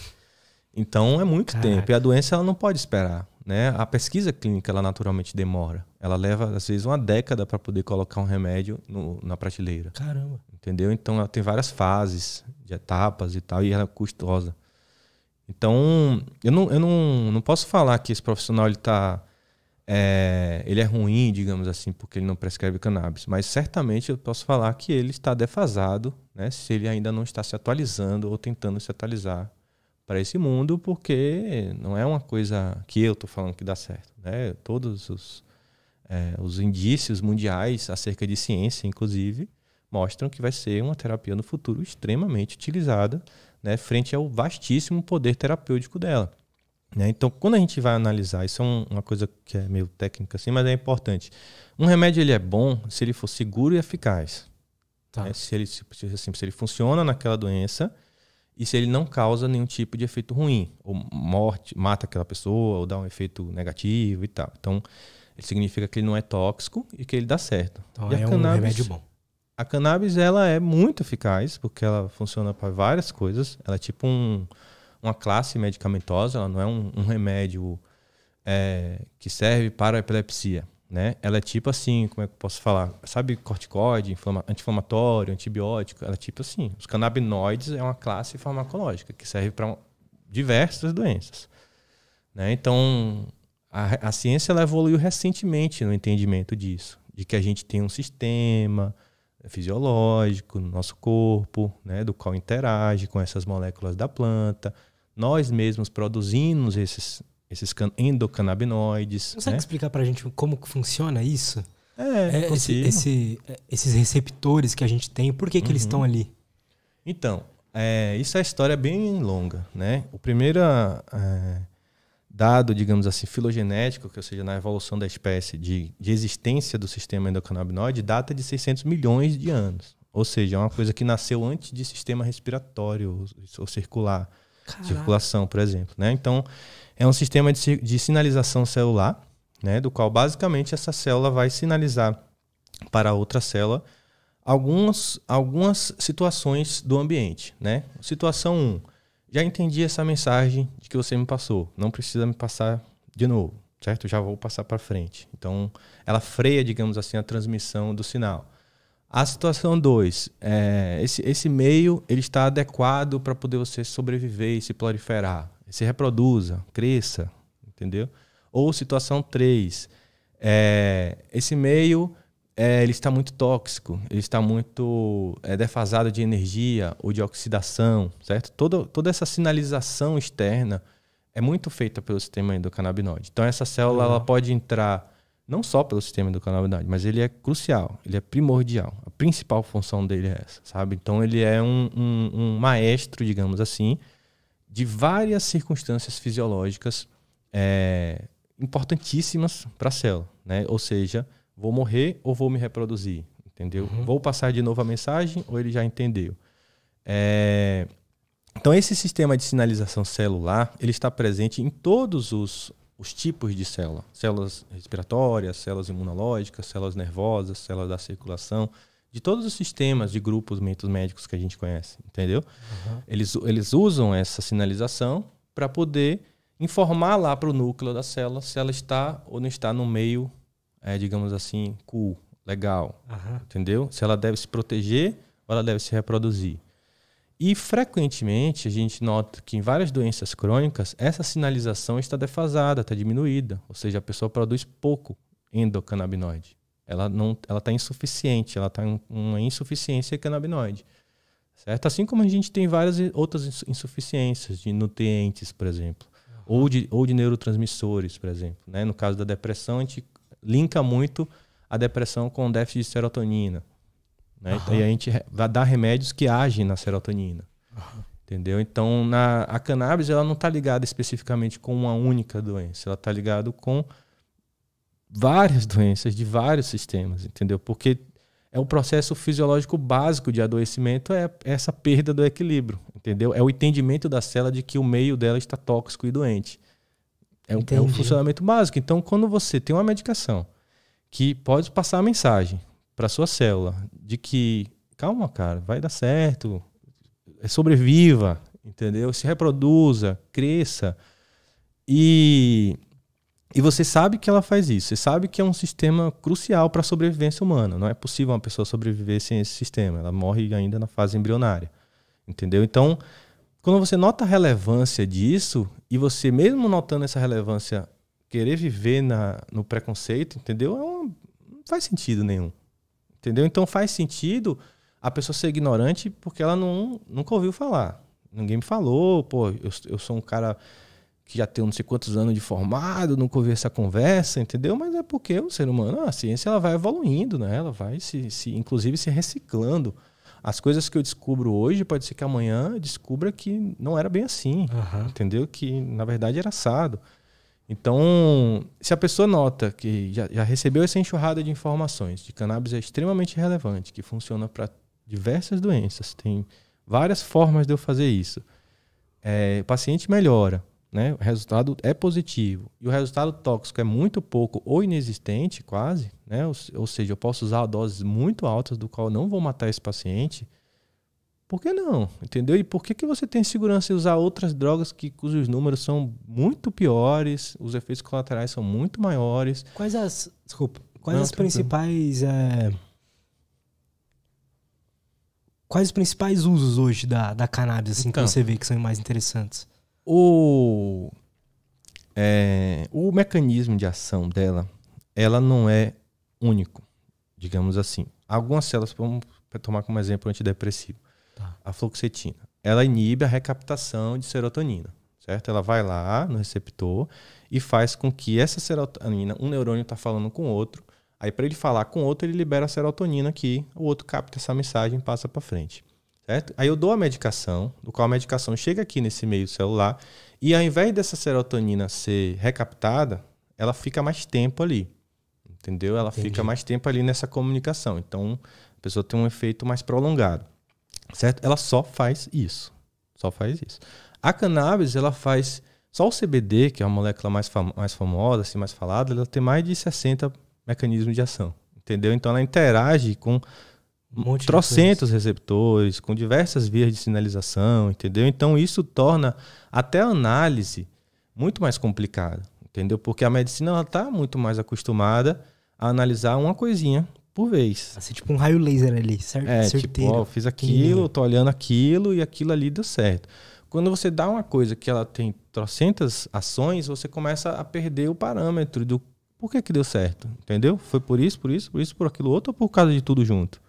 Então, é muito Caraca. tempo. E a doença ela não pode esperar. Né? A pesquisa clínica ela naturalmente demora. Ela leva, às vezes, uma década para poder colocar um remédio no, na prateleira. Caramba. Entendeu? Então, ela tem várias fases de etapas e tal, e ela é custosa. Então, eu não, eu não, não posso falar que esse profissional está é, ele é ruim, digamos assim, porque ele não prescreve cannabis, mas certamente eu posso falar que ele está defasado, né, se ele ainda não está se atualizando ou tentando se atualizar para esse mundo, porque não é uma coisa que eu estou falando que dá certo. Né? Todos os, é, os indícios mundiais acerca de ciência, inclusive, mostram que vai ser uma terapia no futuro extremamente utilizada né, frente ao vastíssimo poder terapêutico dela. Né? Então, quando a gente vai analisar, isso é um, uma coisa que é meio técnica assim, mas é importante. Um remédio ele é bom se ele for seguro e eficaz. Tá. Né? Se, ele, se, assim, se ele funciona naquela doença e se ele não causa nenhum tipo de efeito ruim, ou morte, mata aquela pessoa, ou dá um efeito negativo e tal. Então, ele significa que ele não é tóxico e que ele dá certo. Então, é cannabis, um remédio bom. A cannabis ela é muito eficaz porque ela funciona para várias coisas. Ela é tipo um uma classe medicamentosa, ela não é um, um remédio é, que serve para a epilepsia. Né? Ela é tipo assim, como é que eu posso falar? Sabe corticoide, anti-inflamatório, antibiótico? Ela é tipo assim. Os canabinoides é uma classe farmacológica que serve para diversas doenças. Né? Então, a, a ciência evoluiu recentemente no entendimento disso, de que a gente tem um sistema fisiológico no nosso corpo, né, do qual interage com essas moléculas da planta, nós mesmos produzimos esses, esses endocannabinoides. Consegue né? explicar para a gente como funciona isso? É, é esse, esse, esses receptores que a gente tem, por que, que uhum. eles estão ali? Então, é, isso é história bem longa, né? O primeiro é, dado, digamos assim, filogenético, que ou seja, na evolução da espécie de, de existência do sistema endocannabinoide, data de 600 milhões de anos. Ou seja, é uma coisa que nasceu antes de sistema respiratório ou, ou circular. Caraca. circulação, por exemplo. Né? Então, é um sistema de, de sinalização celular, né? do qual basicamente essa célula vai sinalizar para outra célula algumas, algumas situações do ambiente. Né? Situação 1. Um, já entendi essa mensagem de que você me passou. Não precisa me passar de novo, certo? Já vou passar para frente. Então, ela freia, digamos assim, a transmissão do sinal. A situação 2, é, esse, esse meio ele está adequado para poder você sobreviver e se proliferar, se reproduza, cresça, entendeu? Ou situação 3, é, esse meio é, ele está muito tóxico, ele está muito é, defasado de energia ou de oxidação, certo? Toda toda essa sinalização externa é muito feita pelo sistema endocannabinoide. Então essa célula uhum. ela pode entrar não só pelo sistema de canalidade, mas ele é crucial, ele é primordial. A principal função dele é essa, sabe? Então ele é um, um, um maestro, digamos assim, de várias circunstâncias fisiológicas é, importantíssimas para a célula, né? Ou seja, vou morrer ou vou me reproduzir, entendeu? Uhum. Vou passar de novo a mensagem ou ele já entendeu. É, então, esse sistema de sinalização celular ele está presente em todos os os tipos de célula. Células respiratórias, células imunológicas, células nervosas, células da circulação, de todos os sistemas de grupos métodos médicos que a gente conhece, entendeu? Uhum. Eles, eles usam essa sinalização para poder informar lá para o núcleo da célula se ela está ou não está no meio, é, digamos assim, cool, legal, uhum. entendeu? Se ela deve se proteger ou ela deve se reproduzir. E frequentemente a gente nota que em várias doenças crônicas essa sinalização está defasada, está diminuída, ou seja, a pessoa produz pouco endocannabinoide. Ela não, ela está insuficiente, ela está em uma insuficiência canabinoide, certo? Assim como a gente tem várias outras insuficiências de nutrientes, por exemplo, uhum. ou de, ou de neurotransmissores, por exemplo. Né? No caso da depressão, a gente linka muito a depressão com déficit de serotonina, né? Uhum. E a gente vai dar remédios que agem na serotonina. Uhum. Entendeu? Então, na, a cannabis ela não está ligada especificamente com uma única doença. Ela está ligada com várias doenças de vários sistemas, entendeu? Porque é o processo fisiológico básico de adoecimento é, é essa perda do equilíbrio, entendeu? É o entendimento da célula de que o meio dela está tóxico e doente. É um, é um funcionamento básico. Então, quando você tem uma medicação que pode passar a mensagem para sua célula de que calma, cara, vai dar certo, sobreviva, entendeu? Se reproduza, cresça. E e você sabe que ela faz isso, você sabe que é um sistema crucial para a sobrevivência humana. Não é possível uma pessoa sobreviver sem esse sistema, ela morre ainda na fase embrionária. Entendeu? Então, quando você nota a relevância disso, e você, mesmo notando essa relevância, querer viver na, no preconceito, entendeu? É uma, não faz sentido nenhum. Entendeu? Então faz sentido a pessoa ser ignorante porque ela não, nunca ouviu falar. Ninguém me falou, pô, eu, eu sou um cara que já tem não sei quantos anos de formado, nunca ouvi essa conversa, entendeu? Mas é porque o ser humano, a ciência, ela vai evoluindo, né? Ela vai, se, se inclusive, se reciclando. As coisas que eu descubro hoje, pode ser que amanhã descubra que não era bem assim, uhum. entendeu? Que, na verdade, era assado. Então, se a pessoa nota que já, já recebeu essa enxurrada de informações de cannabis é extremamente relevante, que funciona para diversas doenças, tem várias formas de eu fazer isso. É, o paciente melhora, né? o resultado é positivo e o resultado tóxico é muito pouco ou inexistente, quase, né? ou, ou seja, eu posso usar doses muito altas do qual não vou matar esse paciente por que não? Entendeu? E por que, que você tem segurança em usar outras drogas que, cujos números são muito piores, os efeitos colaterais são muito maiores? Quais as. Desculpa. Quais não, as principais. É, quais os principais usos hoje da, da cannabis, assim, então, que você vê que são mais interessantes? O. É, o mecanismo de ação dela, ela não é único, digamos assim. Algumas células, vamos tomar como exemplo antidepressivo Tá. A fluoxetina. Ela inibe a recaptação de serotonina, certo? Ela vai lá no receptor e faz com que essa serotonina, um neurônio está falando com o outro, aí para ele falar com o outro, ele libera a serotonina que o outro capta essa mensagem e passa para frente. Certo? Aí eu dou a medicação, do qual a medicação chega aqui nesse meio celular, e ao invés dessa serotonina ser recaptada, ela fica mais tempo ali. Entendeu? Ela Entendi. fica mais tempo ali nessa comunicação. Então, a pessoa tem um efeito mais prolongado. Certo? Ela só faz isso. Só faz isso. A cannabis, ela faz. Só o CBD, que é a molécula mais, fam mais famosa, assim, mais falada, ela tem mais de 60 mecanismos de ação. Entendeu? Então ela interage com um trocentos receptores, com diversas vias de sinalização, entendeu? Então isso torna até a análise muito mais complicada, entendeu? Porque a medicina está muito mais acostumada a analisar uma coisinha por vez. Assim, tipo um raio laser ali, certo? É, tipo, Certeiro. tipo, ó, fiz aquilo, tô olhando aquilo e aquilo ali deu certo. Quando você dá uma coisa que ela tem trocentas ações, você começa a perder o parâmetro do por que que deu certo, entendeu? Foi por isso, por isso, por isso, por aquilo outro ou por causa de tudo junto?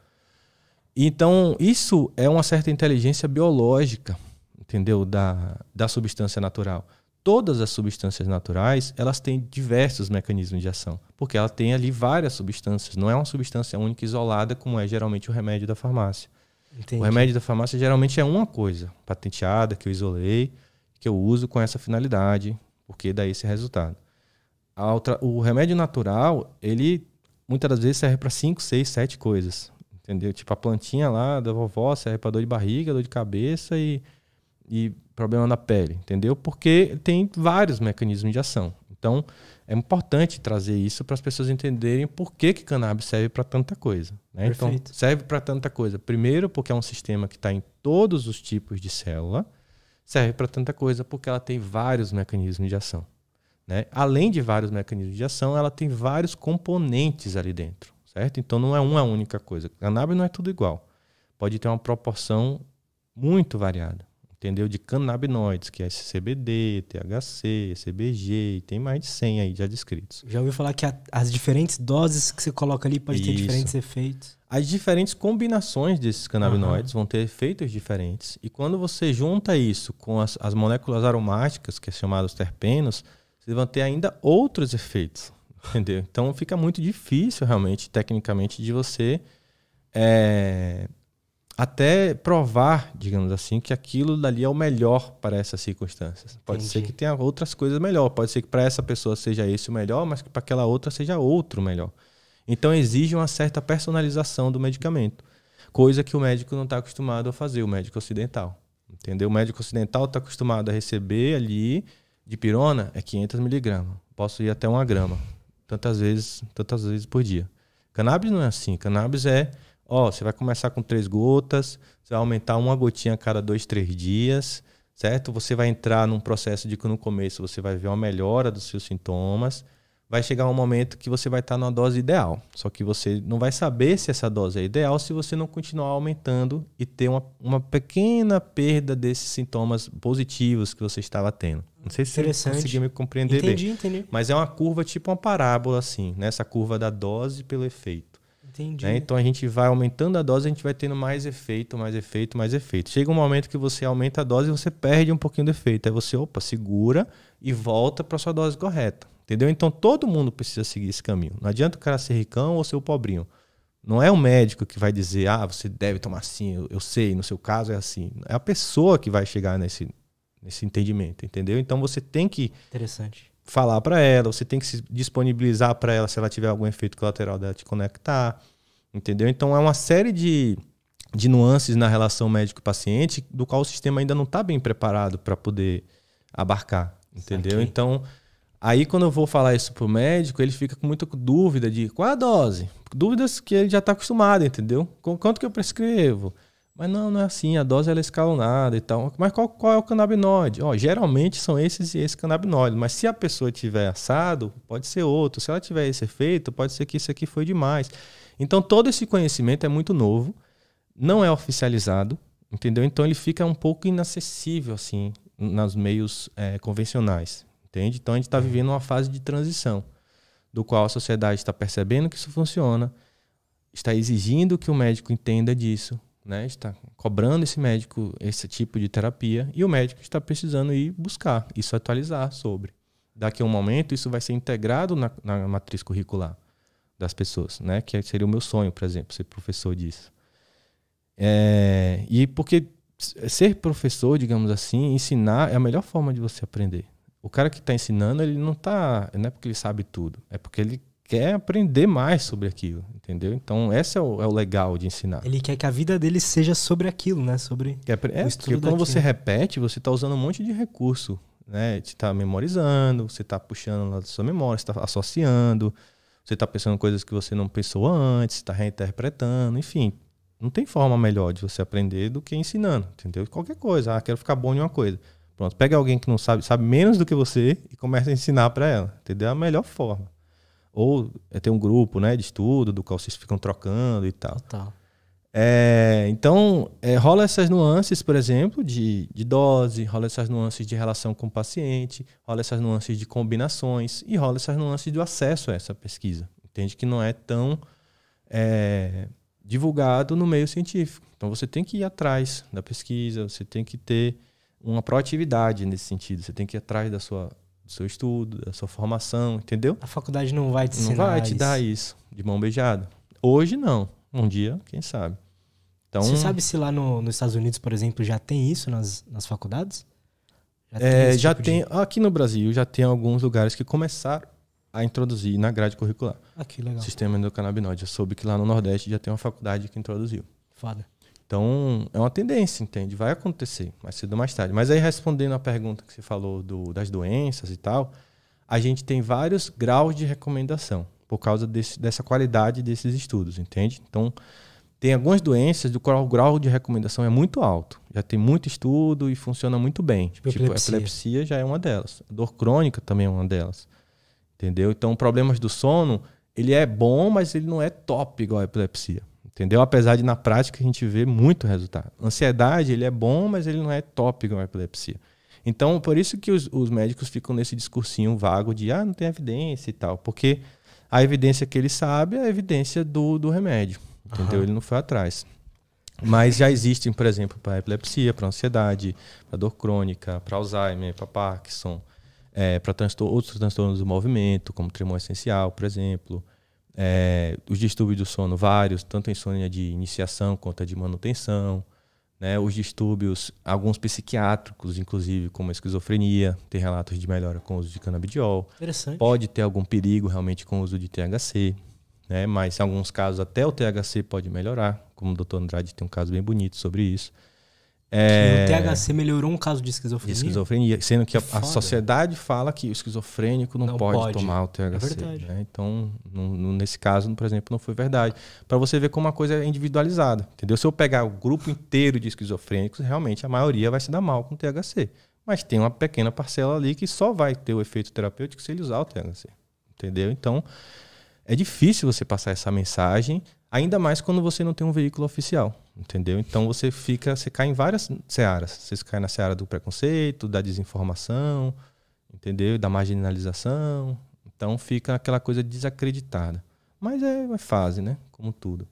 Então, isso é uma certa inteligência biológica, entendeu? Da, da substância natural todas as substâncias naturais elas têm diversos mecanismos de ação, porque ela tem ali várias substâncias, não é uma substância única isolada como é geralmente o remédio da farmácia. Entendi. O remédio da farmácia geralmente é uma coisa patenteada que eu isolei, que eu uso com essa finalidade, porque dá esse resultado. Outra, o remédio natural, ele muitas das vezes serve para 5, 6, 7 coisas. Entendeu? Tipo a plantinha lá da vovó serve para dor de barriga, dor de cabeça e, e problema na pele, entendeu? Porque tem vários mecanismos de ação. Então, é importante trazer isso para as pessoas entenderem por que, que cannabis serve para tanta coisa. Né? Então, serve para tanta coisa. Primeiro, porque é um sistema que está em todos os tipos de célula. Serve para tanta coisa porque ela tem vários mecanismos de ação. Né? Além de vários mecanismos de ação, ela tem vários componentes ali dentro, certo? Então, não é uma única coisa. Cannabis não é tudo igual. Pode ter uma proporção muito variada entendeu? De canabinoides, que é CBD, THC, CBG, e tem mais de 100 aí já descritos. Já ouviu falar que a, as diferentes doses que você coloca ali podem ter diferentes efeitos? As diferentes combinações desses canabinoides uhum. vão ter efeitos diferentes. E quando você junta isso com as, as moléculas aromáticas, que é chamados terpenos, você vai ter ainda outros efeitos, entendeu? Então fica muito difícil realmente, tecnicamente, de você... É, até provar, digamos assim, que aquilo dali é o melhor para essas circunstâncias. Pode Entendi. ser que tenha outras coisas melhor, pode ser que para essa pessoa seja esse o melhor, mas que para aquela outra seja outro melhor. Então exige uma certa personalização do medicamento, coisa que o médico não está acostumado a fazer, o médico ocidental. Entendeu? O médico ocidental está acostumado a receber ali de pirona é 500 miligramas, posso ir até uma grama, tantas vezes, tantas vezes por dia. Cannabis não é assim, cannabis é Ó, você vai começar com três gotas, você vai aumentar uma gotinha a cada dois, três dias, certo? Você vai entrar num processo de que no começo você vai ver uma melhora dos seus sintomas. Vai chegar um momento que você vai estar tá numa dose ideal. Só que você não vai saber se essa dose é ideal se você não continuar aumentando e ter uma, uma pequena perda desses sintomas positivos que você estava tendo. Não sei se você conseguiu me compreender entendi, bem. Entendi, entendi. Mas é uma curva tipo uma parábola, assim, nessa né? curva da dose pelo efeito. Entendi. Né? Então a gente vai aumentando a dose, a gente vai tendo mais efeito, mais efeito, mais efeito. Chega um momento que você aumenta a dose e você perde um pouquinho do efeito. Aí você, opa, segura e volta para sua dose correta. Entendeu? Então todo mundo precisa seguir esse caminho. Não adianta o cara ser ricão ou ser o pobrinho. Não é o médico que vai dizer, ah, você deve tomar assim, eu, eu sei, no seu caso é assim. É a pessoa que vai chegar nesse, nesse entendimento, entendeu? Então você tem que. Interessante falar para ela, você tem que se disponibilizar para ela se ela tiver algum efeito colateral dela te conectar, entendeu? Então é uma série de, de nuances na relação médico-paciente do qual o sistema ainda não está bem preparado para poder abarcar, entendeu? Então aí quando eu vou falar isso pro médico, ele fica com muita dúvida de qual é a dose, dúvidas que ele já está acostumado, entendeu? Quanto que eu prescrevo? Mas não, não é assim, a dose ela é escalonada e tal. Mas qual, qual é o canabinoide? Ó, geralmente são esses e esse canabinoide, mas se a pessoa tiver assado, pode ser outro. Se ela tiver esse efeito, pode ser que isso aqui foi demais. Então todo esse conhecimento é muito novo, não é oficializado, entendeu? Então ele fica um pouco inacessível, assim, nos meios é, convencionais, entende? Então a gente está uhum. vivendo uma fase de transição, do qual a sociedade está percebendo que isso funciona, está exigindo que o médico entenda disso, né, está cobrando esse médico esse tipo de terapia e o médico está precisando ir buscar isso, atualizar sobre. Daqui a um momento, isso vai ser integrado na, na matriz curricular das pessoas, né, que seria o meu sonho, por exemplo, ser professor disso. É, e porque ser professor, digamos assim, ensinar é a melhor forma de você aprender. O cara que está ensinando, ele não está, não é porque ele sabe tudo, é porque ele quer aprender mais sobre aquilo, entendeu? Então, esse é o, é o legal de ensinar. Ele quer que a vida dele seja sobre aquilo, né? Sobre é, é, o estudo porque quando você repete, você está usando um monte de recurso, né? Você está memorizando, você está puxando lá da sua memória, você está associando, você está pensando coisas que você não pensou antes, está reinterpretando, enfim. Não tem forma melhor de você aprender do que ensinando, entendeu? Qualquer coisa. Ah, quero ficar bom em uma coisa. Pronto, pega alguém que não sabe, sabe menos do que você e começa a ensinar para ela, entendeu? É a melhor forma. Ou é, tem um grupo né, de estudo do qual vocês ficam trocando e tal. Total. É, então, é, rola essas nuances, por exemplo, de, de dose, rola essas nuances de relação com o paciente, rola essas nuances de combinações e rola essas nuances do acesso a essa pesquisa. Entende que não é tão é, divulgado no meio científico. Então, você tem que ir atrás da pesquisa, você tem que ter uma proatividade nesse sentido, você tem que ir atrás da sua do seu estudo, da sua formação, entendeu? A faculdade não vai te ensinar. Não vai te isso. dar isso, de mão beijada. Hoje não. Um dia, quem sabe. Então, Você sabe se lá no, nos Estados Unidos, por exemplo, já tem isso nas, nas faculdades? Já é, tem, é, já tipo tem de... aqui no Brasil já tem alguns lugares que começaram a introduzir na grade curricular. Aqui, ah, legal. Sistema endocannabinoide. Eu soube que lá no Nordeste já tem uma faculdade que introduziu. Foda. Então, é uma tendência, entende? Vai acontecer mais cedo ou mais tarde. Mas aí, respondendo a pergunta que você falou do, das doenças e tal, a gente tem vários graus de recomendação por causa desse, dessa qualidade desses estudos, entende? Então, tem algumas doenças do qual o grau de recomendação é muito alto. Já tem muito estudo e funciona muito bem. Tipo, tipo epilepsia. epilepsia já é uma delas. A dor crônica também é uma delas. Entendeu? Então, problemas do sono, ele é bom, mas ele não é top igual a epilepsia. Entendeu? Apesar de na prática a gente vê muito resultado. Ansiedade, ele é bom, mas ele não é top na epilepsia. Então, por isso que os, os, médicos ficam nesse discursinho vago de ah, não tem evidência e tal. Porque a evidência que ele sabe é a evidência do, do remédio. Entendeu? Uhum. Ele não foi atrás. Mas já existem, por exemplo, para epilepsia, para ansiedade, para dor crônica, para Alzheimer, para Parkinson, é, para transtor outros transtornos do movimento, como tremor essencial, por exemplo é, os distúrbios do sono, vários, tanto a insônia de iniciação quanto a de manutenção, né? os distúrbios, alguns psiquiátricos, inclusive, como a esquizofrenia, tem relatos de melhora com o uso de canabidiol. Pode ter algum perigo realmente com o uso de THC, né? mas em alguns casos até o THC pode melhorar, como o doutor Andrade tem um caso bem bonito sobre isso. É... o THC melhorou um caso de esquizofrenia. esquizofrenia, sendo que, que a, a, sociedade fala que o esquizofrênico não, não pode, pode, tomar o THC. É né? Então, no, no, nesse caso, por exemplo, não foi verdade. Para você ver como a coisa é individualizada, entendeu? Se eu pegar o grupo inteiro de esquizofrênicos, realmente a maioria vai se dar mal com o THC. Mas tem uma pequena parcela ali que só vai ter o efeito terapêutico se ele usar o THC. Entendeu? Então, é difícil você passar essa mensagem, ainda mais quando você não tem um veículo oficial, entendeu? Então você fica, você cai em várias searas. Você cai na seara do preconceito, da desinformação, entendeu? Da marginalização. Então fica aquela coisa desacreditada. Mas é, uma fase, né? Como tudo.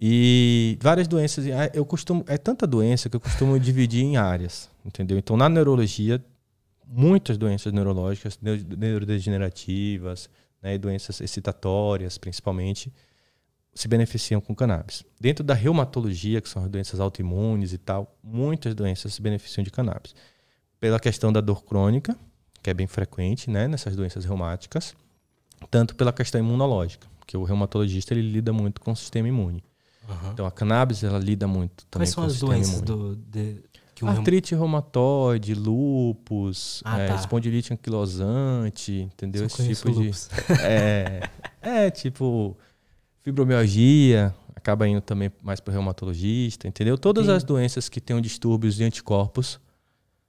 E várias doenças, ah, eu costumo, é tanta doença que eu costumo dividir em áreas, entendeu? Então na neurologia, muitas doenças neurológicas, neurodegenerativas, né, e doenças excitatórias, principalmente, se beneficiam com cannabis. Dentro da reumatologia, que são as doenças autoimunes e tal, muitas doenças se beneficiam de cannabis. Pela questão da dor crônica, que é bem frequente né, nessas doenças reumáticas, tanto pela questão imunológica, que o reumatologista ele lida muito com o sistema imune. Uhum. Então a cannabis ela lida muito também Quais são as doenças Do, de, um Artrite reum... reumatoide, lupus, ah, é, tá. espondilite anquilosante, entendeu? Só Esse tipo lupus. de. é, é, tipo, fibromialgia, acaba indo também mais para reumatologista, entendeu? Todas Sim. as doenças que tenham distúrbios de anticorpos,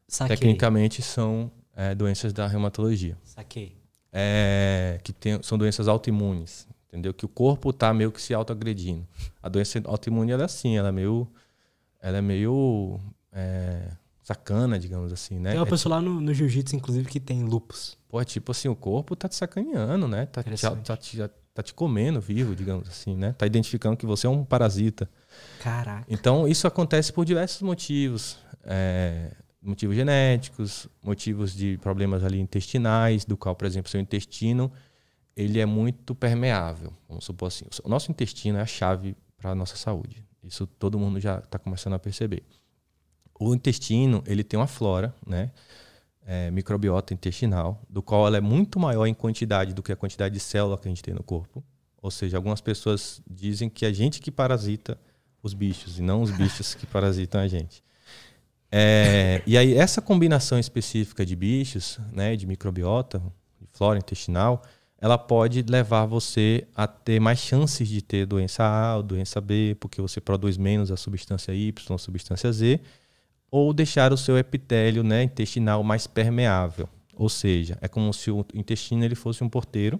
Saquei. tecnicamente, são é, doenças da reumatologia. Saquei. É, que tem, são doenças autoimunes, entendeu? Que o corpo está meio que se autoagredindo. A doença autoimune ela é assim, ela é meio ela é meio é, sacana, digamos assim, né? Tem uma é pessoa é, lá tipo no, no jiu-jitsu, inclusive, que tem lupus. Pô, é tipo assim, o corpo tá te sacaneando, né? Tá, te, tá, te, tá te comendo vivo, digamos assim, né? Tá identificando que você é um parasita. Caraca. Então, isso acontece por diversos motivos. É, motivos genéticos, motivos de problemas ali intestinais, do qual, por exemplo, seu intestino, ele é muito permeável. Vamos supor assim, o nosso intestino é a chave para a nossa saúde. Isso todo mundo já está começando a perceber o intestino ele tem uma flora, né? É, microbiota intestinal, do qual ela é muito maior em quantidade do que a quantidade de célula que a gente tem no corpo. Ou seja, algumas pessoas dizem que é a gente que parasita os bichos e não os bichos que parasitam a gente. É, e aí essa combinação específica de bichos, né, de microbiota, de flora intestinal, ela pode levar você a ter mais chances de ter doença A ou doença B, porque você produz menos a substância Y, a substância Z, ou deixar o seu epitélio né, intestinal mais permeável. Ou seja, é como se o intestino ele fosse um porteiro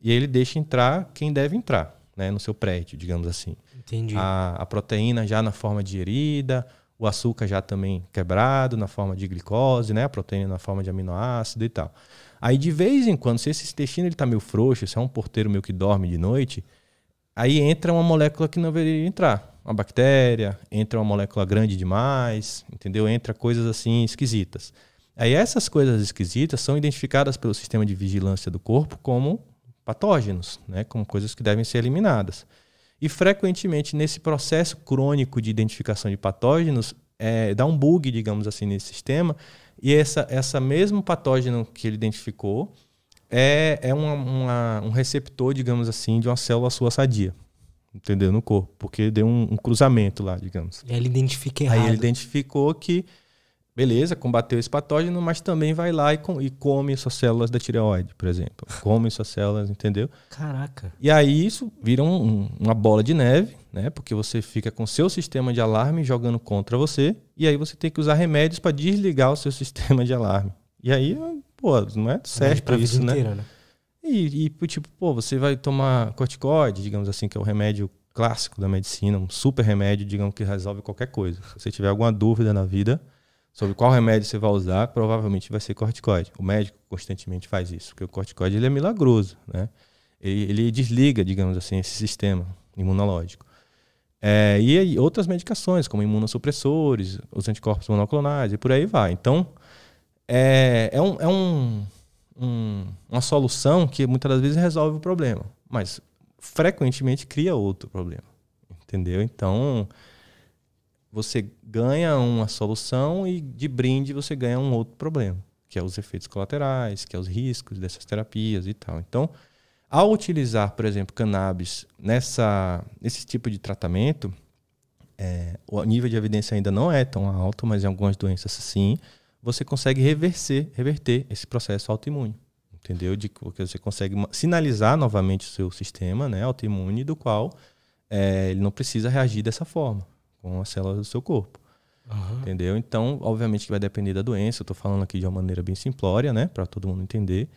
e ele deixa entrar quem deve entrar né, no seu prédio, digamos assim. Entendi. A, a proteína já na forma de herida, o açúcar já também quebrado na forma de glicose, né, a proteína na forma de aminoácido e tal. Aí de vez em quando, se esse intestino está meio frouxo, se é um porteiro meio que dorme de noite, aí entra uma molécula que não deveria entrar, uma bactéria, entra uma molécula grande demais, entendeu? Entra coisas assim esquisitas. Aí essas coisas esquisitas são identificadas pelo sistema de vigilância do corpo como patógenos, né? como coisas que devem ser eliminadas. E frequentemente nesse processo crônico de identificação de patógenos, é, dá um bug, digamos assim, nesse sistema, e essa, essa mesmo patógeno que ele identificou é, é uma, uma, um receptor, digamos assim, de uma célula sua sadia entendeu? No corpo, porque deu um, um cruzamento lá, digamos. E aí ele identifica errado. Aí ele identificou que, beleza, combateu esse patógeno, mas também vai lá e, com, e come suas células da tireoide, por exemplo. come suas células, entendeu? Caraca. E aí isso vira um, uma bola de neve, né? Porque você fica com seu sistema de alarme jogando contra você, e aí você tem que usar remédios para desligar o seu sistema de alarme. E aí, pô, não é certo é, isso, né? Inteira, né? E, e, tipo, pô, você vai tomar corticoide, digamos assim, que é o remédio clássico da medicina, um super remédio, digamos que resolve qualquer coisa. Se você tiver alguma dúvida na vida sobre qual remédio você vai usar, provavelmente vai ser corticoide. O médico constantemente faz isso, porque o corticoide ele é milagroso, né? Ele, ele desliga, digamos assim, esse sistema imunológico. É, e, outras medicações, como imunossupressores, os anticorpos monoclonais e por aí vai. Então, é, é um, é um um, uma solução que muitas das vezes resolve o problema, mas frequentemente cria outro problema. Entendeu? Então, você ganha uma solução e de brinde você ganha um outro problema, que é os efeitos colaterais, que é os riscos dessas terapias e tal. Então, ao utilizar, por exemplo, cannabis nessa, nesse tipo de tratamento, é, o nível de evidência ainda não é tão alto, mas em algumas doenças sim você consegue reverser, reverter esse processo autoimune. Entendeu? De que você consegue sinalizar novamente o seu sistema né, autoimune, do qual é, ele não precisa reagir dessa forma com as células do seu corpo. Uhum. Entendeu? Então, obviamente que vai depender da doença. Eu estou falando aqui de uma maneira bem simplória, né? Para todo mundo entender.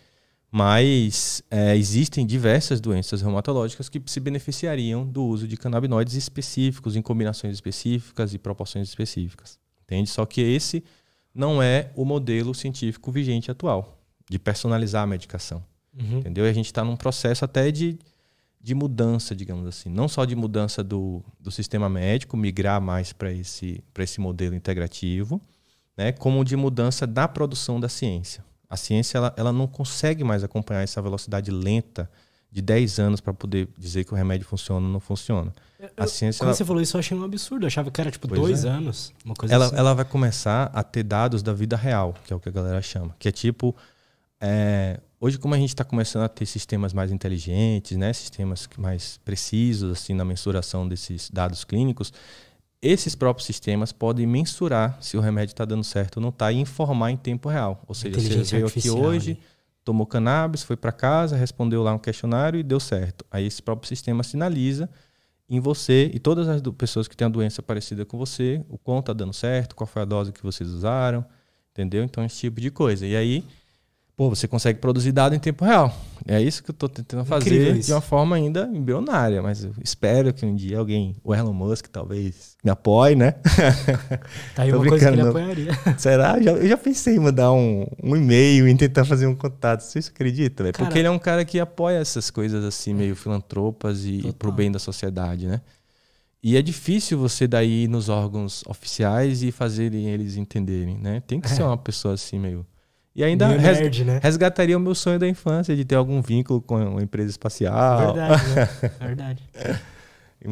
Mas é, existem diversas doenças reumatológicas que se beneficiariam do uso de canabinoides específicos, em combinações específicas e proporções específicas. Entende? Só que esse não é o modelo científico vigente atual de personalizar a medicação. Uhum. Entendeu? E a gente está num processo até de, de mudança, digamos assim. Não só de mudança do, do sistema médico, migrar mais para esse, esse modelo integrativo, né? como de mudança da produção da ciência. A ciência ela, ela não consegue mais acompanhar essa velocidade lenta de 10 anos para poder dizer que o remédio funciona ou não funciona. A ciência. Quando ela... você falou isso, eu achei um absurdo. Eu achava que era tipo pois dois é. anos, uma coisa ela, assim. Ela vai começar a ter dados da vida real, que é o que a galera chama. Que é tipo. É, hoje, como a gente está começando a ter sistemas mais inteligentes, né, sistemas mais precisos assim na mensuração desses dados clínicos, esses próprios sistemas podem mensurar se o remédio está dando certo ou não está e informar em tempo real. Ou seja, você veio aqui hoje, né? tomou cannabis, foi para casa, respondeu lá um questionário e deu certo. Aí esse próprio sistema sinaliza em você e todas as pessoas que têm a doença parecida com você, o quanto está dando certo, qual foi a dose que vocês usaram, entendeu? Então, esse tipo de coisa. E aí, pô, você consegue produzir dado em tempo real. É isso que eu estou tentando fazer de uma forma ainda embrionária, mas eu espero que um dia alguém, o Elon Musk talvez, me apoie, né? Tá aí uma coisa que ele apoiaria. Será? Já, eu já pensei em mandar um, um e-mail e tentar fazer um contato. Você acredita? Porque ele é um cara que apoia essas coisas assim, meio é. filantropas e, e pro bem da sociedade, né? E é difícil você daí ir nos órgãos oficiais e fazerem eles entenderem, né? Tem que é. ser uma pessoa assim meio e ainda res, nerd, né? resgataria o meu sonho da infância de ter algum vínculo com uma empresa espacial. Verdade, né? Verdade.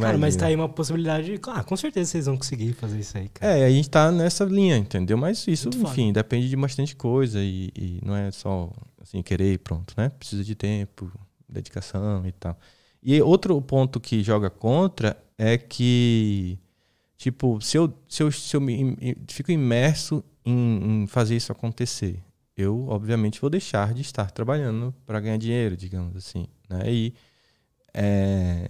Cara, mas tá aí uma possibilidade. Ah, com certeza vocês vão conseguir fazer isso aí, cara. É, a gente tá nessa linha, entendeu? Mas isso, Muito enfim, foda. depende de bastante coisa e, e, não é só assim, querer e pronto, né? Precisa de tempo, dedicação e tal. E outro ponto que joga contra é que, tipo, se eu, se eu, se eu me, fico imerso em, em fazer isso acontecer, eu obviamente vou deixar de estar trabalhando para ganhar dinheiro, digamos assim. Né? E é,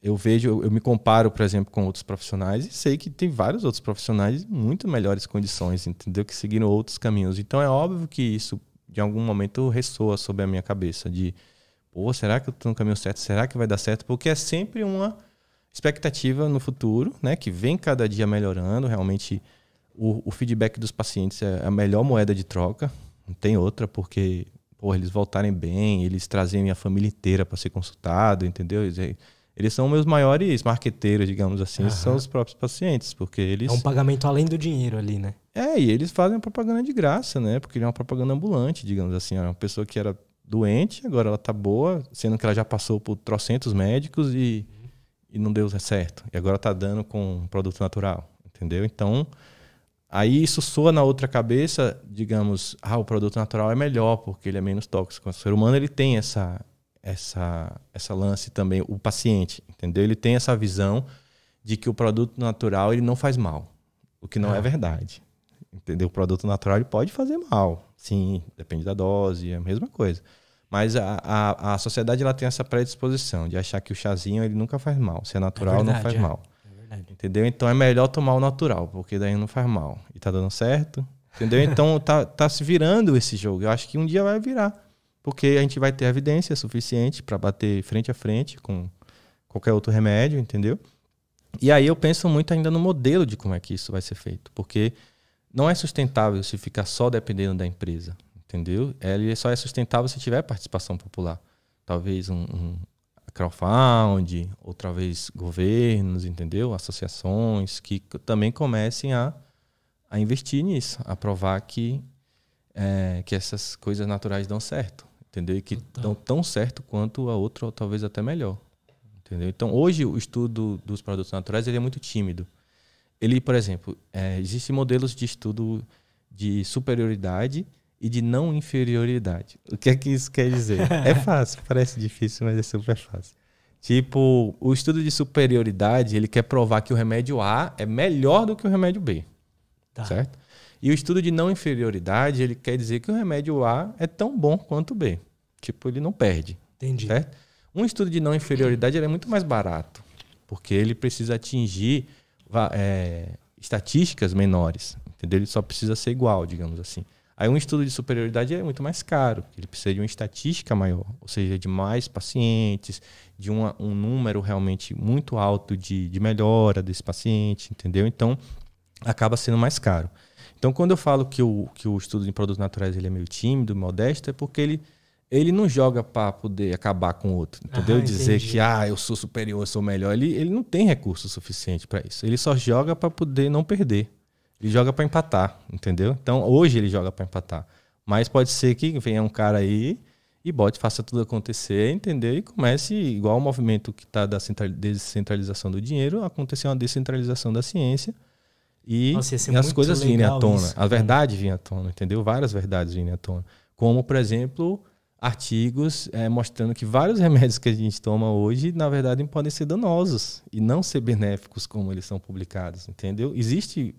eu vejo, eu, eu, me comparo, por exemplo, com outros profissionais e sei que tem vários outros profissionais em muito melhores condições, entendeu? Que seguiram outros caminhos. Então é óbvio que isso, de algum momento, ressoa sobre a minha cabeça de, pô, será que eu estou no caminho certo? Será que vai dar certo? Porque é sempre uma expectativa no futuro, né? Que vem cada dia melhorando, realmente... O, o feedback dos pacientes é a melhor moeda de troca, não tem outra, porque, porra, eles voltarem bem, eles trazem minha família inteira para ser consultado, entendeu? Eh, eles são meus maiores marqueteiros, digamos assim, uhum. são os próprios pacientes, porque eles... É um pagamento além do dinheiro ali, né? É, e eles fazem propaganda de graça, né? Porque ele é uma propaganda ambulante, digamos assim. É uma pessoa que era doente, agora ela tá boa, sendo que ela já passou por trocentos médicos e, uhum. e não deu certo. E agora tá dando com um produto natural, entendeu? Então, Aí isso soa na outra cabeça, digamos, ah, o produto natural é melhor porque ele é menos tóxico. O ser humano ele tem essa essa essa lance também o paciente, entendeu? Ele tem essa visão de que o produto natural ele não faz mal, o que não é, é. verdade. Entendeu? O produto natural ele pode fazer mal. Sim, depende da dose, é a mesma coisa. Mas a, a, a sociedade ela tem essa predisposição de achar que o chazinho ele nunca faz mal, se é natural é verdade, não faz é. mal. Verdade. Entendeu? Então é melhor tomar o natural, porque daí não faz mal. E tá dando certo. Entendeu? Então tá, tá se virando esse jogo. Eu acho que um dia vai virar. Porque a gente vai ter evidência suficiente para bater frente a frente com qualquer outro remédio, entendeu? E aí eu penso muito ainda no modelo de como é que isso vai ser feito. Porque não é sustentável se ficar só dependendo da empresa, entendeu? É, ele só é sustentável se tiver participação popular. Talvez um, um crowdfund, outra vez governos, entendeu? Associações que também comecem a, a investir nisso, a provar que, é, que essas coisas naturais dão certo, entendeu? E que então. dão tão certo quanto a outra, ou talvez até melhor, entendeu? Então, hoje o estudo dos produtos naturais ele é muito tímido. Ele, por exemplo, é, existem modelos de estudo de superioridade e de não inferioridade. O que é que isso quer dizer? é fácil, parece difícil, mas é super fácil. Tipo, o estudo de superioridade, ele quer provar que o remédio A é melhor do que o remédio B. Tá. Certo? E o estudo de não inferioridade, ele quer dizer que o remédio A é tão bom quanto o B. Tipo, ele não perde. Entendi. Certo? Um estudo de não inferioridade é muito mais barato, porque ele precisa atingir é, estatísticas menores. Entendeu? Ele só precisa ser igual, digamos assim. Aí um estudo de superioridade é muito mais caro, ele precisa de uma estatística maior, ou seja, de mais pacientes, de uma, um número realmente muito alto de, de melhora desse paciente, entendeu? Então, acaba sendo mais caro. Então, quando eu falo que o, que o estudo de produtos naturais ele é meio tímido, modesto, é porque ele, ele não joga para poder acabar com o outro, entendeu? Ah, Dizer que ah, eu sou superior, eu sou melhor. Ele, ele não tem recurso suficiente para isso. Ele só joga para poder não perder. Ele joga para empatar, entendeu? Então hoje ele joga para empatar. Mas pode ser que venha um cara aí e bote, faça tudo acontecer, entendeu? E comece, igual o movimento que está da descentralização do dinheiro, acontecer uma descentralização da ciência e Nossa, as coisas virem à tona. Isso, a né? verdade vinha à tona, entendeu? Várias verdades virem à tona. Como, por exemplo, artigos é, mostrando que vários remédios que a gente toma hoje, na verdade, podem ser danosos e não ser benéficos como eles são publicados, entendeu? Existe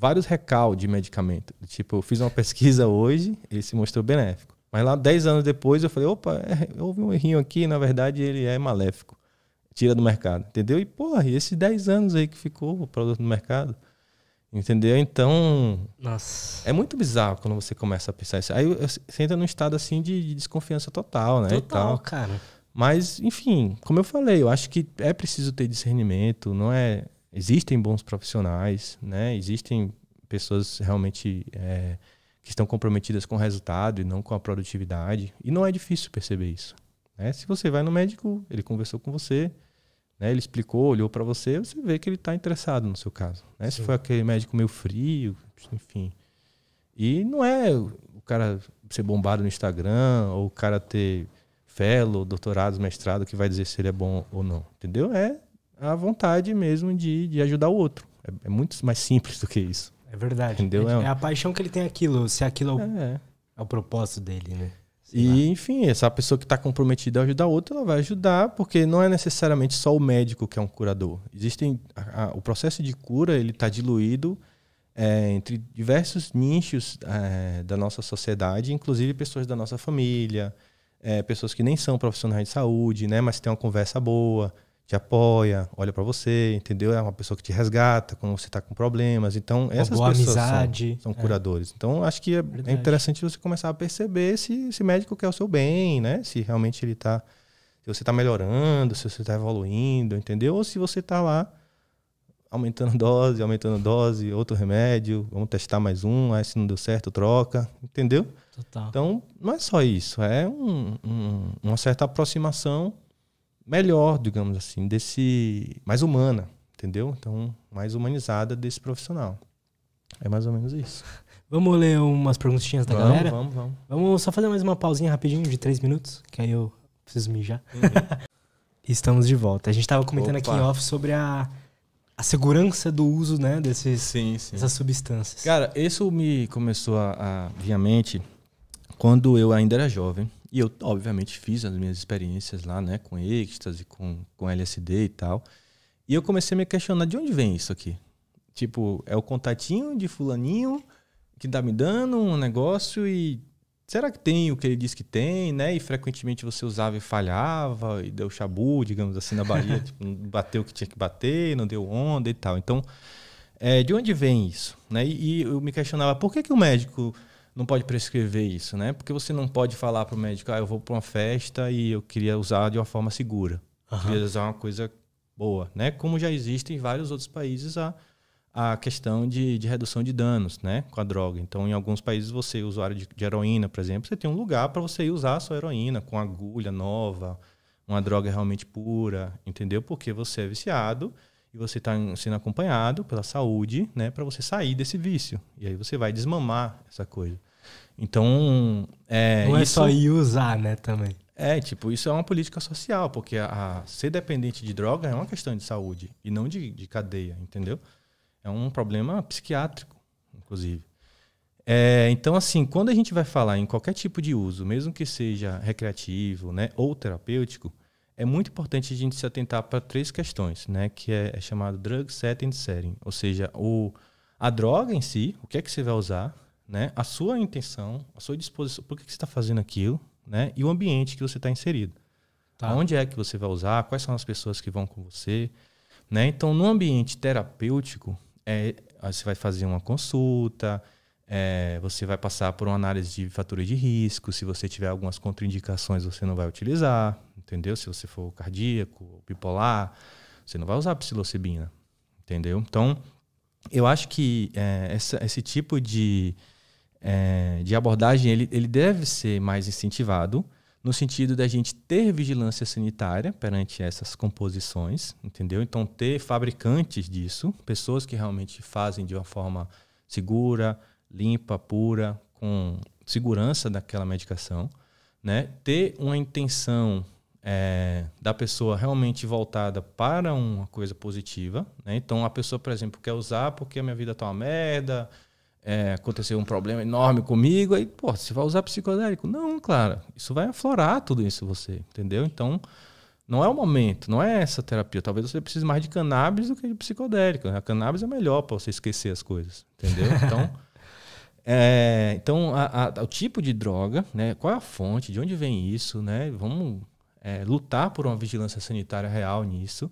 vários recal de medicamento. Tipo, eu fiz uma pesquisa hoje, ele se mostrou benéfico. Mas lá 10 anos depois eu falei, opa, é, houve um errinho aqui, na verdade ele é maléfico. Tira do mercado, entendeu? E porra, e esses 10 anos aí que ficou o produto no mercado, entendeu? Então, Nossa. é muito bizarro quando você começa a pensar isso. Aí você entra num estado assim de, de desconfiança total, né? Total, cara. Mas, enfim, como eu falei, eu acho que é preciso ter discernimento, não é existem bons profissionais, né? Existem pessoas realmente é, que estão comprometidas com o resultado e não com a produtividade. E não é difícil perceber isso. Né? Se você vai no médico, ele conversou com você, né? ele explicou, olhou para você, você vê que ele está interessado no seu caso. Né? Se foi aquele médico meio frio, enfim. E não é o cara ser bombado no Instagram ou o cara ter fellow, doutorado, mestrado que vai dizer se ele é bom ou não, entendeu? É a vontade mesmo de, de ajudar o outro. É, é muito mais simples do que isso. É verdade. Entendeu? É, é, é a paixão que ele tem aquilo, se aquilo é é, é, é o, propósito dele, né? Sei e, lá. enfim, essa pessoa que está comprometida a ajudar o outro, ela vai ajudar, porque não é necessariamente só o médico que é um curador. Existem. A, a, o processo de cura ele está diluído é, entre diversos nichos é, da nossa sociedade, inclusive pessoas da nossa família, é, pessoas que nem são profissionais de saúde, né, mas têm uma conversa boa, te apoia, olha para você, entendeu? É uma pessoa que te resgata quando você está com problemas. Então, essas pessoas amizade. são, são é. curadores. Então, acho que é, é, interessante você começar a perceber se, esse médico quer o seu bem, né? Se realmente ele está... Se você está melhorando, se você está evoluindo, entendeu? Ou se você está lá aumentando dose, aumentando dose, outro remédio, vamos testar mais um, aí se não deu certo, troca, entendeu? Total. Então, não é só isso, é um, um, uma certa aproximação melhor, digamos assim, desse mais humana, entendeu? Então, mais humanizada desse profissional. É mais ou menos isso. Vamos ler umas perguntinhas da vamos, galera? Vamos, vamos. Vamos só fazer mais uma pausinha rapidinho de três minutos, que aí eu preciso mijar. Uhum. Estamos de volta. A gente estava comentando Opa. aqui em off sobre a, a segurança do uso né, desses, sim, sim. dessas substâncias. Cara, isso me começou a, a vir à mente quando eu ainda era jovem. E eu, obviamente, fiz as minhas experiências lá, né, com êxtase, com, com LSD e tal. E eu comecei a me questionar de onde vem isso aqui. Tipo, é o contatinho de fulaninho que tá me dando um negócio e será que tem o que ele diz que tem, né? E frequentemente você usava e falhava e deu chabu, digamos assim, na Bahia, tipo, bateu o que tinha que bater, não deu onda e tal. Então, é, de onde vem isso? Né? E, e eu me questionava por que, que o médico não pode prescrever isso, né? Porque você não pode falar para o médico, ah, eu vou para uma festa e eu queria usar de uma forma segura. Uhum. Eu queria usar uma coisa boa, né? Como já existe em vários outros países a, a questão de, de redução de danos, né? Com a droga. Então, em alguns países, você, usuário de, de heroína, por exemplo, você tem um lugar para você ir usar a sua heroína com agulha nova, uma droga realmente pura, entendeu? Porque você é viciado e você está sendo acompanhado pela saúde, né, para você sair desse vício. E aí você vai desmamar essa coisa. Então. É, Não é isso... só ir usar, né, também. É, tipo, isso é uma política social, porque a, a, ser dependente de droga é uma questão de saúde e não de, de cadeia, entendeu? É um problema psiquiátrico, inclusive. É, então, assim, quando a gente vai falar em qualquer tipo de uso, mesmo que seja recreativo né, ou terapêutico, é muito importante a gente se atentar para três questões, né? Que é, é chamado drug setting setting, ou seja, o, a droga em si, o que é que você vai usar, né, a sua intenção, a sua disposição, por que, que você está fazendo aquilo, né, e o ambiente que você está inserido. Tá. Onde é que você vai usar, quais são as pessoas que vão com você. Né? Então, no ambiente terapêutico, é, você vai fazer uma consulta, é, você vai passar por uma análise de fatura de risco. Se você tiver algumas contraindicações, você não vai utilizar, entendeu? Se você for cardíaco, bipolar, você não vai usar psilocibina, entendeu? Então, eu acho que é, essa, esse tipo de, é, de abordagem, ele, ele deve ser mais incentivado no sentido da gente ter vigilância sanitária perante essas composições, entendeu? Então, ter fabricantes disso, pessoas que realmente fazem de uma forma segura, limpa, pura, com segurança daquela medicação, né? Ter uma intenção é, da pessoa realmente voltada para uma coisa positiva, né? Então, a pessoa, por exemplo, quer usar porque a minha vida tá uma merda, é, aconteceu um problema enorme comigo, aí, pô, você vai usar psicodélico? Não, claro isso vai aflorar tudo isso em você, entendeu? Então, não é o momento, não é essa terapia. Talvez você precise mais de cannabis do que de psicodélico. A cannabis é melhor para você esquecer as coisas, entendeu? Então, é, então a, a, o tipo de droga, né? qual é a fonte, de onde vem isso, né? Vamos é, lutar por uma vigilância sanitária real nisso,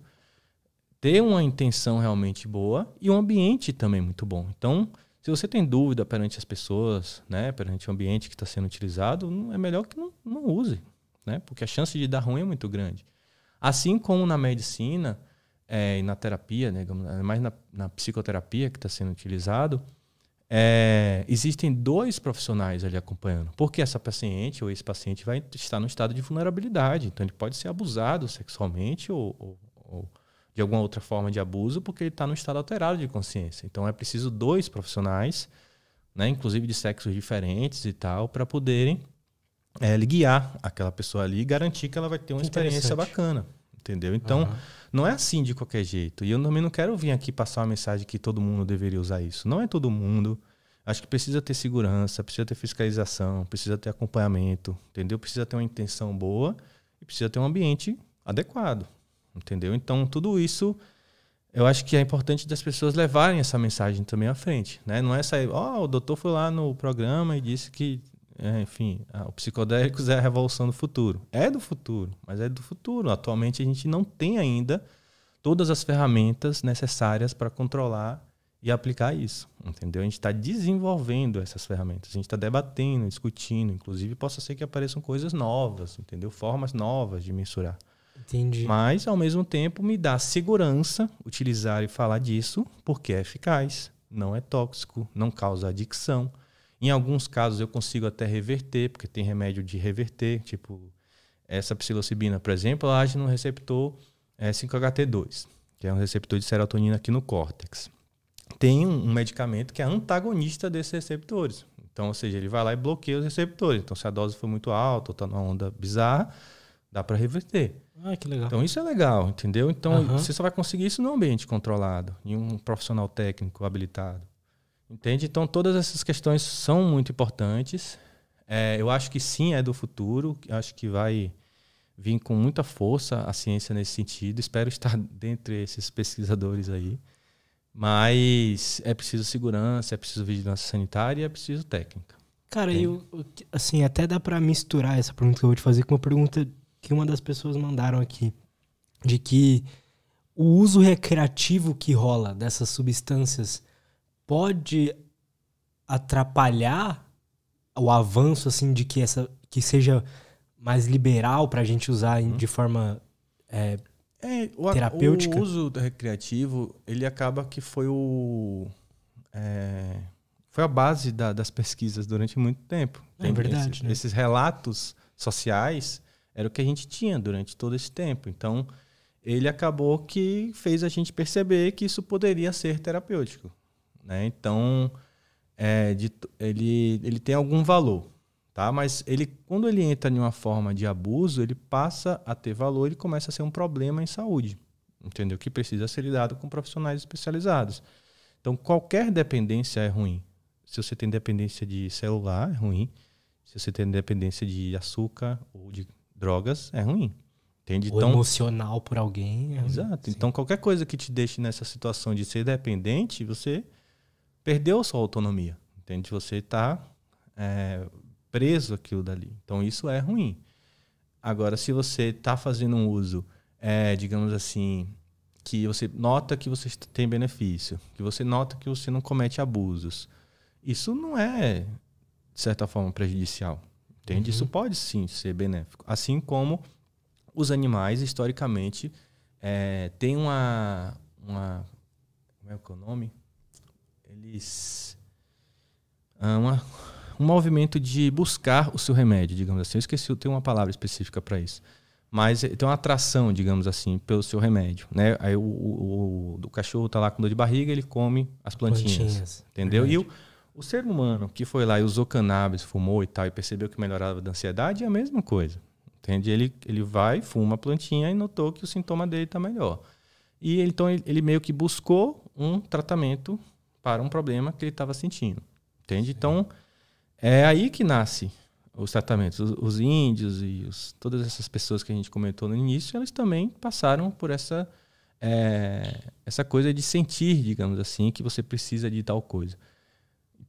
ter uma intenção realmente boa e um ambiente também muito bom. Então, se você tem dúvida perante as pessoas, né, perante o ambiente que está sendo utilizado, é melhor que não, não use, né, porque a chance de dar ruim é muito grande. Assim como na medicina é, e na terapia, né, mais na, na psicoterapia que está sendo utilizado, é, existem dois profissionais ali acompanhando, porque essa paciente ou esse paciente vai estar no estado de vulnerabilidade, então ele pode ser abusado sexualmente ou, ou, ou de alguma outra forma de abuso, porque ele está no estado alterado de consciência. Então é preciso dois profissionais, né, inclusive de sexos diferentes e tal, para poderem é, guiar aquela pessoa ali e garantir que ela vai ter uma experiência bacana. Entendeu? Então, uhum. não é assim de qualquer jeito. E eu também não quero vir aqui passar uma mensagem que todo mundo deveria usar isso. Não é todo mundo. Acho que precisa ter segurança, precisa ter fiscalização, precisa ter acompanhamento, entendeu? Precisa ter uma intenção boa e precisa ter um ambiente adequado entendeu? Então, tudo isso eu acho que é importante das pessoas levarem essa mensagem também à frente, né? Não é sair, ó, oh, o doutor foi lá no programa e disse que, é, enfim, o psicodélicos é a revolução do futuro. É do futuro, mas é do futuro. Atualmente a gente não tem ainda todas as ferramentas necessárias para controlar e aplicar isso, entendeu? A gente está desenvolvendo essas ferramentas, a gente está debatendo, discutindo, inclusive possa ser que apareçam coisas novas, entendeu? Formas novas de mensurar. Entendi. Mas, ao mesmo tempo, me dá segurança utilizar e falar disso, porque é eficaz, não é tóxico, não causa adicção. Em alguns casos eu consigo até reverter, porque tem remédio de reverter, tipo essa psilocibina, por exemplo, ela age no receptor é, eh, 5-HT2, que é um receptor de serotonina aqui no córtex. Tem um, um medicamento que é antagonista desses receptores. Então, ou seja, ele vai lá e bloqueia os receptores. Então, se a dose foi muito alta ou está numa onda bizarra, dá para reverter. Ah, que legal. Então isso é legal, entendeu? Então você só vai conseguir isso num ambiente controlado, em um profissional técnico habilitado. Entende? Então todas essas questões são muito importantes. É, eu acho que sim, é do futuro. Acho que vai vir com muita força a ciência nesse sentido. Espero estar dentre esses pesquisadores aí. Mas é preciso segurança, é preciso vigilância sanitária e é preciso técnica. Cara, eu, assim, até dá para misturar essa pergunta que eu vou te fazer com uma pergunta que uma das pessoas mandaram aqui, de que o uso recreativo que rola dessas substâncias pode atrapalhar o avanço assim de que essa que seja mais liberal para a gente usar uhum. de forma é, é, o, terapêutica. O uso recreativo ele acaba que foi o é, foi a base da, das pesquisas durante muito tempo. É Tem verdade. né? Esses relatos sociais era o que a gente tinha durante todo esse tempo. Então, ele acabou que fez a gente perceber que isso poderia ser terapêutico. Né? Então, é, de, ele, ele tem algum valor. Tá? Mas ele, quando ele entra em uma forma de abuso, ele passa a ter valor, ele começa a ser um problema em saúde, entendeu? Que precisa ser lidado com profissionais especializados. Então, qualquer dependência é ruim. Se você tem dependência de celular, é ruim. Se você tem dependência de açúcar ou de drogas é ruim. Entende? Ou então, emocional por alguém. É... Exato. Sim. Então, qualquer coisa que te deixe nessa situação de ser dependente, você perdeu sua autonomia. Entende? Você está é, preso aquilo dali. Então, isso é ruim. Agora, se você está fazendo um uso, é, digamos assim, que você nota que você tem benefício, que você nota que você não comete abusos, isso não é, de certa forma, prejudicial. Entende? Uhum. Isso pode sim ser benéfico. Assim como os animais, historicamente, é, têm uma, uma. Como é que é o nome? Eles. Ah, uma, um movimento de buscar o seu remédio, digamos assim. Eu esqueci, eu tenho uma palavra específica para isso. Mas eh, tem uma atração, digamos assim, pelo seu remédio. Né? Aí o, o, o, o cachorro está lá com dor de barriga, ele come as plantinhas. plantinhas entendeu? Verdade. E o o ser humano que foi lá e usou cannabis, fumou e tal, e percebeu que melhorava da ansiedade, é a mesma coisa. Entende? Ele, ele vai, fuma a plantinha e notou que o sintoma dele está melhor. E então ele, ele meio que buscou um tratamento para um problema que ele estava sentindo. Entende? Então, é aí que nasce os tratamentos. Os, os índios e os, todas essas pessoas que a gente comentou no início, elas também passaram por essa, é, essa coisa de sentir, digamos assim, que você precisa de tal coisa.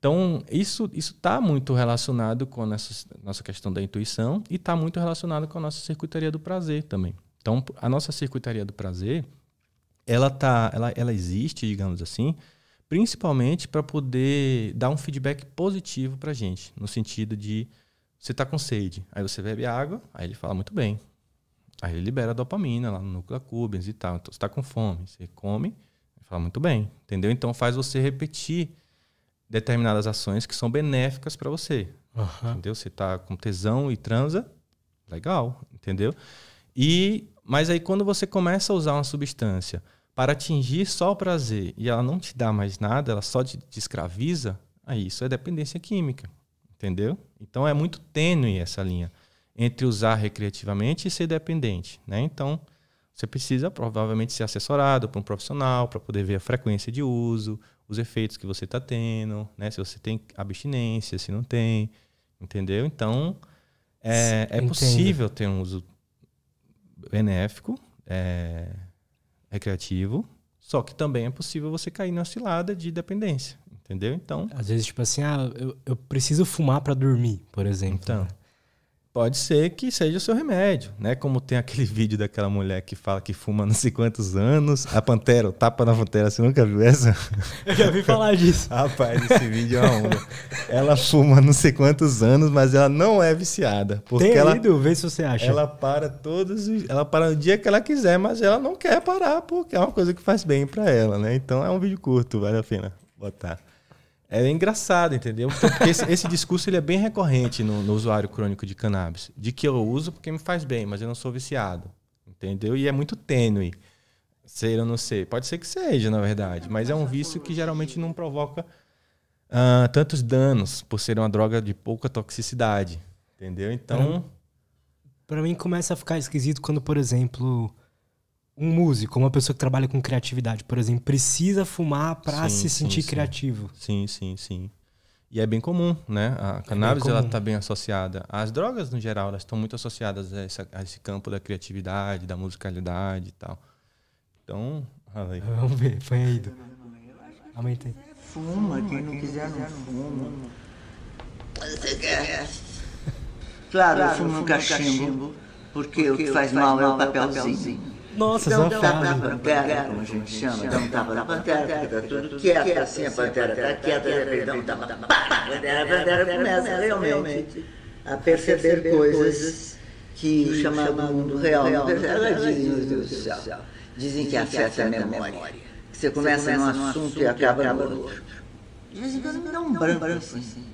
Então, isso está muito relacionado com a nossa, nossa questão da intuição e está muito relacionado com a nossa circuitaria do prazer também. Então, a nossa circuitaria do prazer, ela, tá, ela, ela existe, digamos assim, principalmente para poder dar um feedback positivo para a gente, no sentido de você está com sede, aí você bebe água, aí ele fala muito bem. Aí ele libera dopamina lá no núcleo da Cubens e tal. Então, você está com fome, você come, ele fala muito bem, entendeu? Então, faz você repetir determinadas ações que são benéficas para você. Uhum. Entendeu? Você tá com tesão e transa, legal, entendeu? E mas aí quando você começa a usar uma substância para atingir só o prazer e ela não te dá mais nada, ela só te, te escraviza, aí isso é dependência química, entendeu? Então é muito tênue essa linha entre usar recreativamente e ser dependente, né? Então você precisa provavelmente ser assessorado por um profissional para poder ver a frequência de uso, os efeitos que você está tendo, né? Se você tem abstinência, se não tem, entendeu? Então, é, é possível ter um uso benéfico, é, recreativo, só que também é possível você cair na cilada de dependência, entendeu? Então... Às vezes, tipo assim, ah, eu, eu preciso fumar para dormir, por exemplo. Então... Né? pode ser que seja o seu remédio, né? Como tem aquele vídeo daquela mulher que fala que fuma não sei quantos anos, a pantera, o tapa na pantera, você nunca viu essa? Eu já vi falar disso. Rapaz, esse vídeo é uma onda. Ela fuma não sei quantos anos, mas ela não é viciada, porque tem ela ido, vê se você acha. Ela para todos, os, ela para o dia que ela quiser, mas ela não quer parar porque é uma coisa que faz bem para ela, né? Então é um vídeo curto, vale a pena botar. É engraçado, entendeu? Porque esse, esse, discurso ele é bem recorrente no, no, usuário crônico de cannabis. De que eu uso porque me faz bem, mas eu não sou viciado. Entendeu? E é muito tênue. Ser ou não ser. Pode ser que seja, na verdade. Mas é um vício que geralmente não provoca uh, tantos danos por ser uma droga de pouca toxicidade. Entendeu? Então. Para mim começa a ficar esquisito quando, por exemplo, um músico, uma pessoa que trabalha com criatividade, por exemplo, precisa fumar para se sentir sim. criativo. Sim, sim, sim. E é bem comum, né? A é cannabis é ela está bem associada. As drogas, no geral, elas estão muito associadas a, a, esse campo da criatividade, da musicalidade e tal. Então, aí. vamos ver, põe aí. Do... Aumenta aí. Fuma, quem não quiser não fuma. Você quer? Claro, eu fumo um cachimbo, porque, porque o que faz, faz mal é o é papelzinho. Nossa, dá um tapa na pantera, como a gente chama, dá um tapa na pantera, fica tá tudo tá quieto assim, a tá pantera tá quieta, de repente dá um a pantera, a pantera começa realmente a perceber coisas que chamam o mundo real, ela diz, meu Deus do céu, dizem que afeta a memória, que você começa num assunto e acaba no outro. De vez em quando me dá um branco assim. assim.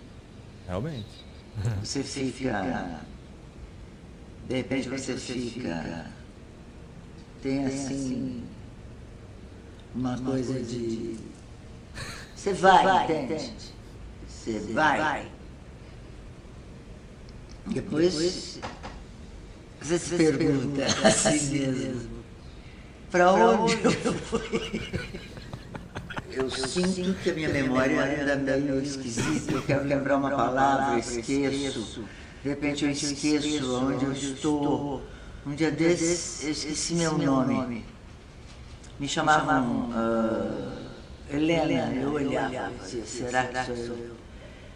Realmente. Você fica, de repente você fica tem, tem assim, assim, uma, coisa, coisa, de. Você vai, vai, entende? Você vai. vai. Depois, você se pergunta, pergunta a si assim mesmo. Para onde, eu fui? Eu, eu sinto, sinto que a minha, memória memória anda é meio esquisita, eu quero lembrar uma palavra, esqueço. De repente eu esqueço onde eu estou. Um dia desses, esse, meu nome. Me chamavam uh, Helena, né? eu olhava, dizia, será que sou eu?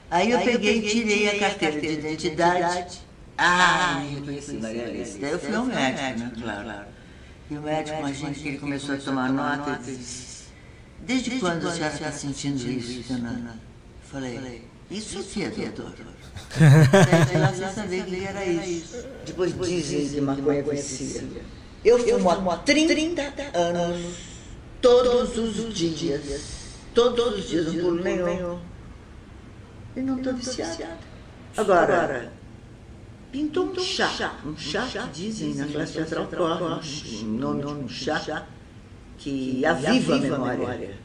Aí eu peguei e tirei a carteira de identidade. Ah, me reconheci, Maria Alice. Daí eu fui ao é médico, né? Né? claro. E o médico, imagina que ele começou a tomar nota, e disse, Desde, Desde, quando, quando está tá sentindo isso, isso Eu Falei, falei, isso, isso aqui é, doutor. Daí lá sem saber que era isso. Depois dizem que maconha é conhecia. Assim. Eu fumo há 30 anos, todos os dias. Todos os dias, não pulo nenhum. E não estou viciada. Agora, pintou um chá. Um chá que dizem na classe teatral um nome de um chá que aviva a memória.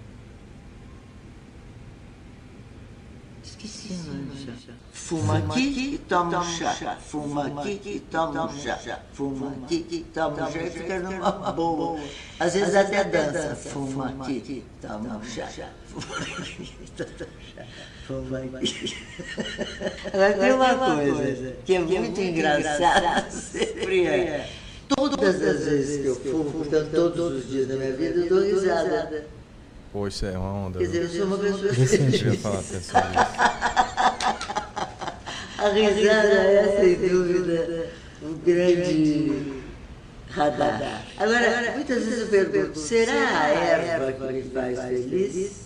Esqueci o nome do chá. Fuma aqui e toma um chá, fuma aqui e toma um chá, fuma aqui e toma um chá, e fica numa boa. Às vezes até dança, fuma aqui, toma um chá, fuma aqui, toma um chá, fuma aqui. Agora tem uma coisa é que é muito engraçada, sempre é. Todas as vezes que eu fumo, portanto todos os dias da minha vida, eu dou risada. Pô, isso é uma onda. Quer dizer, eu sou uma pessoa feliz. Eu ia falar, pessoal. A risada é, sem dúvida, o um grande radar. Agora, muitas vezes eu pergunto, será a erva que me faz feliz?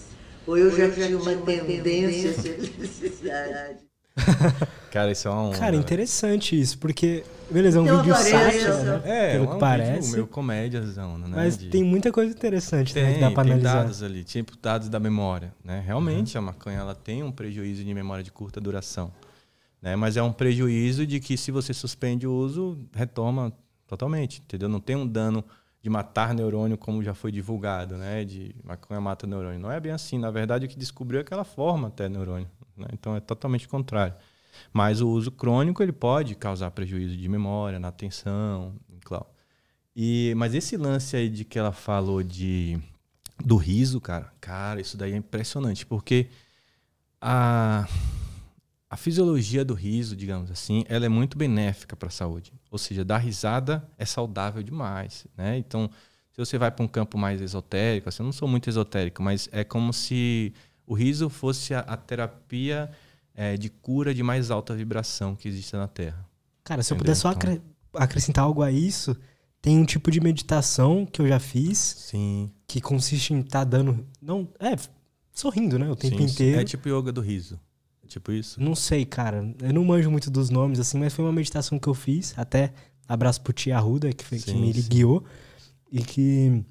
Ou eu já tinha uma tendência à felicidade? Cara, isso é uma onda. Cara, interessante isso, porque. Beleza, é um vídeo sátira, né? né? É, pelo é um que parece. meu comédiazão, né? Mas de... tem muita coisa interessante tem, né, que dá pra analisar. dados ali, tipo dados da memória, né? Realmente, uhum. a maconha ela tem um prejuízo de memória de curta duração. Né? Mas é um prejuízo de que se você suspende o uso, retoma totalmente, entendeu? Não tem um dano de matar neurônio como já foi divulgado, né? De maconha mata neurônio. Não é bem assim. Na verdade, o que descobriu é aquela forma até neurônio. Né? Então é totalmente contrário. Mas o uso crônico ele pode causar prejuízo de memória, na atenção, claro. E mas esse lance aí de que ela falou de do riso, cara, cara, isso daí é impressionante porque a a fisiologia do riso, digamos assim, ela é muito benéfica para a saúde. Ou seja, dar risada é saudável demais, né? Então, se você vai para um campo mais esotérico, assim, eu não sou muito esotérico, mas é como se o riso fosse a, a terapia é, de cura de mais alta vibração que existe na Terra. Cara, se eu puder só então acre acrescentar algo a isso, tem um tipo de meditação que eu já fiz. Sim. Que consiste em estar tá dando. Não, é, sorrindo, né? O tempo sim, inteiro. Sim. É tipo yoga do riso. Tipo isso? Não sei, cara. Eu não manjo muito dos nomes, assim, mas foi uma meditação que eu fiz. Até abraço pro Tia Ruda que, foi, sim, que me sim. guiou. E que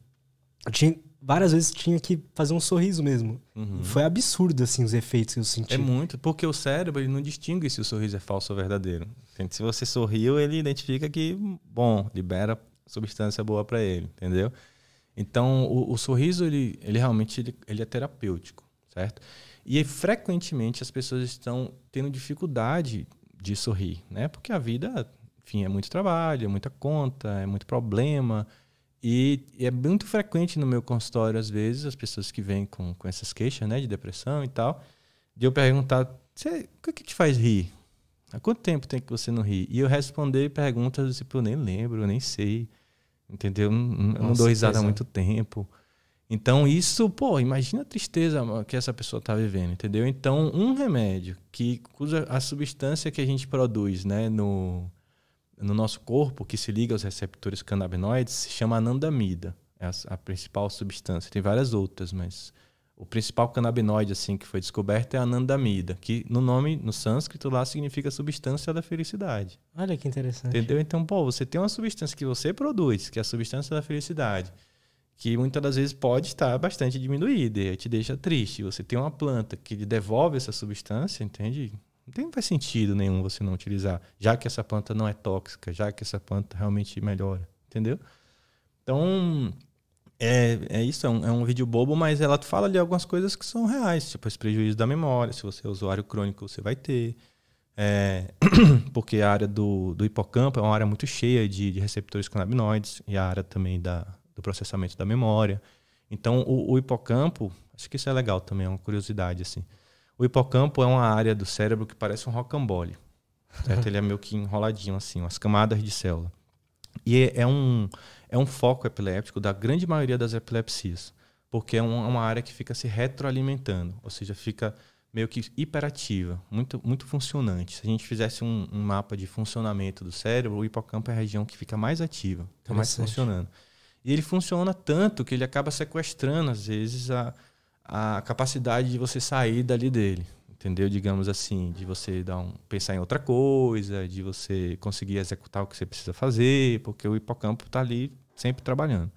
eu tinha, várias vezes tinha que fazer um sorriso mesmo. Uhum. Foi absurdo, assim, os efeitos que eu senti. É muito, porque o cérebro ele não distingue se o sorriso é falso ou verdadeiro. Se você sorriu, ele identifica que, bom, libera substância boa para ele, entendeu? Então, o, o, sorriso, ele, ele realmente ele, ele é terapêutico, certo? E frequentemente as pessoas estão tendo dificuldade de sorrir, né? Porque a vida, enfim, é muito trabalho, é muita conta, é muito problema. E, e é muito frequente no meu consultório, às vezes, as pessoas que vêm com, com essas queixas, né, de depressão e tal, de eu perguntar: o que, é que te faz rir? Há quanto tempo tem que você não ri? E eu responder perguntas tipo, eu nem lembro, eu nem sei. Entendeu? Eu não, não dou risada há muito tempo. Então, isso, pô, imagina a tristeza que essa pessoa está vivendo, entendeu? Então, um remédio que usa a substância que a gente produz né, no, no nosso corpo, que se liga aos receptores canabinoides, se chama anandamida. É a, a principal substância. Tem várias outras, mas o principal canabinoide assim que foi descoberto é a anandamida, que no nome no sânscrito lá significa substância da felicidade. Olha que interessante. Entendeu? Então, pô, você tem uma substância que você produz, que é a substância da felicidade que muitas das vezes pode estar bastante diminuída e te deixa triste. Você tem uma planta que lhe devolve essa substância, entende? Não tem, faz sentido nenhum você não utilizar, já que essa planta não é tóxica, já que essa planta realmente melhora, entendeu? Então, é, é isso, é um, é um vídeo bobo, mas ela fala ali algumas coisas que são reais, tipo esse prejuízo da memória, se você é usuário crônico, você vai ter. É, porque a área do, do hipocampo é uma área muito cheia de, de receptores canabinoides e a área também da, do processamento da memória. Então, o, o, hipocampo, acho que isso é legal também, é uma curiosidade assim. O hipocampo é uma área do cérebro que parece um rocambole. Certo? Ele é meio que enroladinho assim, umas camadas de célula. E é, é um é um foco epiléptico da grande maioria das epilepsias, porque é um, é uma área que fica se retroalimentando, ou seja, fica meio que hiperativa, muito muito funcionante. Se a gente fizesse um, um mapa de funcionamento do cérebro, o hipocampo é a região que fica mais ativa, fica mais funcionando. E ele funciona tanto que ele acaba sequestrando, às vezes, a, a capacidade de você sair dali dele. Entendeu? Digamos assim, de você dar um, pensar em outra coisa, de você conseguir executar o que você precisa fazer, porque o hipocampo está ali sempre trabalhando.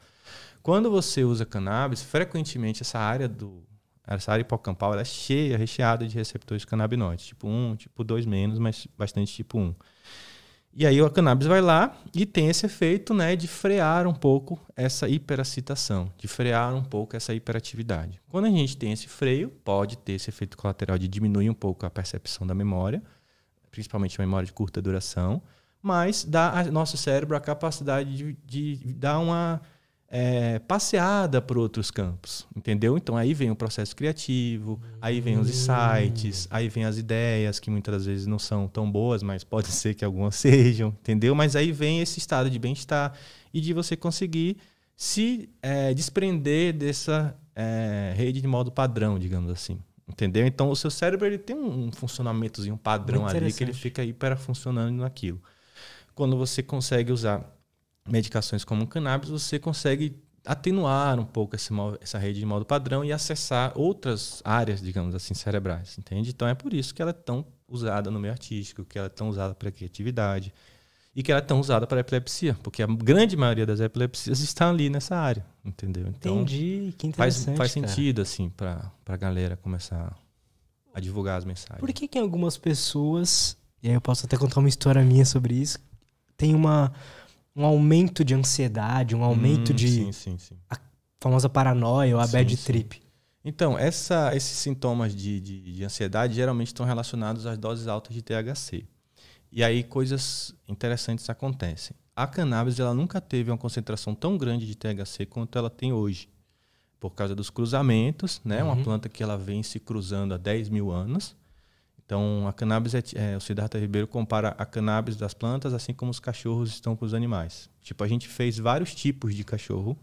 Quando você usa cannabis, frequentemente essa área do essa área hipocampal é cheia, recheada de receptores canabinoides, tipo 1, tipo 2 menos, mas bastante tipo 1. E aí a cannabis vai lá e tem esse efeito né, de frear um pouco essa hiperacitação, de frear um pouco essa hiperatividade. Quando a gente tem esse freio, pode ter esse efeito colateral de diminuir um pouco a percepção da memória, principalmente a memória de curta duração, mas dá ao nosso cérebro a capacidade de, de dar uma é, passeada por outros campos, entendeu? Então aí vem o processo criativo, aí vem os insights, aí vem as ideias que muitas vezes não são tão boas, mas pode ser que algumas sejam, entendeu? Mas aí vem esse estado de bem-estar e de você conseguir se é, desprender dessa é, rede de modo padrão, digamos assim. Entendeu? Então o seu cérebro ele tem um funcionamentozinho padrão ali que ele fica para funcionando naquilo. Quando você consegue usar medicações como o cannabis, você consegue atenuar um pouco esse, essa rede de modo padrão e acessar outras áreas, digamos assim, cerebrais, entende? Então é por isso que ela é tão usada no meio artístico, que ela é tão usada para criatividade e que ela é tão usada para epilepsia, porque a grande maioria das epilepsias está ali nessa área, entendeu? Então, Entendi, que interessante. Faz, faz sentido, cara. assim, para a galera começar a divulgar as mensagens. Por que que algumas pessoas, e aí eu posso até contar uma história minha sobre isso, tem uma um aumento de ansiedade, um aumento hum, de. Sim, sim, sim. A famosa paranoia ou a sim, bad trip. Sim. Então, essa, esses sintomas de, de, de, ansiedade geralmente estão relacionados às doses altas de THC. E aí coisas interessantes acontecem. A cannabis ela nunca teve uma concentração tão grande de THC quanto ela tem hoje, por causa dos cruzamentos, né? Uhum. Uma planta que ela vem se cruzando há 10 mil anos. Então, a cannabis é, é, o Siddhartha Ribeiro compara a cannabis das plantas assim como os cachorros estão com os animais. Tipo, a gente fez vários tipos de cachorro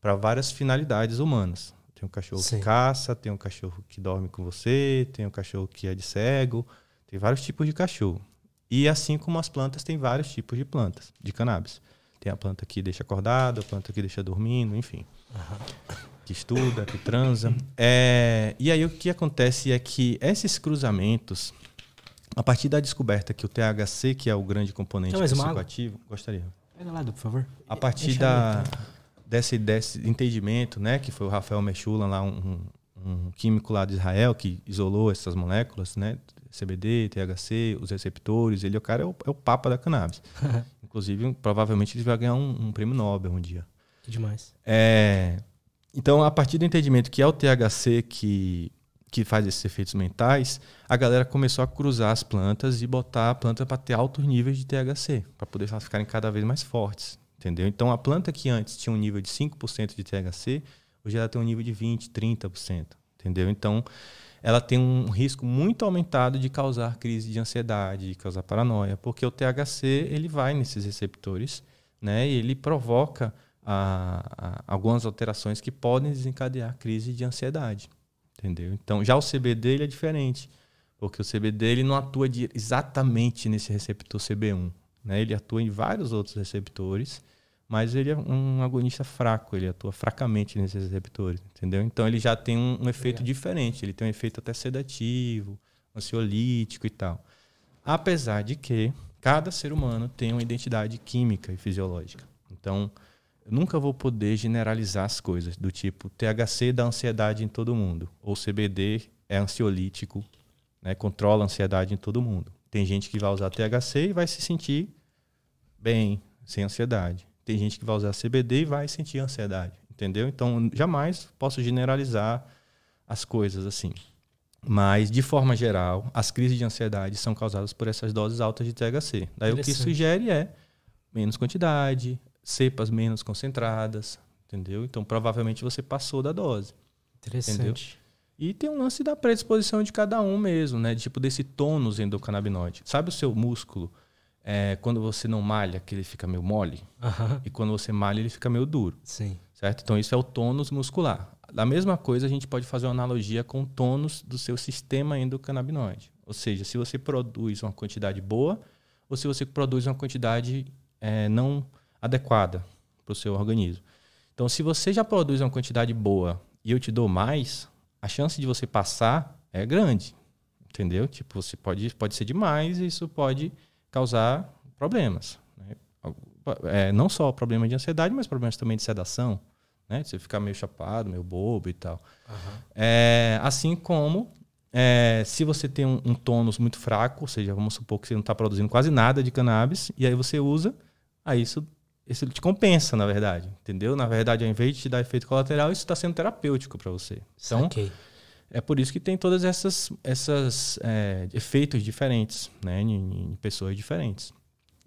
para várias finalidades humanas. Tem um cachorro Sim. que caça, tem um cachorro que dorme com você, tem um cachorro que é de cego, tem vários tipos de cachorro. E assim como as plantas, tem vários tipos de plantas de cannabis. Tem a planta que deixa acordada, a planta que deixa dormindo, enfim. Uhum que estuda, que transa. É, e aí o que acontece é que esses cruzamentos, a partir da descoberta que o THC, que é o grande componente Não, psicoativo, gostaria. Pega lá, por favor. A partir da, desse, desse entendimento, né, que foi o Rafael Mechulan lá, um, um químico lá de Israel que isolou essas moléculas, né, CBD, THC, os receptores, ele é o cara é o, é o papa da cannabis. Inclusive, provavelmente ele vai ganhar um, um prêmio Nobel um dia. Que demais. É, então, a partir do entendimento que é o THC que, que faz esses efeitos mentais, a galera começou a cruzar as plantas e botar a planta para ter altos níveis de THC, para poder elas ficarem cada vez mais fortes, entendeu? Então, a planta que antes tinha um nível de 5% de THC, hoje ela tem um nível de 20%, 30%, entendeu? Então, ela tem um risco muito aumentado de causar crise de ansiedade, de causar paranoia, porque o THC ele vai nesses receptores, né? E ele provoca a, a, algumas alterações que podem desencadear crise de ansiedade, entendeu? Então, já o CBD ele é diferente, porque o CBD ele não atua de, exatamente nesse receptor CB1, né? Ele atua em vários outros receptores, mas ele é um agonista fraco, ele atua fracamente nesses receptores, entendeu? Então, ele já tem um, um efeito Obrigado. diferente, ele tem um efeito até sedativo, ansiolítico e tal. Apesar de que cada ser humano tem uma identidade química e fisiológica. Então, nunca vou poder generalizar as coisas, do tipo THC dá ansiedade em todo mundo, ou CBD é ansiolítico, né, controla a ansiedade em todo mundo. Tem gente que vai usar THC e vai se sentir bem, sem ansiedade. Tem gente que vai usar CBD e vai sentir ansiedade, entendeu? Então, jamais posso generalizar as coisas assim. Mas, de forma geral, as crises de ansiedade são causadas por essas doses altas de THC. Daí o que sugere é menos quantidade, cepas menos concentradas, entendeu? Então provavelmente você passou da dose. Interessante. Entendeu? E tem um lance da predisposição de cada um mesmo, né? Tipo desse tônus endocannabinoide. Sabe o seu músculo, é, quando você não malha, que ele fica meio mole? Uhum. E quando você malha, ele fica meio duro. Sim. Certo? Então isso é o tônus muscular. Da mesma coisa, a gente pode fazer uma analogia com o tônus do seu sistema endocannabinoide. Ou seja, se você produz uma quantidade boa ou se você produz uma quantidade é, não adequada para o seu organismo. Então, se você já produz uma quantidade boa e eu te dou mais, a chance de você passar é grande, entendeu? Tipo, você pode, pode ser demais e isso pode causar problemas. Né? É, não só problema de ansiedade, mas problemas também de sedação, né? Você ficar meio chapado, meio bobo e tal. Uhum. É, assim como é, se você tem um, um, tônus muito fraco, ou seja, vamos supor que você não está produzindo quase nada de cannabis, e aí você usa, aí isso isso te compensa, na verdade, entendeu? Na verdade, ao invés de te dar efeito colateral, isso está sendo terapêutico para você. Então, okay. é por isso que tem todas essas, essas é, efeitos diferentes, né, em, em pessoas diferentes.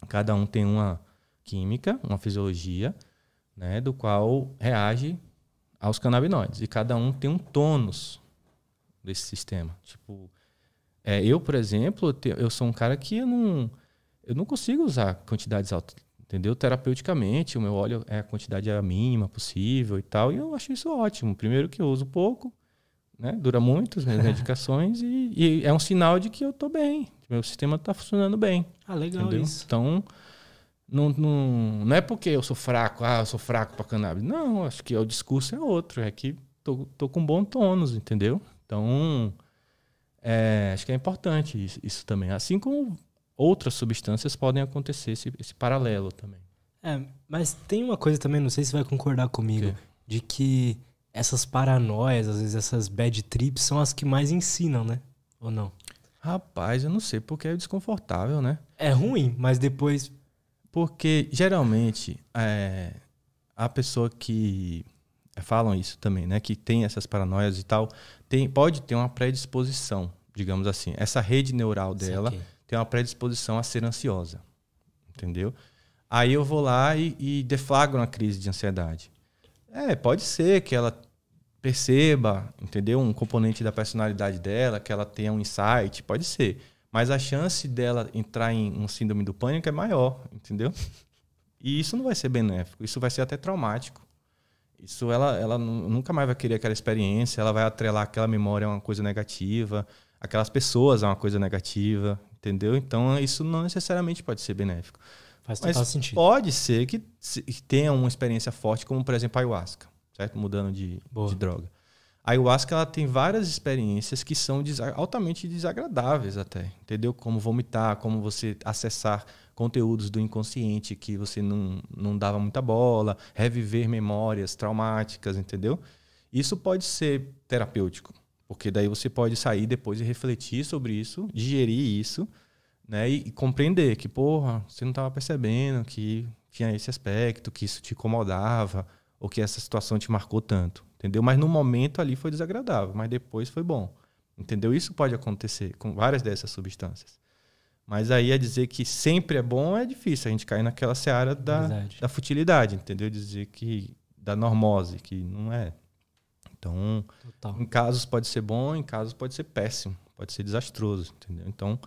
Cada um tem uma química, uma fisiologia, né, do qual reage aos canabinoides e cada um tem um tônus desse sistema. Tipo, é, eu, por exemplo, eu sou um cara que eu não, eu não consigo usar quantidades altas entendeu? Terapeuticamente, o meu óleo é a quantidade a mínima possível e tal. E eu acho isso ótimo. Primeiro que eu uso pouco, né? Dura muito as minhas medicações e, e, é um sinal de que eu tô bem. Meu sistema tá funcionando bem. Ah, legal entendeu? isso. Então, não, não, não é porque eu sou fraco, ah, eu sou fraco para cannabis. Não, acho que o discurso é outro. É que tô, tô com bom tônus, entendeu? Então, é, acho que é importante isso, isso também. Assim como outras substâncias podem acontecer esse, esse paralelo também. É, mas tem uma coisa também, não sei se vai concordar comigo, de que essas paranoias, às vezes essas bad trips, são as que mais ensinam, né? Ou não? Rapaz, eu não sei, porque é desconfortável, né? É ruim, mas depois. Porque geralmente é, a pessoa que. É, falam isso também, né? Que tem essas paranoias e tal, tem, pode ter uma predisposição, digamos assim. Essa rede neural dela. Sim, okay tem uma predisposição a ser ansiosa. Entendeu? Aí eu vou lá e, e deflagro uma crise de ansiedade. É, pode ser que ela perceba, entendeu? Um componente da personalidade dela, que ela tenha um insight, pode ser. Mas a chance dela entrar em um síndrome do pânico é maior, entendeu? E isso não vai ser benéfico, isso vai ser até traumático. Isso ela, ela nunca mais vai querer aquela experiência, ela vai atrelar aquela memória a uma coisa negativa, aquelas pessoas a uma coisa negativa, entendeu? Então isso não necessariamente pode ser benéfico. Faz total Mas sentido. Pode ser que, tenha uma experiência forte, como por exemplo a ayahuasca, certo? Mudando de, de droga. A ayahuasca ela tem várias experiências que são altamente desagradáveis até, entendeu? Como vomitar, como você acessar conteúdos do inconsciente que você não, não dava muita bola, reviver memórias traumáticas, entendeu? Isso pode ser terapêutico, porque daí você pode sair depois e refletir sobre isso, digerir isso, né? E, e compreender que, porra, você não estava percebendo que tinha esse aspecto, que isso te incomodava, ou que essa situação te marcou tanto, entendeu? Mas no momento ali foi desagradável, mas depois foi bom, entendeu? Isso pode acontecer com várias dessas substâncias. Mas aí é dizer que sempre é bom é difícil, a gente cai naquela seara da, da futilidade, entendeu? Dizer que da normose, que não é, então, Total. em casos pode ser bom, em casos pode ser péssimo, pode ser desastroso, entendeu? Então,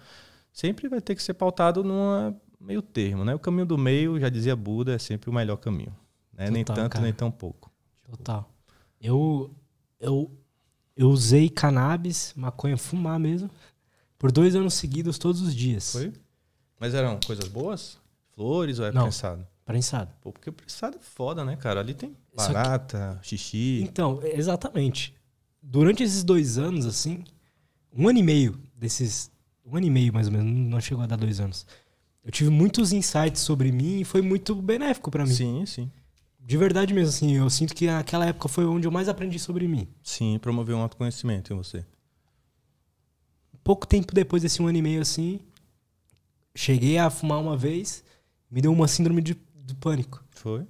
sempre vai ter que ser pautado numa meio termo, né? O caminho do meio, já dizia Buda, é sempre o melhor caminho, né? Total, nem tanto cara. nem tão pouco. Total. Eu eu eu usei cannabis, maconha, fumar mesmo, por dois anos seguidos, todos os dias. Foi? Mas eram coisas boas? Flores ou é Não. pensado? Prensado. Pô, porque o prensado é foda, né, cara? Ali tem barata, que... xixi. Então, é, exatamente. Durante esses dois anos, assim, um ano e meio desses. Um ano e meio, mais ou menos, não chegou a dar dois anos. Eu tive muitos insights sobre mim e foi muito benéfico para mim. Sim, sim. De verdade mesmo, assim, eu sinto que naquela época foi onde eu mais aprendi sobre mim. Sim, promover um autoconhecimento em você. Pouco tempo depois desse um ano e meio, assim, cheguei a fumar uma vez, me deu uma síndrome de do pânico. Foi.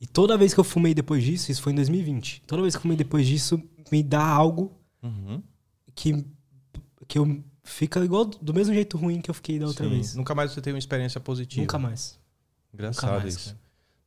E toda vez que eu fumei depois disso, isso foi em 2020. Toda vez que eu fumei depois disso, me dá algo uhum. que, que eu fica igual do mesmo jeito ruim que eu fiquei da outra Sim. vez. Nunca mais você tem uma experiência positiva. Nunca mais. Engraçado Nunca mais, isso.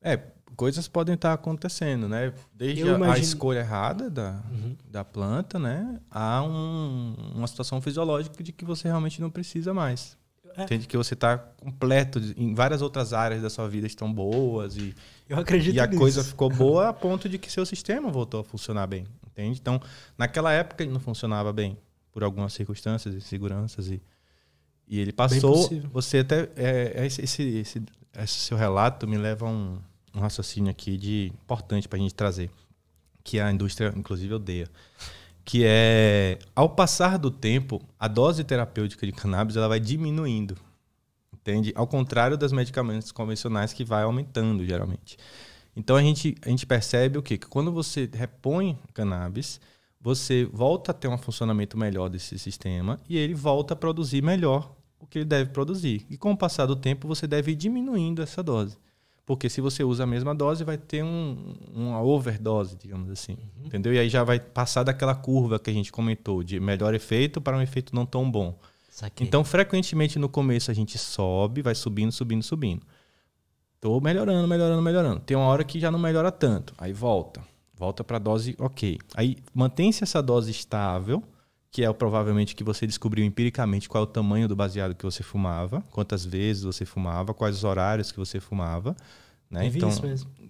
Cara. É, coisas podem estar acontecendo, né? Desde a escolha errada da, uhum. da planta, né? Há um, uma situação fisiológica de que você realmente não precisa mais. É. Entende que você está completo em várias outras áreas da sua vida estão boas e eu acredito E a nisso. coisa ficou boa a ponto de que seu sistema voltou a funcionar bem, entende? Então, naquela época ele não funcionava bem por algumas circunstâncias, seguranças e e ele passou. Você até é, é, esse, esse, esse, esse, seu relato me leva a um, um raciocínio aqui de importante para a gente trazer que a indústria, inclusive, odeia que é ao passar do tempo, a dose terapêutica de cannabis ela vai diminuindo. Entende? Ao contrário das medicamentos convencionais que vai aumentando geralmente. Então a gente, a gente percebe o quê? Que quando você repõe cannabis, você volta a ter um funcionamento melhor desse sistema e ele volta a produzir melhor o que ele deve produzir. E com o passar do tempo, você deve ir diminuindo essa dose. Porque se você usa a mesma dose, vai ter um, uma overdose, digamos assim. Uhum. Entendeu? E aí já vai passar daquela curva que a gente comentou, de melhor efeito para um efeito não tão bom. Então, frequentemente no começo a gente sobe, vai subindo, subindo, subindo. Tô melhorando, melhorando, melhorando. Tem uma hora que já não melhora tanto. Aí volta. Volta para a dose ok. Aí mantém-se essa dose estável que é provavelmente que você descobriu empiricamente qual é o tamanho do baseado que você fumava, quantas vezes você fumava, quais os horários que você fumava. Né? Então,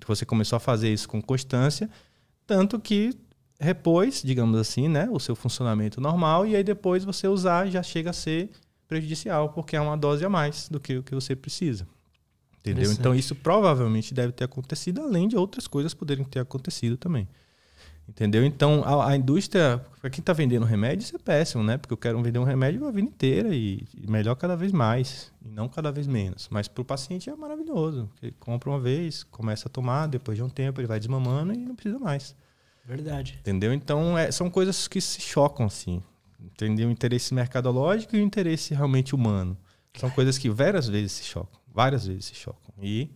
você começou a fazer isso com constância, tanto que repôs, digamos assim, né, o seu funcionamento normal, e aí depois você usar já chega a ser prejudicial, porque é uma dose a mais do que o que você precisa. Entendeu? Então, isso provavelmente deve ter acontecido, além de outras coisas poderem ter acontecido também. Entendeu? Então, a, a indústria, para quem está vendendo remédio, isso é péssimo, né? Porque eu quero vender um remédio a vida inteira e, e melhor cada vez mais, e não cada vez menos. Mas para o paciente é maravilhoso. Ele compra uma vez, começa a tomar, depois de um tempo ele vai desmamando e não precisa mais. Verdade. Entendeu? Então, é, são coisas que se chocam, assim. Entendeu? O interesse mercadológico e o interesse realmente humano. São coisas que várias vezes se chocam. Várias vezes se chocam. E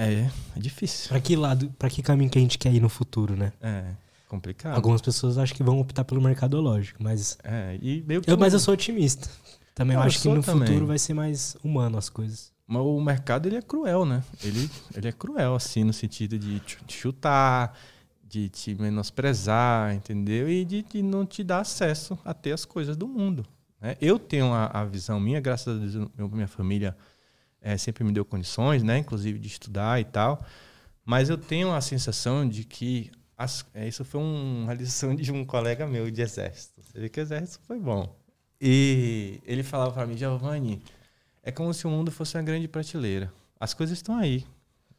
é, é difícil. Pra que lado, para que caminho que a gente quer ir no futuro, né? É. Complicado. Algumas pessoas acham que vão optar pelo lógico, mas. É, e meio que. Eu, mas eu sou otimista. Também eu, eu acho que no também. futuro vai ser mais humano as coisas. Mas o mercado ele é cruel, né? Ele, ele é cruel, assim, no sentido de te chutar, de te menosprezar, entendeu? E de, de não te dar acesso a ter as coisas do mundo. Né? Eu tenho a, a visão minha, graças a Deus, minha família é, sempre me deu condições, né? Inclusive de estudar e tal. Mas eu tenho a sensação de que as, é, isso foi um, uma lição de um colega meu de exército. Você vê que o exército foi bom. E ele falava para mim, Giovanni, é como se o mundo fosse uma grande prateleira. As coisas estão aí.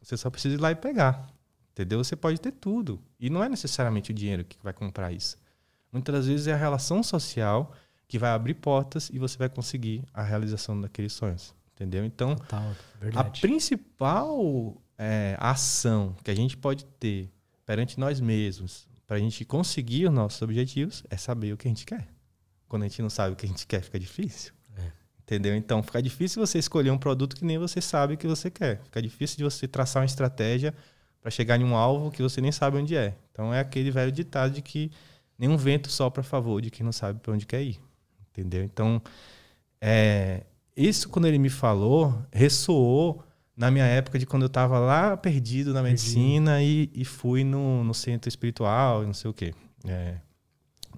Você só precisa ir lá e pegar. Entendeu? Você pode ter tudo. E não é necessariamente o dinheiro que vai comprar isso. Muitas das vezes é a relação social que vai abrir portas e você vai conseguir a realização daqueles sonhos. Entendeu? Então, Total, a principal é, ação que a gente pode ter perante nós mesmos para a gente conseguir os nossos objetivos é saber o que a gente quer. Quando a gente não sabe o que a gente quer, fica difícil. É. Entendeu? Então, fica difícil você escolher um produto que nem você sabe o que você quer. Fica difícil de você traçar uma estratégia para chegar em um alvo que você nem sabe onde é. Então, é aquele velho ditado de que nenhum vento sopra a favor de quem não sabe para onde quer ir. Entendeu? Então, é, isso, quando ele me falou, ressoou na minha época de quando eu estava lá perdido na medicina e, e, fui no, no centro espiritual não sei o quê. É,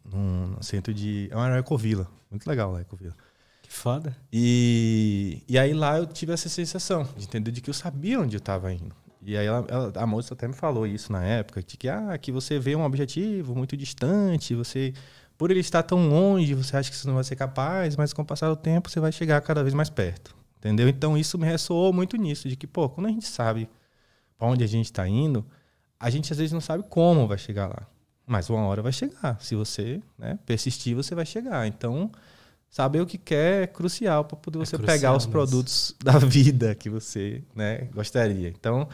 num, centro de. É uma ecovila. Muito legal a ecovila. Que foda. E, e aí lá eu tive essa sensação de entender de que eu sabia onde eu estava indo. E aí ela, ela, a moça até me falou isso na época, de que ah, que você vê um objetivo muito distante, você por ele estar tão longe, você acha que você não vai ser capaz, mas com o passar do tempo você vai chegar cada vez mais perto. Entendeu? Então isso me ressoou muito nisso, de que, pô, quando a gente sabe para onde a gente está indo, a gente às vezes não sabe como vai chegar lá. Mas uma hora vai chegar. Se você né, persistir, você vai chegar. Então, saber o que quer é crucial para poder é você crucial, pegar os mas... produtos da vida que você né, gostaria. Então,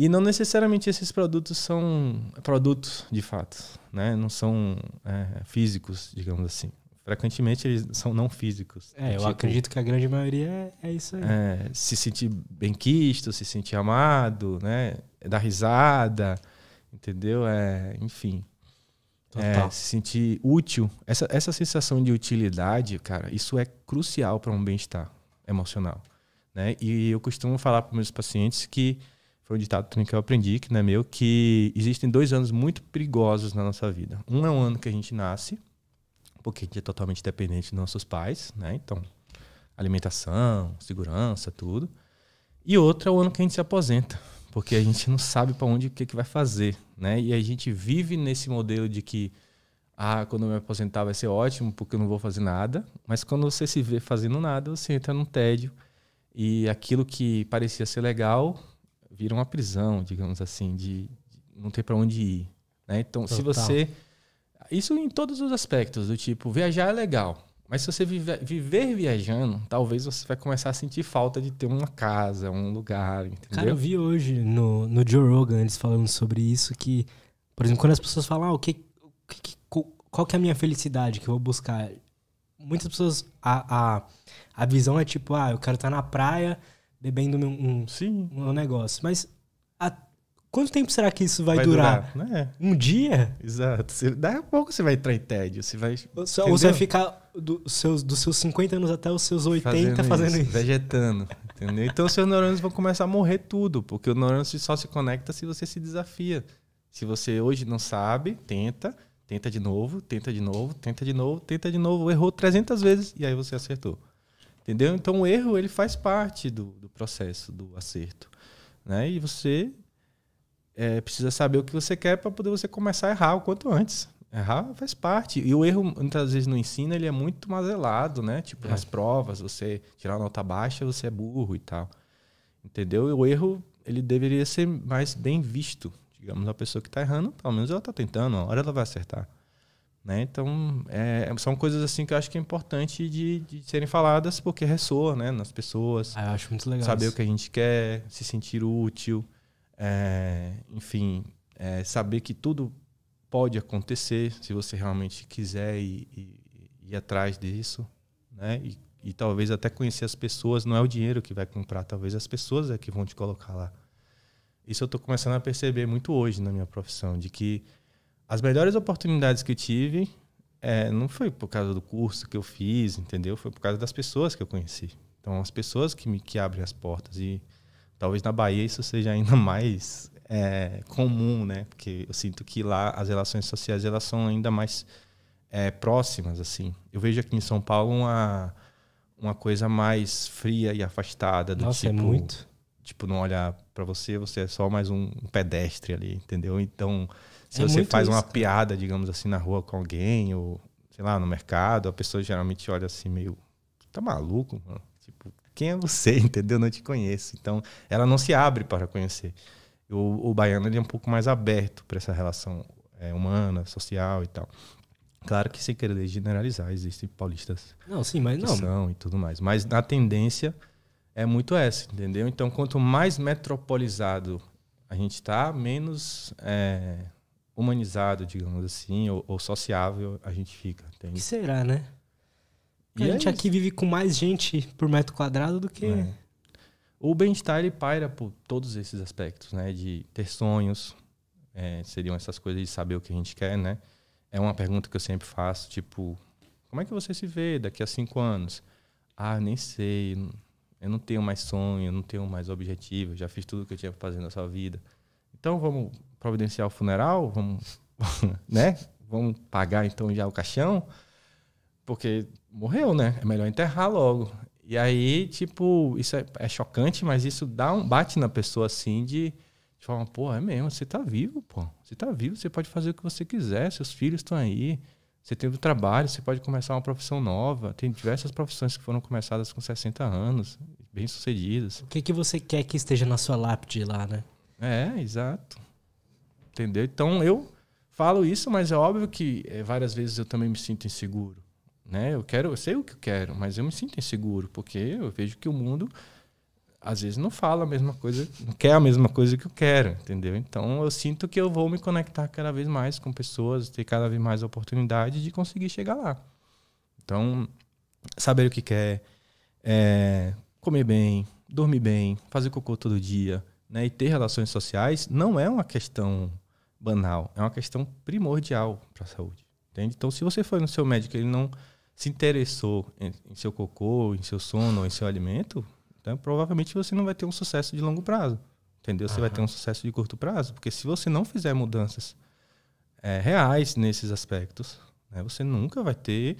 e não necessariamente esses produtos são produtos de fato, né? Não são é, físicos, digamos assim. Frequentemente eles são não físicos. É, tipo, eu acredito que a grande maioria é, é isso aí. É, se sentir bem quisto, se sentir amado, né? É dar risada, entendeu? É, enfim. É, Total. se sentir útil. Essa, essa sensação de utilidade, cara, isso é crucial para um bem-estar emocional. Né? E eu costumo falar para meus pacientes que foi um ditado que eu aprendi, que não é meu, que existem dois anos muito perigosos na nossa vida. Um é o ano que a gente nasce, porque a gente é totalmente dependente dos nossos pais, né? Então, alimentação, segurança, tudo. E outro é o ano que a gente se aposenta, porque a gente não sabe para onde o que, que vai fazer, né? E a gente vive nesse modelo de que ah, quando eu me aposentar vai ser ótimo, porque eu não vou fazer nada. Mas quando você se vê fazendo nada, você entra num tédio. E aquilo que parecia ser legal vira uma prisão, digamos assim, de, de não ter para onde ir. Né? Então, Total. se você. Isso em todos os aspectos, do tipo, viajar é legal, mas se você viver, viver, viajando, talvez você vai começar a sentir falta de ter uma casa, um lugar, entendeu? Cara, eu vi hoje no, no Joe Rogan eles falando sobre isso, que, por exemplo, quando as pessoas falam, ah, o que, o que, qual que é a minha felicidade que eu vou buscar? Muitas pessoas, a, a, a visão é tipo, ah, eu quero estar tá na praia bebendo um, Sim. um negócio. Mas a, quanto tempo será que isso vai, vai durar? durar né? Um dia? Exato. Você, a pouco você vai entrar em tédio. Você vai, ou, você vai ficar do, seus, dos seus 50 anos até os seus 80 fazendo, fazendo isso, isso. Vegetando. entendeu? Então seus neurônios vão começar a morrer tudo, porque o neurônio só se conecta se você se desafia. Se você hoje não sabe, tenta, tenta de novo, tenta de novo, tenta de novo, tenta de novo, errou 300 vezes e aí você acertou. Entendeu? Então o erro ele faz parte do, do processo do acerto. Né? E você é, precisa saber o que você quer para poder você começar a errar o quanto antes. Errar faz parte. E o erro, muitas vezes, no ensino, ele é muito mazelado, né? Tipo, é. nas provas, você tirar nota baixa, você é burro e tal. Entendeu? E o erro, ele deveria ser mais bem visto. Digamos, a pessoa que está errando, pelo menos ela está tentando, uma hora ela vai acertar. Né? Então, é, são coisas assim que eu acho que é importante de, de serem faladas, porque ressoa né, nas pessoas. Ah, eu acho muito legal. Saber isso. o que a gente quer, se sentir útil, é, enfim, é, saber que tudo pode acontecer se você realmente quiser e, ir atrás disso. Né? E, e talvez até conhecer as pessoas, não é o dinheiro que vai comprar, talvez as pessoas é que vão te colocar lá. Isso eu estou começando a perceber muito hoje na minha profissão, de que as melhores oportunidades que eu tive é, não foi por causa do curso que eu fiz, entendeu? Foi por causa das pessoas que eu conheci. Então, as pessoas que me que abrem as portas. E talvez na Bahia isso seja ainda mais é, comum, né? Porque eu sinto que lá as relações sociais elas são ainda mais é, próximas, assim. Eu vejo aqui em São Paulo uma, uma coisa mais fria e afastada. Do Nossa, é tipo, é muito. Tipo, não olhar para você, você é só mais um pedestre ali, entendeu? Então se é você faz isso, uma cara. piada, digamos assim, na rua com alguém, ou sei lá, no mercado, a pessoa geralmente olha assim meio. Tá maluco, mano? Tipo, quem é você, entendeu? Não te conheço. Então, ela não se abre para conhecer. O, o baiano ele é um pouco mais aberto para essa relação é, humana, social e tal. Claro que sem querer generalizar, existem paulistas não, sim, mas que não. são e tudo mais. Mas na tendência é muito essa, entendeu? Então, quanto mais metropolizado a gente está, menos é, humanizado, digamos assim, ou, ou sociável a gente fica. Que será, né? E a é gente aqui vive com mais gente por metro quadrado do que. É. O bem-estar ele paira por todos esses aspectos, né? De ter sonhos, é, seriam essas coisas de saber o que a gente quer, né? É uma pergunta que eu sempre faço, tipo, como é que você se vê daqui a cinco anos? Ah, nem sei, eu não tenho mais sonho, eu não tenho mais objetivo, já fiz tudo que eu tinha para fazer na sua vida. Então vamos providenciar o funeral, vamos, né? Vamos pagar então já o caixão, porque morreu, né? É melhor enterrar logo. E aí, tipo, isso é, é chocante, mas isso dá um bate na pessoa assim de, de pô, é mesmo, você tá vivo, pô. Você tá vivo, você pode fazer o que você quiser, seus filhos estão aí, você tem o trabalho, você pode começar uma profissão nova. Tem diversas profissões que foram começadas com 60 anos, bem-sucedidas. O que, que você quer que esteja na sua lápide lá, né? É, exato. Entendeu? Então eu falo isso, mas é óbvio que é, várias vezes eu também me sinto inseguro, né? Eu quero, eu sei o que eu quero, mas eu me sinto inseguro porque eu vejo que o mundo às vezes não fala a mesma coisa, não quer a mesma coisa que eu quero, entendeu? Então eu sinto que eu vou me conectar cada vez mais com pessoas, ter cada vez mais oportunidade de conseguir chegar lá. Então, saber o que quer, é, comer bem, dormir bem, fazer cocô todo dia, né? E ter relações sociais não é uma questão banal, é uma questão primordial para a saúde. Entende? Então, se você foi no seu médico e ele não se interessou em, em, seu cocô, em seu sono, em seu alimento, então provavelmente você não vai ter um sucesso de longo prazo. Entendeu? Você uhum. vai ter um sucesso de curto prazo, porque se você não fizer mudanças é, reais nesses aspectos, né, você nunca vai ter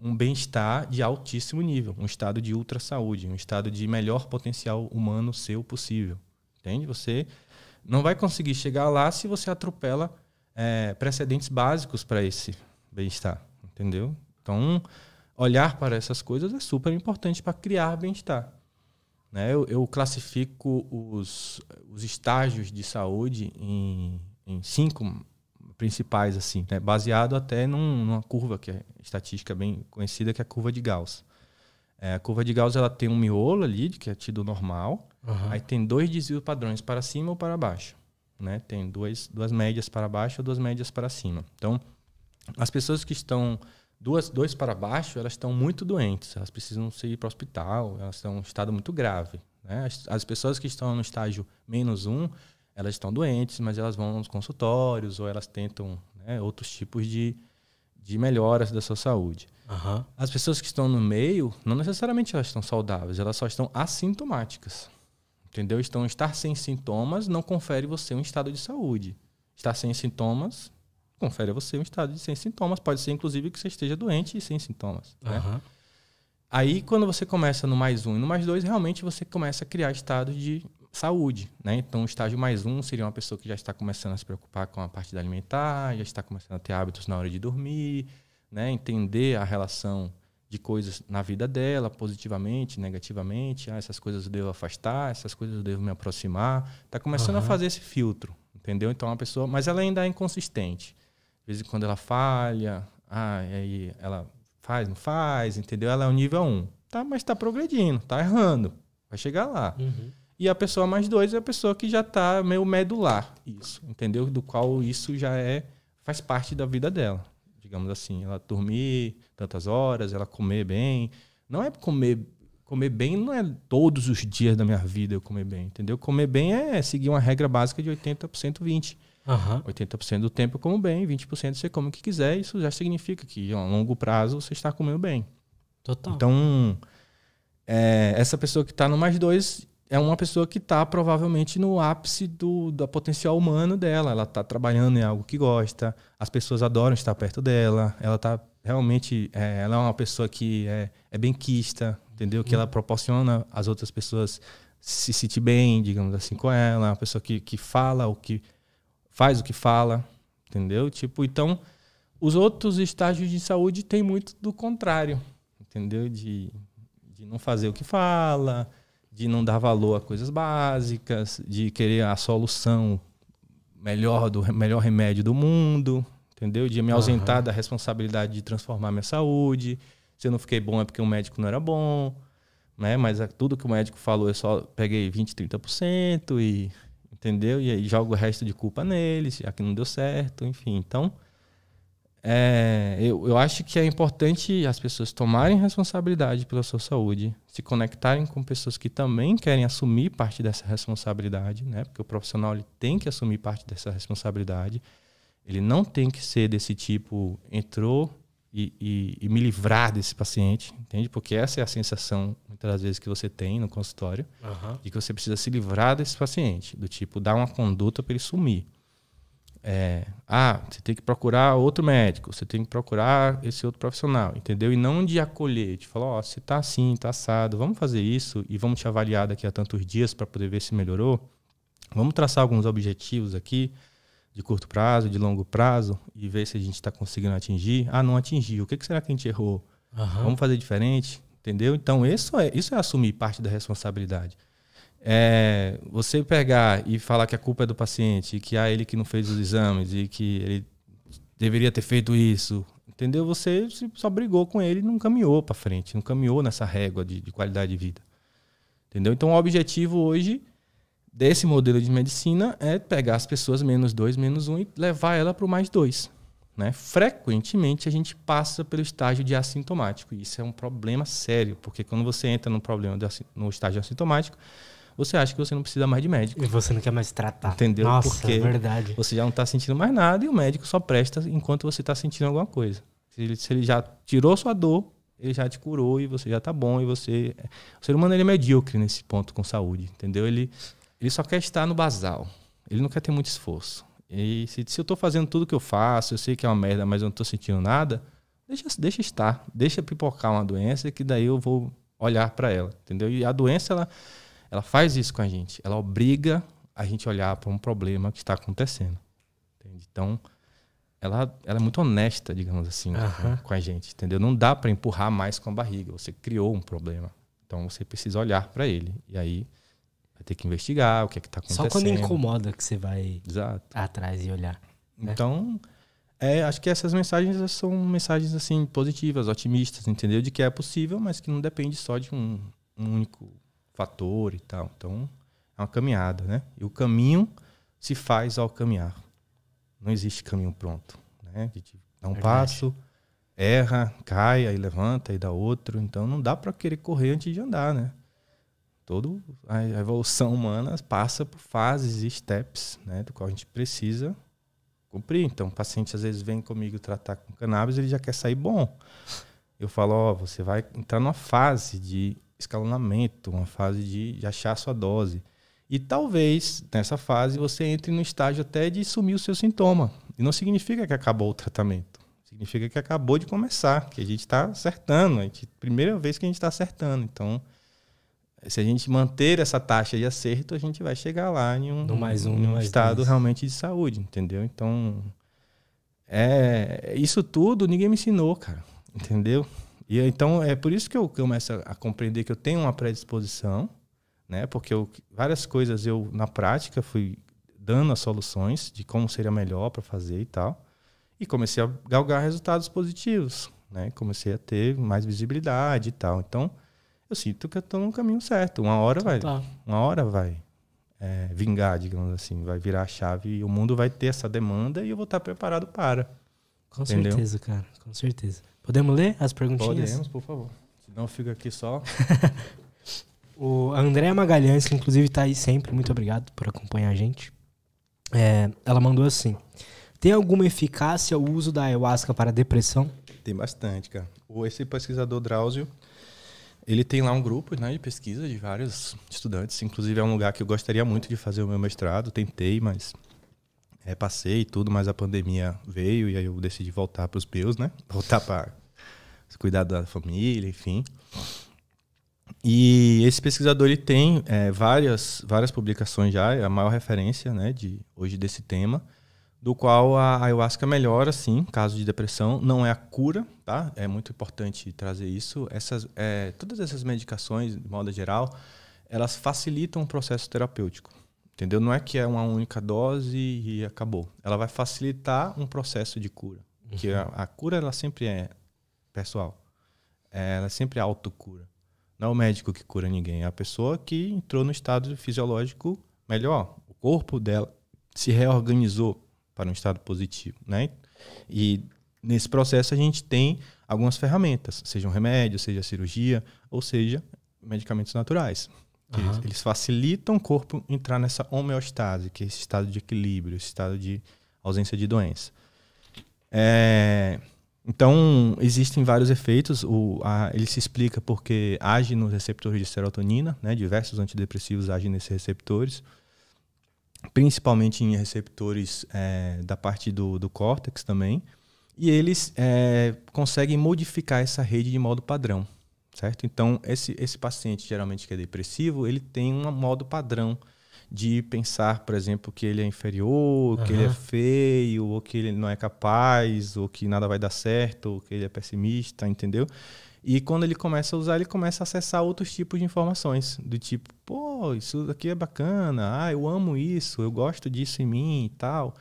um bem-estar de altíssimo nível, um estado de ultra saúde, um estado de melhor potencial humano seu possível. Entende? Você não vai conseguir chegar lá se você atropela é, precedentes básicos para esse bem-estar, entendeu? Então, olhar para essas coisas é super importante para criar bem-estar. Né? Eu, eu, classifico os, os estágios de saúde em, em cinco principais, assim, né? baseado até num, numa curva que é estatística bem conhecida, que é a curva de Gauss. É, a curva de Gauss ela tem um miolo ali, que é tido normal, Uhum. Aí tem dois desvios padrões, para cima ou para baixo. Né? Tem duas, duas médias para baixo ou duas médias para cima. Então, as pessoas que estão duas, dois para baixo, elas estão muito doentes, elas precisam ir para o hospital, elas estão em um estado muito grave. Né? As, as, pessoas que estão no estágio menos um, elas estão doentes, mas elas vão nos consultórios ou elas tentam né, outros tipos de, de melhoras da sua saúde. Uhum. As pessoas que estão no meio, não necessariamente elas estão saudáveis, elas só estão assintomáticas. Entendeu? Então, estar sem sintomas não confere você um estado de saúde. Estar sem sintomas confere a você um estado de sem sintomas. Pode ser, inclusive, que você esteja doente e sem sintomas. Né? Uhum. Aí, quando você começa no mais um e no mais dois, realmente você começa a criar estado de saúde, né? Então, o estágio mais um seria uma pessoa que já está começando a se preocupar com a parte da alimentar, já está começando a ter hábitos na hora de dormir, né? Entender a relação de coisas na vida dela, positivamente, negativamente. Ah, essas coisas eu devo afastar, essas coisas eu devo me aproximar. Está começando uhum. a fazer esse filtro, entendeu? Então, a pessoa... Mas ela ainda é inconsistente. De vez em quando ela falha, ah, aí ela faz, não faz, entendeu? Ela é o nível 1. Tá, mas está progredindo, está errando. Vai chegar lá. Uhum. E a pessoa mais dois é a pessoa que já está meio medular, isso, entendeu? Do qual isso já é faz parte da vida dela digamos assim. Ela dormir tantas horas, ela comer bem. Não é comer comer bem não é todos os dias da minha vida eu comer bem, entendeu? Comer bem é seguir uma regra básica de 80% 20. Uhum. 80% do tempo eu como bem, 20% você come o que quiser, isso já significa que a longo prazo você está comendo bem. Total. Então, é, essa pessoa que está no mais dois, é uma pessoa que está provavelmente no ápice do, do potencial humano dela. Ela está trabalhando em algo que gosta, as pessoas adoram estar perto dela, ela está realmente. É, ela é uma pessoa que é, é benquista, entendeu? Que ela uhum. proporciona às outras pessoas se sentir bem, digamos assim, com ela. É uma pessoa que, que fala o que. faz o que fala, entendeu? Tipo, então. Os outros estágios de saúde têm muito do contrário, entendeu? De, de não fazer o que fala, de não dar valor a coisas básicas, de querer a solução melhor do melhor remédio do mundo, entendeu? De me ausentar uhum. da responsabilidade de transformar minha saúde. Se eu não fiquei bom é porque o médico não era bom, né? Mas é, tudo que o médico falou eu só peguei 20, 30% e entendeu? E aí jogo o resto de culpa neles, já que não deu certo, enfim. Então, é, eu, eu acho que é importante as pessoas tomarem responsabilidade pela sua saúde, se conectarem com pessoas que também querem assumir parte dessa responsabilidade, né? Porque o profissional ele tem que assumir parte dessa responsabilidade. Ele não tem que ser desse tipo, entrou e, e, e me livrar desse paciente, entende? Porque essa é a sensação, muitas das vezes, que você tem no consultório, uhum. de que você precisa se livrar desse paciente, do tipo, dar uma conduta para ele sumir. É, ah, você tem que procurar outro médico, você tem que procurar esse outro profissional, entendeu? E não de acolher, de falar, ó, oh, você tá assim, tá assado, vamos fazer isso e vamos te avaliar daqui a tantos dias para poder ver se melhorou. Vamos traçar alguns objetivos aqui de curto prazo, de longo prazo e ver se a gente está conseguindo atingir. Ah, não atingiu. O que, que será que a gente errou? Uhum. Vamos fazer diferente, entendeu? Então isso é isso é assumir parte da responsabilidade é, você pegar e falar que a culpa é do paciente, que há ah, ele que não fez os exames, e que ele deveria ter feito isso, entendeu? Você só brigou com ele e não caminhou para frente, não caminhou nessa régua de, de qualidade de vida. Entendeu? Então, o objetivo hoje desse modelo de medicina é pegar as pessoas menos dois, menos um e levar ela para o mais dois. Né? Frequentemente a gente passa pelo estágio de assintomático. E isso é um problema sério, porque quando você entra no problema de, no estágio assintomático, você acha que você não precisa mais de médico. E você não quer mais tratar. Entendeu? Nossa, Porque é verdade. Você já não está sentindo mais nada e o médico só presta enquanto você está sentindo alguma coisa. Se ele, se ele, já tirou sua dor, ele já te curou e você já está bom e você... O ser humano ele é medíocre nesse ponto com saúde, entendeu? Ele, ele só quer estar no basal. Ele não quer ter muito esforço. E se, se eu estou fazendo tudo que eu faço, eu sei que é uma merda, mas eu não estou sentindo nada, deixa, deixa estar. Deixa pipocar uma doença que daí eu vou olhar para ela, entendeu? E a doença, ela ela faz isso com a gente. Ela obriga a gente a olhar para um problema que está acontecendo. Entende? Então, ela, ela é muito honesta, digamos assim, né, com a gente, entendeu? Não dá para empurrar mais com a barriga. Você criou um problema. Então, você precisa olhar para ele. E aí, vai ter que investigar o que é que está acontecendo. Só quando incomoda que você vai Exato. atrás e olhar. Né? Então, é, acho que essas mensagens são mensagens assim positivas, otimistas, entendeu? De que é possível, mas que não depende só de um, um único fator e tal. Então, é uma caminhada, né? E o caminho se faz ao caminhar. Não existe caminho pronto, né? A gente dá um Verdade. passo, erra, cai, aí levanta e dá outro. Então, não dá para querer correr antes de andar, né? Toda a evolução humana passa por fases e steps, né? Do qual a gente precisa cumprir. Então, o paciente às vezes vem comigo tratar com cannabis, ele já quer sair bom. Eu falo, ó, oh, você vai entrar numa fase de escalonamento, uma fase de, de achar sua dose. E talvez nessa fase você entre no estágio até de sumir o seu sintoma. E não significa que acabou o tratamento. Significa que acabou de começar, que a gente está acertando. A gente, primeira vez que a gente está acertando. Então, se a gente manter essa taxa de acerto, a gente vai chegar lá em um, mais um, em um estado dois. realmente de saúde, entendeu? Então, é, isso tudo ninguém me ensinou, cara. Entendeu? E então é por isso que eu começo a compreender que eu tenho uma predisposição, né? Porque eu, várias coisas eu na prática fui dando as soluções de como seria melhor para fazer e tal, e comecei a galgar resultados positivos, né? Comecei a ter mais visibilidade e tal. Então eu sinto que eu estou no caminho certo. Uma hora vai, tá. uma hora vai é, vingar, digamos assim, vai virar a chave e o mundo vai ter essa demanda e eu vou estar preparado para. Com Entendeu? certeza, cara, com certeza. Podemos ler as perguntinhas? Podemos, por favor. Senão fica aqui só. o André Magalhães, que inclusive está aí sempre, muito obrigado por acompanhar a gente. É, ela mandou assim: Tem alguma eficácia o uso da ayahuasca para depressão? Tem bastante, cara. Esse pesquisador Drauzio, ele tem lá um grupo né, de pesquisa de vários estudantes. Inclusive, é um lugar que eu gostaria muito de fazer o meu mestrado. Tentei, mas repassei tudo, mas a pandemia veio e aí eu decidi voltar para os meus, né? Voltar para cuidar da família, enfim. E esse pesquisador ele tem é, várias, várias publicações já, é a maior referência né, de hoje desse tema, do qual a ayahuasca melhora, sim, caso de depressão. Não é a cura, tá? É muito importante trazer isso. Essas, é, todas essas medicações, de modo geral, elas facilitam o processo terapêutico. Entendeu? Não é que é uma única dose e acabou. Ela vai facilitar um processo de cura. Uhum. Que a, a, cura, ela sempre é, pessoal, é, ela é sempre autocura. Não é o médico que cura ninguém, é a pessoa que entrou no estado fisiológico melhor. O corpo dela se reorganizou para um estado positivo, né? E nesse processo a gente tem algumas ferramentas, sejam remédios, seja cirurgia, ou seja, medicamentos naturais. Uhum. Eles facilitam o corpo entrar nessa homeostase, que é esse estado de equilíbrio, esse estado de ausência de doença. É, então, existem vários efeitos. O, a, ele se explica porque age nos receptores de serotonina, né? diversos antidepressivos agem nesses receptores, principalmente em receptores é, da parte do, do, córtex também. E eles é, conseguem modificar essa rede de modo padrão certo? Então, esse, esse paciente, geralmente que é depressivo, ele tem um modo padrão de pensar, por exemplo, que ele é inferior, uhum. que ele é feio, ou que ele não é capaz, ou que nada vai dar certo, ou que ele é pessimista, entendeu? E quando ele começa a usar, ele começa a acessar outros tipos de informações, do tipo, pô, isso aqui é bacana, ah, eu amo isso, eu gosto disso em mim e tal.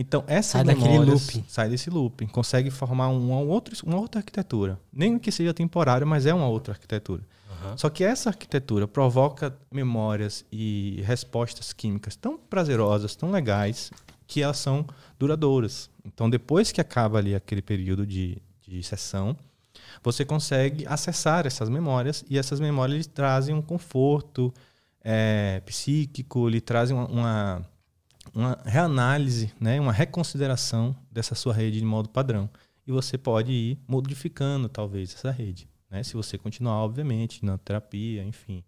Então, essa sai memórias loop. sai desse loop, consegue formar uma, outra, uma outra arquitetura. Nem que seja temporária, mas é uma outra arquitetura. Uhum. Só que essa arquitetura provoca memórias e respostas químicas tão prazerosas, tão legais, que elas são duradouras. Então, depois que acaba ali aquele período de, de sessão, você consegue acessar essas memórias e essas memórias lhe trazem um conforto é, psíquico, lhe trazem uma, uma uma reanálise, né, uma reconsideração dessa sua rede de modo padrão. E você pode ir modificando, talvez, essa rede. Né? Se você continuar, obviamente, na terapia, enfim,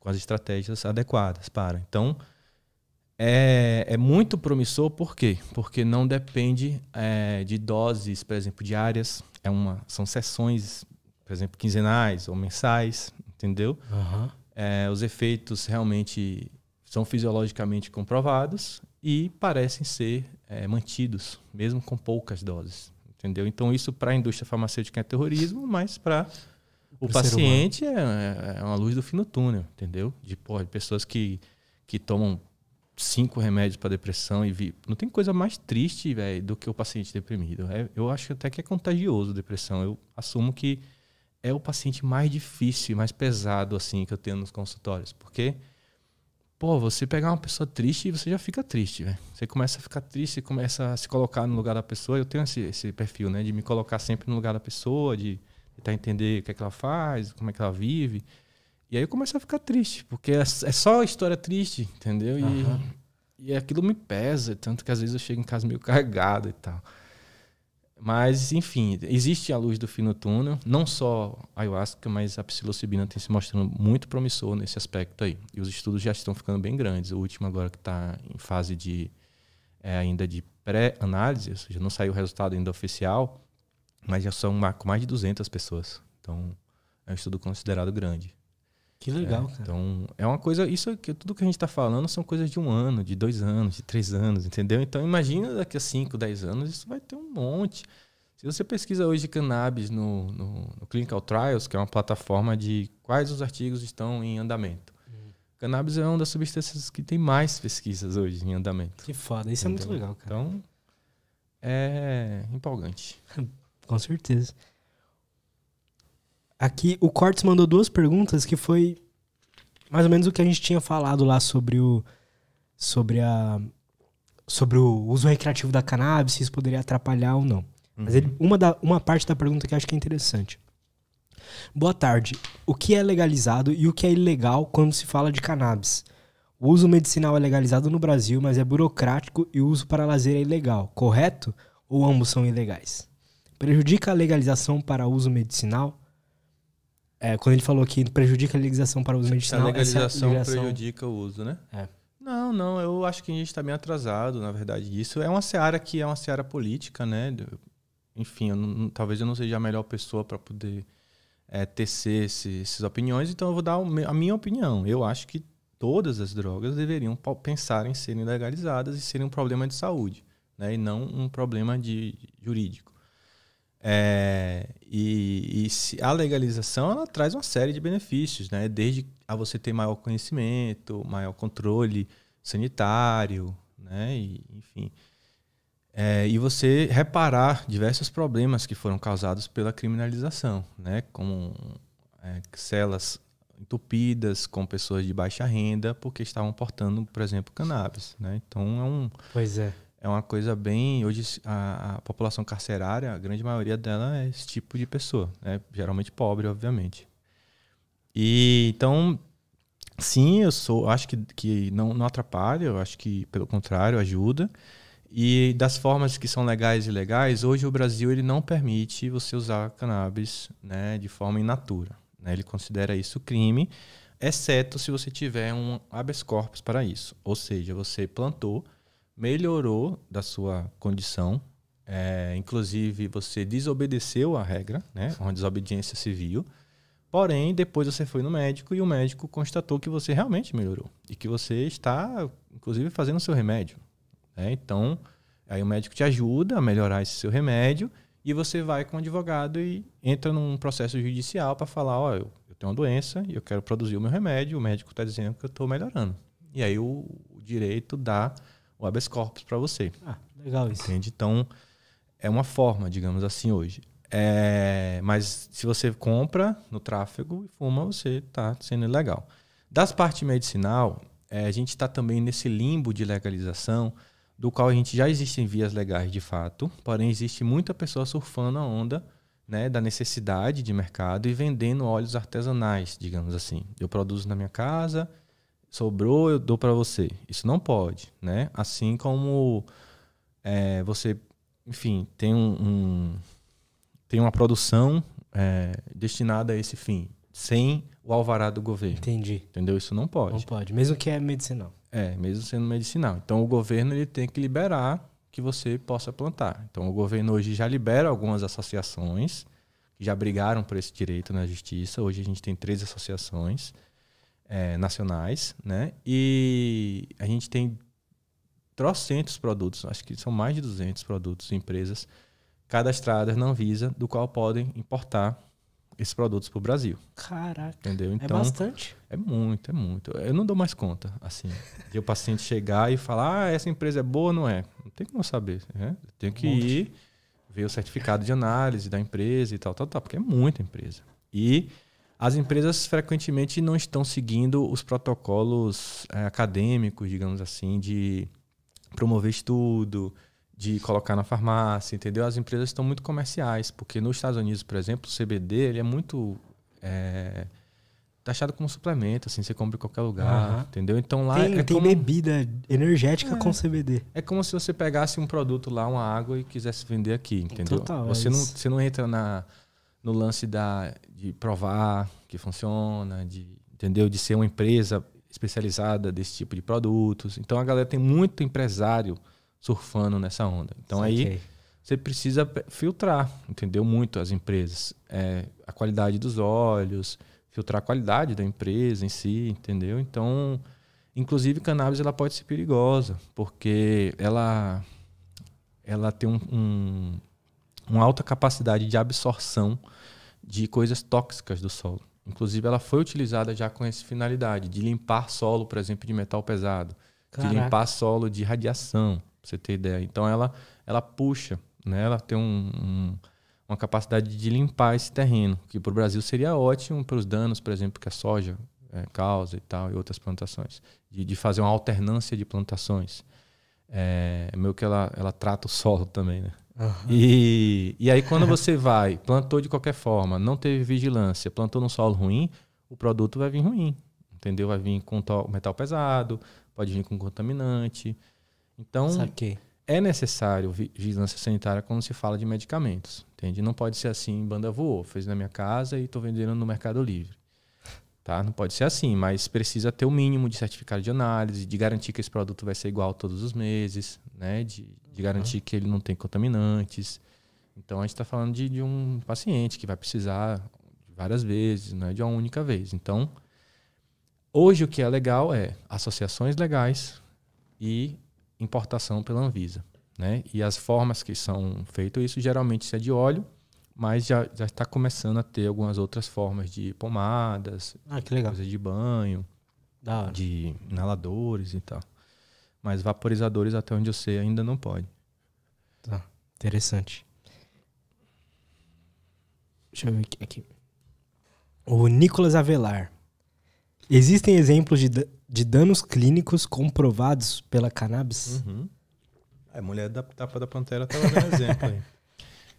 com as estratégias adequadas para. Então, é, é muito promissor, por quê? Porque não depende é, de doses, por exemplo, diárias. É uma, são sessões, por exemplo, quinzenais ou mensais, entendeu? Uhum. É, os efeitos realmente são fisiologicamente comprovados e parecem ser é, mantidos, mesmo com poucas doses. Entendeu? Então, isso para a indústria farmacêutica é terrorismo, mas para o paciente é, é, é, uma luz do fim do túnel, entendeu? De, porra, de pessoas que, que tomam cinco remédios para depressão e vi... não tem coisa mais triste velho do que o paciente deprimido é, eu acho até que é contagioso a depressão eu assumo que é o paciente mais difícil mais pesado assim que eu tenho nos consultórios porque Pô, você pegar uma pessoa triste e você já fica triste, velho. Você começa a ficar triste, começa a se colocar no lugar da pessoa. Eu tenho esse, esse perfil, né? De me colocar sempre no lugar da pessoa, de tentar entender o que, é que ela faz, como é que ela vive. E aí eu começo a ficar triste, porque é, é só história triste, entendeu? E, uhum. e aquilo me pesa, tanto que às vezes eu chego em casa meio carregado e tal. Mas, enfim, existe a luz do fim no túnel, não só a ayahuasca, mas a psilocibina tem se mostrando muito promissor nesse aspecto aí. E os estudos já estão ficando bem grandes. O último agora que está em fase de é, ainda de pré-análise, ou seja, não saiu o resultado ainda oficial, mas já são mais de 200 pessoas. Então, é um estudo considerado grande. Que legal, é, Então, é uma coisa. Isso que tudo que a gente está falando são coisas de um ano, de dois anos, de três anos, entendeu? Então, imagina daqui a cinco, dez anos, isso vai ter um monte. Se você pesquisa hoje cannabis no, no, no Clinical Trials, que é uma plataforma de quais os artigos estão em andamento. Hum. Cannabis é uma das substâncias que tem mais pesquisas hoje em andamento. Que foda, isso entendeu? é muito legal, cara. Então, é empolgante. Com certeza. Aqui, o Cortes mandou duas perguntas que foi mais ou menos o que a gente tinha falado lá sobre o. Sobre a. Sobre o uso recreativo da cannabis, se isso poderia atrapalhar ou não. Uhum. Mas ele, uma, da, uma parte da pergunta que eu acho que é interessante. Boa tarde. O que é legalizado e o que é ilegal quando se fala de cannabis? O uso medicinal é legalizado no Brasil, mas é burocrático e o uso para lazer é ilegal, correto? Ou ambos são ilegais? Prejudica a legalização para uso medicinal? É, quando ele falou que prejudica a legalização para o uso medicinal... A legalização, legalização prejudica o uso, né? É. Não, não, eu acho que a gente está bem atrasado, na verdade, isso. É uma seara que é uma seara política, né? Enfim, eu não, talvez eu não seja a melhor pessoa para poder é, tecer essas opiniões, então eu vou dar a minha opinião. Eu acho que todas as drogas deveriam pensar em serem legalizadas e serem um problema de saúde, né? E não um problema de jurídico. É, e, e, a legalização ela traz uma série de benefícios, né? Desde a você ter maior conhecimento, maior controle sanitário, né? E, enfim. É, e você reparar diversos problemas que foram causados pela criminalização, né? Como é, celas entupidas com pessoas de baixa renda porque estavam portando, por exemplo, cannabis, né? Então é um pois é é uma coisa bem. Hoje, a, a, população carcerária, a grande maioria dela é esse tipo de pessoa, né? geralmente pobre, obviamente. E então, sim, eu sou, acho que, que não, não atrapalha, eu acho que, pelo contrário, ajuda. E das formas que são legais e ilegais, hoje o Brasil ele não permite você usar cannabis né, de forma in natura. Né? Ele considera isso crime, exceto se você tiver um habeas corpus para isso. Ou seja, você plantou, melhorou da sua condição. É, inclusive, você desobedeceu a regra, né? Uma desobediência civil. Porém, depois você foi no médico e o médico constatou que você realmente melhorou e que você está, inclusive, fazendo o seu remédio. Né? Então, aí o médico te ajuda a melhorar esse seu remédio e você vai com o advogado e entra num processo judicial para falar: ó, oh, eu, eu tenho uma doença e eu quero produzir o meu remédio, o médico está dizendo que eu estou melhorando. E aí o, o direito dá o habeas corpus para você. Ah, legal isso. Entende? Então, é uma forma, digamos assim, hoje. É, mas se você compra no tráfego e fuma, você está sendo ilegal. Das partes medicinal, é, a gente está também nesse limbo de legalização, do qual a gente já existem vias legais de fato, porém existe muita pessoa surfando a onda né, da necessidade de mercado e vendendo óleos artesanais, digamos assim. Eu produzo na minha casa, sobrou eu dou para você. Isso não pode, né? Assim como é, você, enfim, tem um, um tem uma produção é, destinada a esse fim, sem o alvará do governo. Entendi. Entendeu? Isso não pode. Não pode, mesmo que é medicinal. É, mesmo sendo medicinal. Então o governo ele tem que liberar que você possa plantar. Então o governo hoje já libera algumas associações que já brigaram por esse direito na justiça. Hoje a gente tem três associações é, nacionais, né? E a gente tem trocentos produtos, acho que são mais de 200 produtos, empresas cadastradas na Anvisa, do qual podem importar esses produtos para o Brasil. Caraca. Entendeu? É então, é bastante? É muito, é muito. Eu não dou mais conta, assim, de o paciente chegar e falar, ah, essa empresa é boa ou não é? Não tem como saber, né? Eu tenho que um ir ver o certificado de análise da empresa e tal, tal, tal, porque é muita empresa. E as empresas frequentemente não estão seguindo os protocolos é, acadêmicos, digamos assim, de promover estudo, de colocar na farmácia, entendeu? As empresas estão muito comerciais, porque nos Estados Unidos, por exemplo, o CBD ele é muito é, taxado como suplemento, assim, você compra em qualquer lugar, uhum. entendeu? Então lá tem, é tem como... bebida energética é. com CBD. É como se você pegasse um produto lá, uma água e quisesse vender aqui, entendeu? Total, você, é não, você não entra na no lance da, de provar que funciona, de, entendeu? De ser uma empresa especializada desse tipo de produtos. Então a galera tem muito empresário surfando nessa onda. Então Sim, aí okay. você precisa filtrar, entendeu? Muito as empresas. É, a qualidade dos olhos, filtrar a qualidade da empresa em si, entendeu? Então, inclusive cannabis ela pode ser perigosa, porque ela ela tem um, um uma alta capacidade de absorção de coisas tóxicas do solo. Inclusive, ela foi utilizada já com essa finalidade, de limpar solo, por exemplo, de metal pesado, Caraca. de limpar solo de radiação, pra você ter ideia. Então, ela, ela puxa, né? ela tem um, um uma capacidade de limpar esse terreno, que para o Brasil seria ótimo para os danos, por exemplo, que a soja é, causa e tal, e outras plantações, de, de fazer uma alternância de plantações. É, é meio que ela, ela trata o solo também, né? Uhum. E, e aí, quando você vai, plantou de qualquer forma, não teve vigilância, plantou num solo ruim, o produto vai vir ruim. Entendeu? Vai vir com metal pesado, pode vir com contaminante. Então, Saquei. é necessário vigilância sanitária quando se fala de medicamentos. Entende? Não pode ser assim, banda voou, fez na minha casa e estou vendendo no Mercado Livre. Tá? Não pode ser assim, mas precisa ter o um mínimo de certificado de análise, de garantir que esse produto vai ser igual todos os meses, né? de, de garantir uhum. que ele não tem contaminantes. Então a gente está falando de, de, um paciente que vai precisar várias vezes, não é de uma única vez. Então, hoje o que é legal é associações legais e importação pela Anvisa. Né? E as formas que são feitas isso geralmente é de óleo, mas já está começando a ter algumas outras formas de pomadas, ah, de banho, de inaladores e tal. Mas vaporizadores, até onde eu sei, ainda não pode. Tá, interessante. Deixa eu ver aqui. aqui. O Nicolas Avelar. Existem exemplos de, de danos clínicos comprovados pela cannabis? Uhum. A é, mulher da tapa da pantera estava tá dando exemplo aí.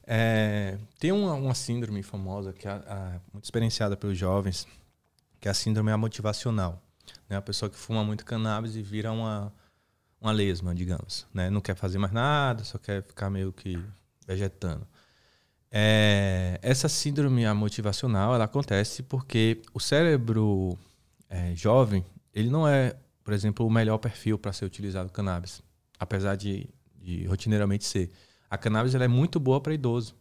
É, tem uma, uma, síndrome famosa, que é, é muito experienciada pelos jovens, que é a síndrome motivacional. Né? A pessoa que fuma muito cannabis e vira uma, uma lesma, digamos, né? Não quer fazer mais nada, só quer ficar meio que vegetando. É, essa síndrome motivacional ela acontece porque o cérebro é, jovem ele não é, por exemplo, o melhor perfil para ser utilizado cannabis, apesar de, de, rotineiramente ser. A cannabis ela é muito boa para idoso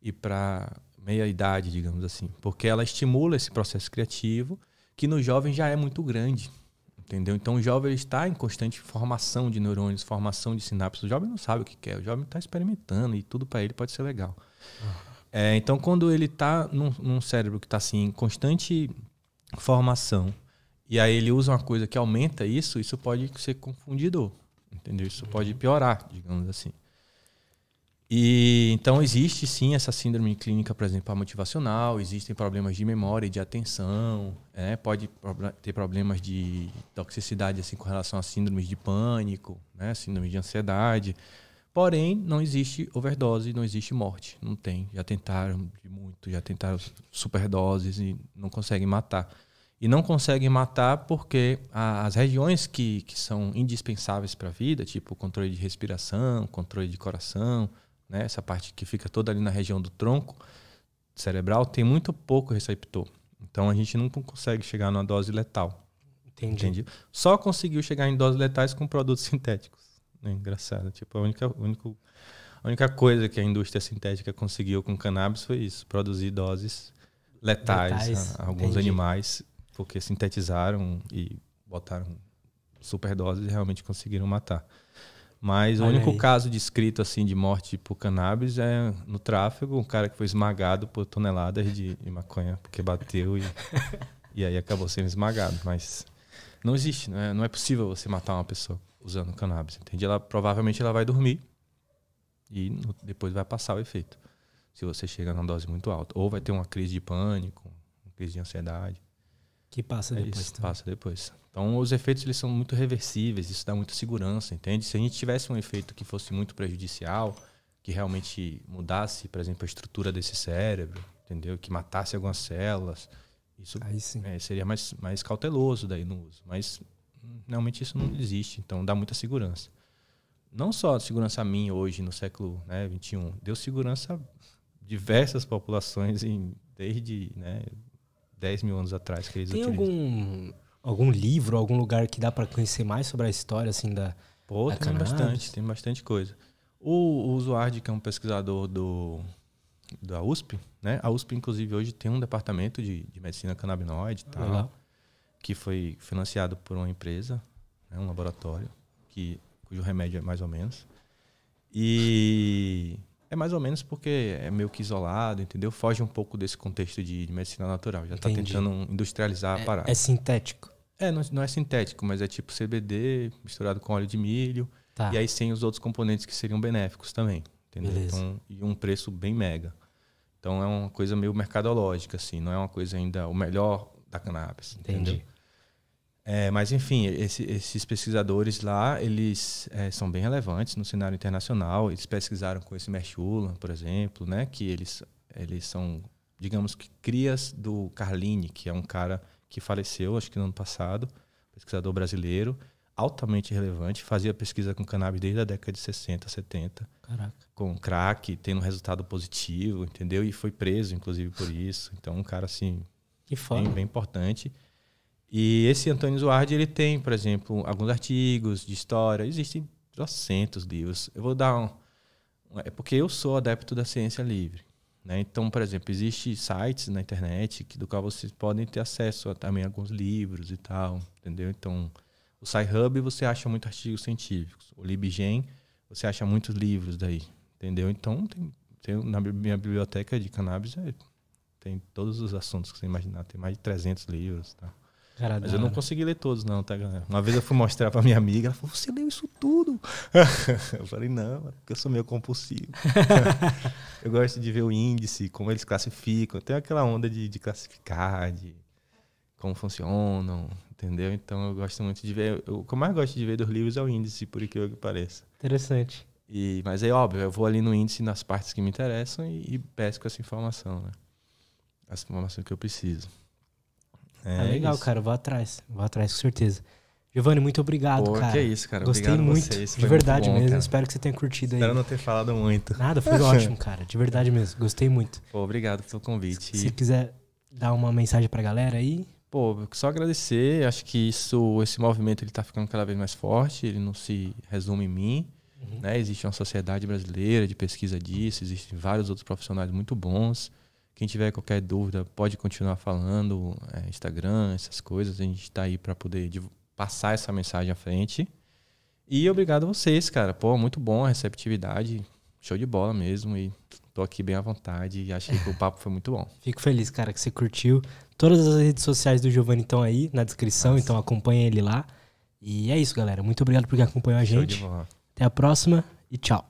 e para meia idade, digamos assim, porque ela estimula esse processo criativo que no jovem já é muito grande. Entendeu? Então o jovem está em constante formação de neurônios, formação de sinapses. O jovem não sabe o que quer, é. o jovem está experimentando e tudo para ele pode ser legal. Uhum. É, então, quando ele está num, num, cérebro que está assim, em constante formação, e aí ele usa uma coisa que aumenta isso, isso pode ser confundidor. Entendeu? Isso pode piorar, digamos assim. E então existe sim essa síndrome clínica, por exemplo, a motivacional, existem problemas de memória e de atenção, né? pode ter problemas de toxicidade assim com relação a síndromes de pânico, né? síndrome de ansiedade. Porém, não existe overdose, não existe morte, não tem. Já tentaram de muito, já tentaram superdoses e não conseguem matar. E não conseguem matar porque as regiões que, que são indispensáveis para a vida, tipo controle de respiração, controle de coração, né? essa parte que fica toda ali na região do tronco cerebral, tem muito pouco receptor. Então a gente não consegue chegar numa dose letal. Entendi. Entendi? Só conseguiu chegar em doses letais com produtos sintéticos. É engraçado. Tipo, a única, único, a única coisa que a indústria sintética conseguiu com cannabis foi isso: produzir doses letais, né? letais. A, alguns Entendi. animais, porque sintetizaram e botaram superdoses e realmente conseguiram matar. Mas Olha o único aí. caso descrito assim de morte por cannabis é no tráfego, um cara que foi esmagado por toneladas de, de maconha porque bateu e, e aí acabou sendo esmagado. Mas não existe, não é, não é possível você matar uma pessoa usando cannabis, entende? Ela provavelmente ela vai dormir e depois vai passar o efeito. Se você chega numa dose muito alta, ou vai ter uma crise de pânico, uma crise de ansiedade. Que passa é depois. Isso, Passa depois. Então, os efeitos eles são muito reversíveis, isso dá muita segurança, entende? Se a gente tivesse um efeito que fosse muito prejudicial, que realmente mudasse, por exemplo, a estrutura desse cérebro, entendeu? Que matasse algumas células, isso é, seria mais, mais cauteloso daí no uso. Mas, hum, realmente, isso não existe, então dá muita segurança. Não só segurança a mim hoje, no século né, 21, deu segurança a diversas populações em, desde né, 10 mil anos atrás que eles Tem utilizam. algum algum livro, algum lugar que dá para conhecer mais sobre a história assim da Pô, da tem cannabis. bastante, tem bastante coisa. O, o Zuard, que é um pesquisador do, da USP, né? A USP, inclusive, hoje tem um departamento de, de medicina canabinoide e tal, que foi financiado por uma empresa, né? um laboratório, que, cujo remédio é mais ou menos. E é mais ou menos porque é meio que isolado, entendeu? Foge um pouco desse contexto de, de medicina natural. Já está tentando industrializar é, a parada. É sintético? É, não, é, não, é sintético, mas é tipo CBD misturado com óleo de milho. Tá. E aí sem os outros componentes que seriam benéficos também. Entendeu? Beleza. Então, e um preço bem mega. Então é uma coisa meio mercadológica, assim. Não é uma coisa ainda o melhor da cannabis. Entendi. Entendeu? É, mas enfim, esse, esses pesquisadores lá, eles é, são bem relevantes no cenário internacional. Eles pesquisaram com esse Merchulan, por exemplo, né? Que eles, eles são, digamos que crias do Carlini, que é um cara que faleceu, acho que no ano passado, pesquisador brasileiro, altamente relevante, fazia pesquisa com cannabis desde a década de 60, 70. Caraca. Com crack, tendo resultado positivo, entendeu? E foi preso, inclusive, por isso. Então, um cara, assim, que foda. Bem, bem importante. E esse Antônio Zuardi, ele tem, por exemplo, alguns artigos de história, existem trocentos livros. Eu vou dar um. É porque eu sou adepto da ciência livre. Né? Então, por exemplo, existem sites na internet que, do qual vocês podem ter acesso a também alguns livros e tal, entendeu? Então, o SciHub você acha muitos artigos científicos, o LibGen você acha muitos livros daí, entendeu? Então, tem, tem na minha biblioteca de cannabis é, tem todos os assuntos que você imaginar, tem mais de 300 livros, tá? Mas eu não consegui ler todos, não, tá, galera? Uma vez eu fui mostrar pra minha amiga, ela falou: Você leu isso tudo? eu falei: Não, é porque eu sou meio compulsivo. eu gosto de ver o índice, como eles classificam. Tem aquela onda de, de classificar, de como funcionam, entendeu? Então eu gosto muito de ver. Eu, o que eu mais gosto de ver dos livros é o índice, por incrível que pareça. Interessante. E, mas é óbvio, eu vou ali no índice, nas partes que me interessam e, e pesco essa informação, né? As informações que eu preciso. É, tá legal, isso. cara. Vou atrás. Vou atrás, com certeza. Giovanni, muito obrigado, Pô, cara. Que é isso, cara. Gostei obrigado muito. De verdade bom, mesmo. Cara. Espero que você tenha curtido Espero aí. Espero não ter falado muito. Nada, foi ótimo, cara. De verdade mesmo. Gostei muito. Pô, obrigado pelo convite. Se, se quiser dar uma mensagem pra galera aí. Pô, só agradecer. Acho que isso, esse movimento ele tá ficando cada vez mais forte. Ele não se resume em mim. Uhum. Né? Existe uma sociedade brasileira de pesquisa disso. Existem vários outros profissionais muito bons. Quem tiver qualquer dúvida, pode continuar falando, é, Instagram, essas coisas. A gente está aí para poder passar essa mensagem à frente. E obrigado a vocês, cara. Pô, muito bom a receptividade. Show de bola mesmo. E tô aqui bem à vontade. E achei que o papo foi muito bom. Fico feliz, cara, que você curtiu. Todas as redes sociais do Giovanni estão aí na descrição, Nossa. então acompanha ele lá. E é isso, galera. Muito obrigado por quem acompanhou a gente. Até a próxima e tchau.